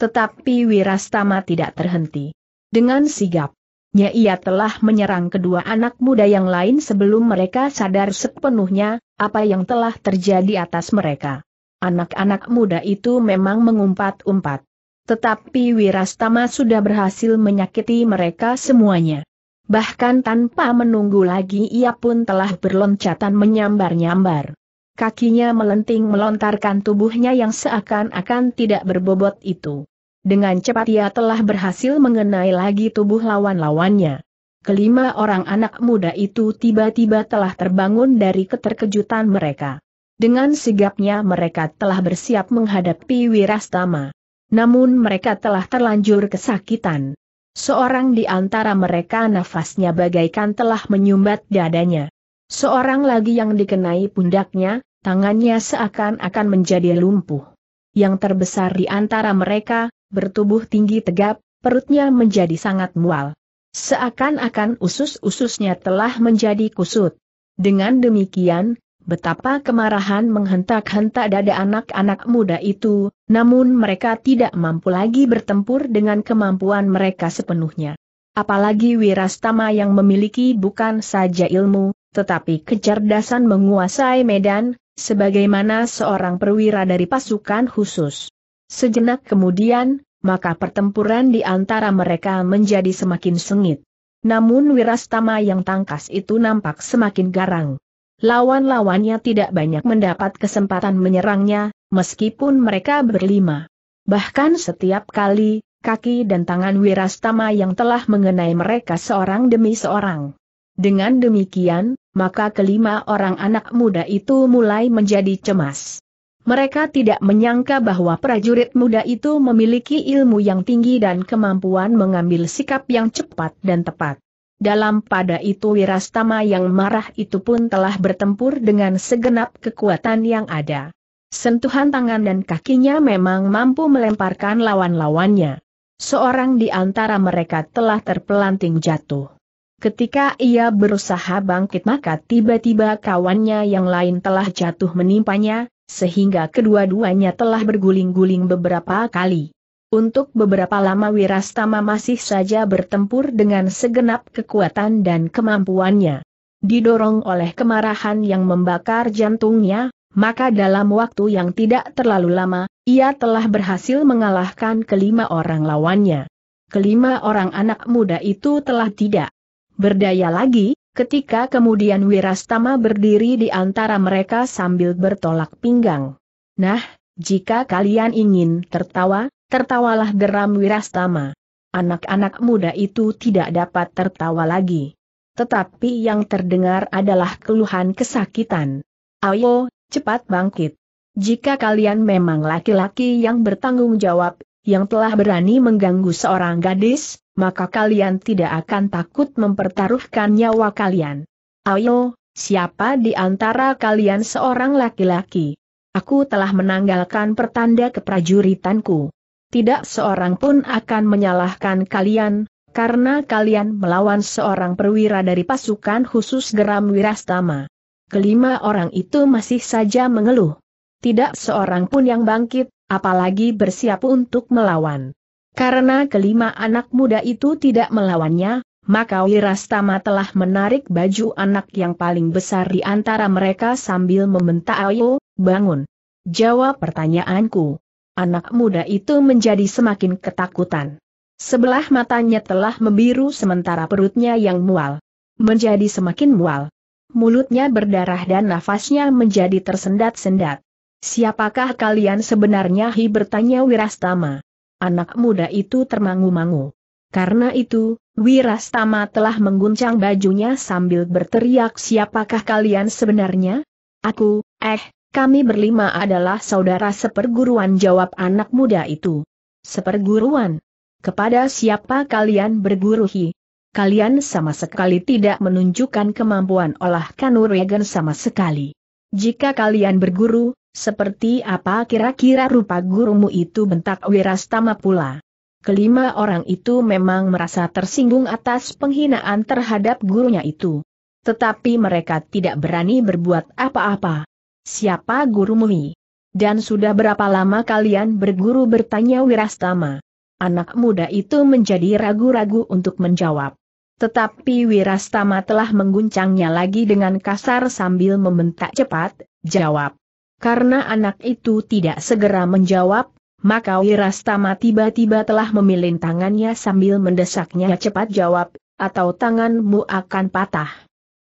Tetapi Wirastama tidak terhenti. Dengan sigap, ia telah menyerang kedua anak muda yang lain sebelum mereka sadar sepenuhnya apa yang telah terjadi atas mereka. Anak-anak muda itu memang mengumpat-umpat tetapi Wirastama sudah berhasil menyakiti mereka semuanya. Bahkan tanpa menunggu lagi ia pun telah berloncatan menyambar-nyambar. Kakinya melenting melontarkan tubuhnya yang seakan-akan tidak berbobot itu. Dengan cepat ia telah berhasil mengenai lagi tubuh lawan-lawannya. Kelima orang anak muda itu tiba-tiba telah terbangun dari keterkejutan mereka. Dengan sigapnya mereka telah bersiap menghadapi Wirastama. Namun mereka telah terlanjur kesakitan. Seorang di antara mereka nafasnya bagaikan telah menyumbat dadanya. Seorang lagi yang dikenai pundaknya, tangannya seakan-akan menjadi lumpuh. Yang terbesar di antara mereka, bertubuh tinggi tegap, perutnya menjadi sangat mual. Seakan-akan usus-ususnya telah menjadi kusut. Dengan demikian, betapa kemarahan menghentak-hentak dada anak-anak muda itu, namun mereka tidak mampu lagi bertempur dengan kemampuan mereka sepenuhnya. Apalagi Wirastama yang memiliki bukan saja ilmu, tetapi kecerdasan menguasai medan, sebagaimana seorang perwira dari pasukan khusus. Sejenak kemudian, maka pertempuran di antara mereka menjadi semakin sengit. Namun Wirastama yang tangkas itu nampak semakin garang lawan-lawannya tidak banyak mendapat kesempatan menyerangnya, meskipun mereka berlima. Bahkan setiap kali, kaki dan tangan Wirastama yang telah mengenai mereka seorang demi seorang. Dengan demikian, maka kelima orang anak muda itu mulai menjadi cemas. Mereka tidak menyangka bahwa prajurit muda itu memiliki ilmu yang tinggi dan kemampuan mengambil sikap yang cepat dan tepat. Dalam pada itu Wirastama yang marah itu pun telah bertempur dengan segenap kekuatan yang ada. Sentuhan tangan dan kakinya memang mampu melemparkan lawan-lawannya. Seorang di antara mereka telah terpelanting jatuh. Ketika ia berusaha bangkit maka tiba-tiba kawannya yang lain telah jatuh menimpanya, sehingga kedua-duanya telah berguling-guling beberapa kali. Untuk beberapa lama Wirastama masih saja bertempur dengan segenap kekuatan dan kemampuannya. Didorong oleh kemarahan yang membakar jantungnya, maka dalam waktu yang tidak terlalu lama, ia telah berhasil mengalahkan kelima orang lawannya. Kelima orang anak muda itu telah tidak berdaya lagi, ketika kemudian Wirastama berdiri di antara mereka sambil bertolak pinggang. Nah, jika kalian ingin tertawa, Tertawalah geram Wirastama. Anak-anak muda itu tidak dapat tertawa lagi. Tetapi yang terdengar adalah keluhan kesakitan. Ayo, cepat bangkit. Jika kalian memang laki-laki yang bertanggung jawab, yang telah berani mengganggu seorang gadis, maka kalian tidak akan takut mempertaruhkan nyawa kalian. Ayo, siapa di antara kalian seorang laki-laki? Aku telah menanggalkan pertanda keprajuritanku tidak seorang pun akan menyalahkan kalian, karena kalian melawan seorang perwira dari pasukan khusus geram Wirastama. Kelima orang itu masih saja mengeluh. Tidak seorang pun yang bangkit, apalagi bersiap untuk melawan. Karena kelima anak muda itu tidak melawannya, maka Wirastama telah menarik baju anak yang paling besar di antara mereka sambil membentak ayo, bangun. Jawab pertanyaanku anak muda itu menjadi semakin ketakutan. Sebelah matanya telah membiru sementara perutnya yang mual. Menjadi semakin mual. Mulutnya berdarah dan nafasnya menjadi tersendat-sendat. Siapakah kalian sebenarnya? Hi bertanya Wirastama. Anak muda itu termangu-mangu. Karena itu, Wirastama telah mengguncang bajunya sambil berteriak siapakah kalian sebenarnya? Aku, eh, kami berlima adalah saudara seperguruan jawab anak muda itu. Seperguruan? Kepada siapa kalian berguruhi? Kalian sama sekali tidak menunjukkan kemampuan olah kanuragan sama sekali. Jika kalian berguru, seperti apa kira-kira rupa gurumu itu bentak wirastama pula. Kelima orang itu memang merasa tersinggung atas penghinaan terhadap gurunya itu. Tetapi mereka tidak berani berbuat apa-apa siapa guru Muhi? Dan sudah berapa lama kalian berguru bertanya Wirastama? Anak muda itu menjadi ragu-ragu untuk menjawab. Tetapi Wirastama telah mengguncangnya lagi dengan kasar sambil membentak cepat, jawab. Karena anak itu tidak segera menjawab, maka Wirastama tiba-tiba telah memilin tangannya sambil mendesaknya cepat jawab, atau tanganmu akan patah.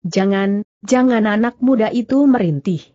Jangan, jangan anak muda itu merintih.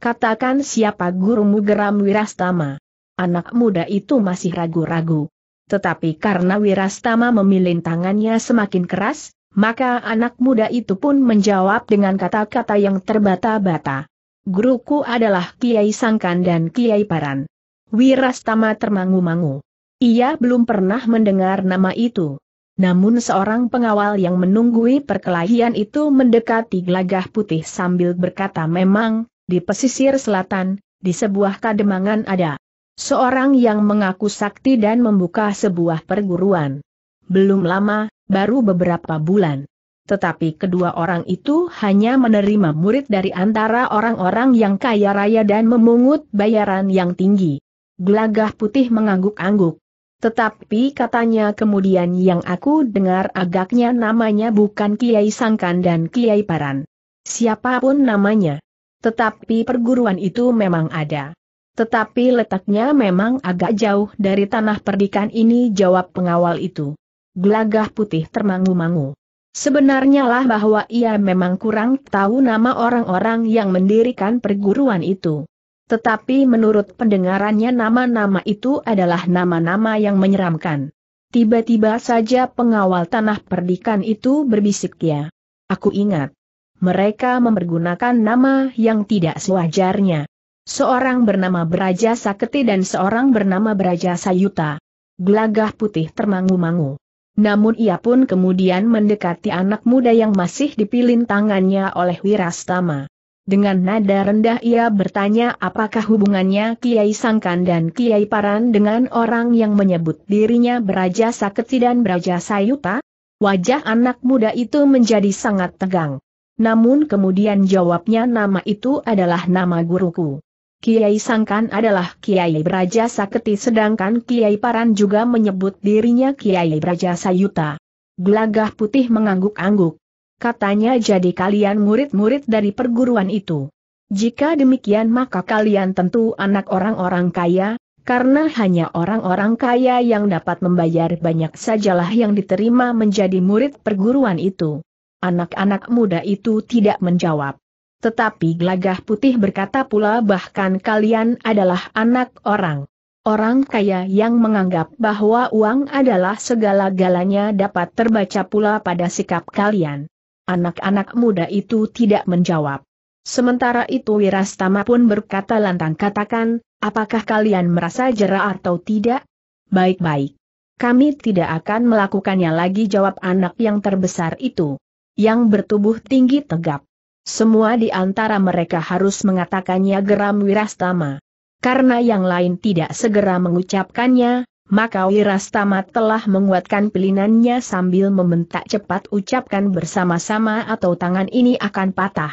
Katakan siapa gurumu geram Wirastama. Anak muda itu masih ragu-ragu. Tetapi karena Wirastama memilin tangannya semakin keras, maka anak muda itu pun menjawab dengan kata-kata yang terbata-bata. Guruku adalah Kiai Sangkan dan Kiai Paran. Wirastama termangu-mangu. Ia belum pernah mendengar nama itu. Namun seorang pengawal yang menunggui perkelahian itu mendekati gelagah putih sambil berkata memang, di pesisir selatan, di sebuah kademangan ada seorang yang mengaku sakti dan membuka sebuah perguruan. Belum lama, baru beberapa bulan. Tetapi kedua orang itu hanya menerima murid dari antara orang-orang yang kaya raya dan memungut bayaran yang tinggi. Gelagah putih mengangguk-angguk. Tetapi katanya kemudian yang aku dengar agaknya namanya bukan Kiai Sangkan dan Kiai Paran. Siapapun namanya. Tetapi perguruan itu memang ada. Tetapi letaknya memang agak jauh dari tanah perdikan ini jawab pengawal itu. Gelagah putih termangu-mangu. Sebenarnya lah bahwa ia memang kurang tahu nama orang-orang yang mendirikan perguruan itu. Tetapi menurut pendengarannya nama-nama itu adalah nama-nama yang menyeramkan. Tiba-tiba saja pengawal tanah perdikan itu berbisik ya. Aku ingat mereka mempergunakan nama yang tidak sewajarnya. Seorang bernama Braja Saketi dan seorang bernama Braja Sayuta. Gelagah putih termangu-mangu. Namun ia pun kemudian mendekati anak muda yang masih dipilin tangannya oleh Wirastama. Dengan nada rendah ia bertanya apakah hubungannya Kiai Sangkan dan Kiai Paran dengan orang yang menyebut dirinya Braja Saketi dan Braja Sayuta? Wajah anak muda itu menjadi sangat tegang. Namun kemudian jawabnya nama itu adalah nama guruku. Kiai Sangkan adalah Kiai Braja Saketi sedangkan Kiai Paran juga menyebut dirinya Kiai Braja Sayuta. Gelagah putih mengangguk-angguk. Katanya jadi kalian murid-murid dari perguruan itu. Jika demikian maka kalian tentu anak orang-orang kaya, karena hanya orang-orang kaya yang dapat membayar banyak sajalah yang diterima menjadi murid perguruan itu. Anak-anak muda itu tidak menjawab. Tetapi gelagah putih berkata pula bahkan kalian adalah anak orang. Orang kaya yang menganggap bahwa uang adalah segala-galanya dapat terbaca pula pada sikap kalian. Anak-anak muda itu tidak menjawab. Sementara itu Wirastama pun berkata lantang katakan, apakah kalian merasa jera atau tidak? Baik-baik. Kami tidak akan melakukannya lagi jawab anak yang terbesar itu yang bertubuh tinggi tegap. Semua di antara mereka harus mengatakannya geram Wirastama. Karena yang lain tidak segera mengucapkannya, maka Wirastama telah menguatkan pelinannya sambil membentak cepat ucapkan bersama-sama atau tangan ini akan patah.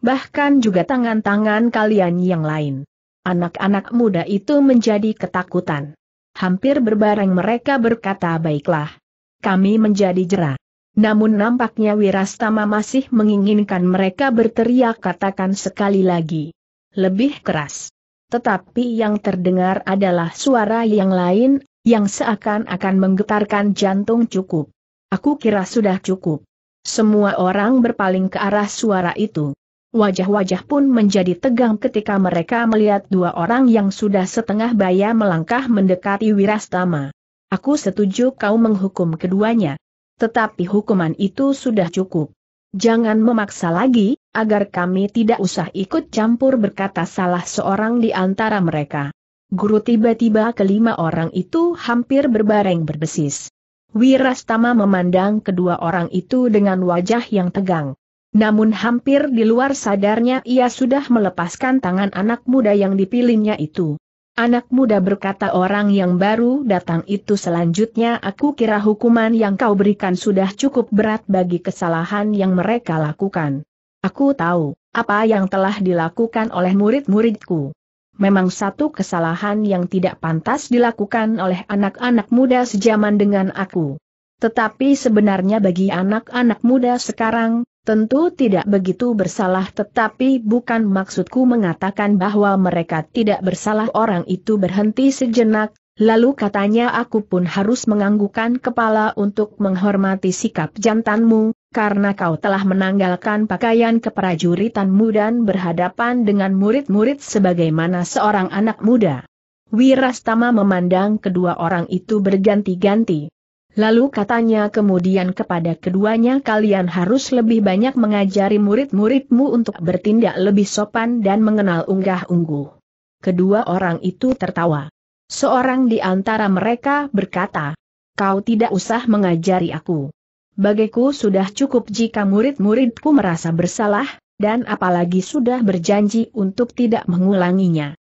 Bahkan juga tangan-tangan kalian yang lain. Anak-anak muda itu menjadi ketakutan. Hampir berbareng mereka berkata baiklah. Kami menjadi jerah. Namun nampaknya Wirastama masih menginginkan mereka berteriak katakan sekali lagi. Lebih keras. Tetapi yang terdengar adalah suara yang lain, yang seakan-akan menggetarkan jantung cukup. Aku kira sudah cukup. Semua orang berpaling ke arah suara itu. Wajah-wajah pun menjadi tegang ketika mereka melihat dua orang yang sudah setengah baya melangkah mendekati Wirastama. Aku setuju kau menghukum keduanya. Tetapi hukuman itu sudah cukup. Jangan memaksa lagi, agar kami tidak usah ikut campur berkata salah seorang di antara mereka. Guru tiba-tiba kelima orang itu hampir berbareng berdesis. Wirastama memandang kedua orang itu dengan wajah yang tegang. Namun hampir di luar sadarnya ia sudah melepaskan tangan anak muda yang dipilihnya itu. Anak muda berkata orang yang baru datang itu selanjutnya aku kira hukuman yang kau berikan sudah cukup berat bagi kesalahan yang mereka lakukan. Aku tahu, apa yang telah dilakukan oleh murid-muridku. Memang satu kesalahan yang tidak pantas dilakukan oleh anak-anak muda sejaman dengan aku. Tetapi sebenarnya bagi anak-anak muda sekarang, Tentu tidak begitu bersalah tetapi bukan maksudku mengatakan bahwa mereka tidak bersalah orang itu berhenti sejenak, lalu katanya aku pun harus menganggukkan kepala untuk menghormati sikap jantanmu, karena kau telah menanggalkan pakaian keprajuritanmu dan berhadapan dengan murid-murid sebagaimana seorang anak muda. Wirastama memandang kedua orang itu berganti-ganti. Lalu katanya kemudian kepada keduanya kalian harus lebih banyak mengajari murid-muridmu untuk bertindak lebih sopan dan mengenal unggah-ungguh. Kedua orang itu tertawa. Seorang di antara mereka berkata, Kau tidak usah mengajari aku. Bagiku sudah cukup jika murid-muridku merasa bersalah, dan apalagi sudah berjanji untuk tidak mengulanginya.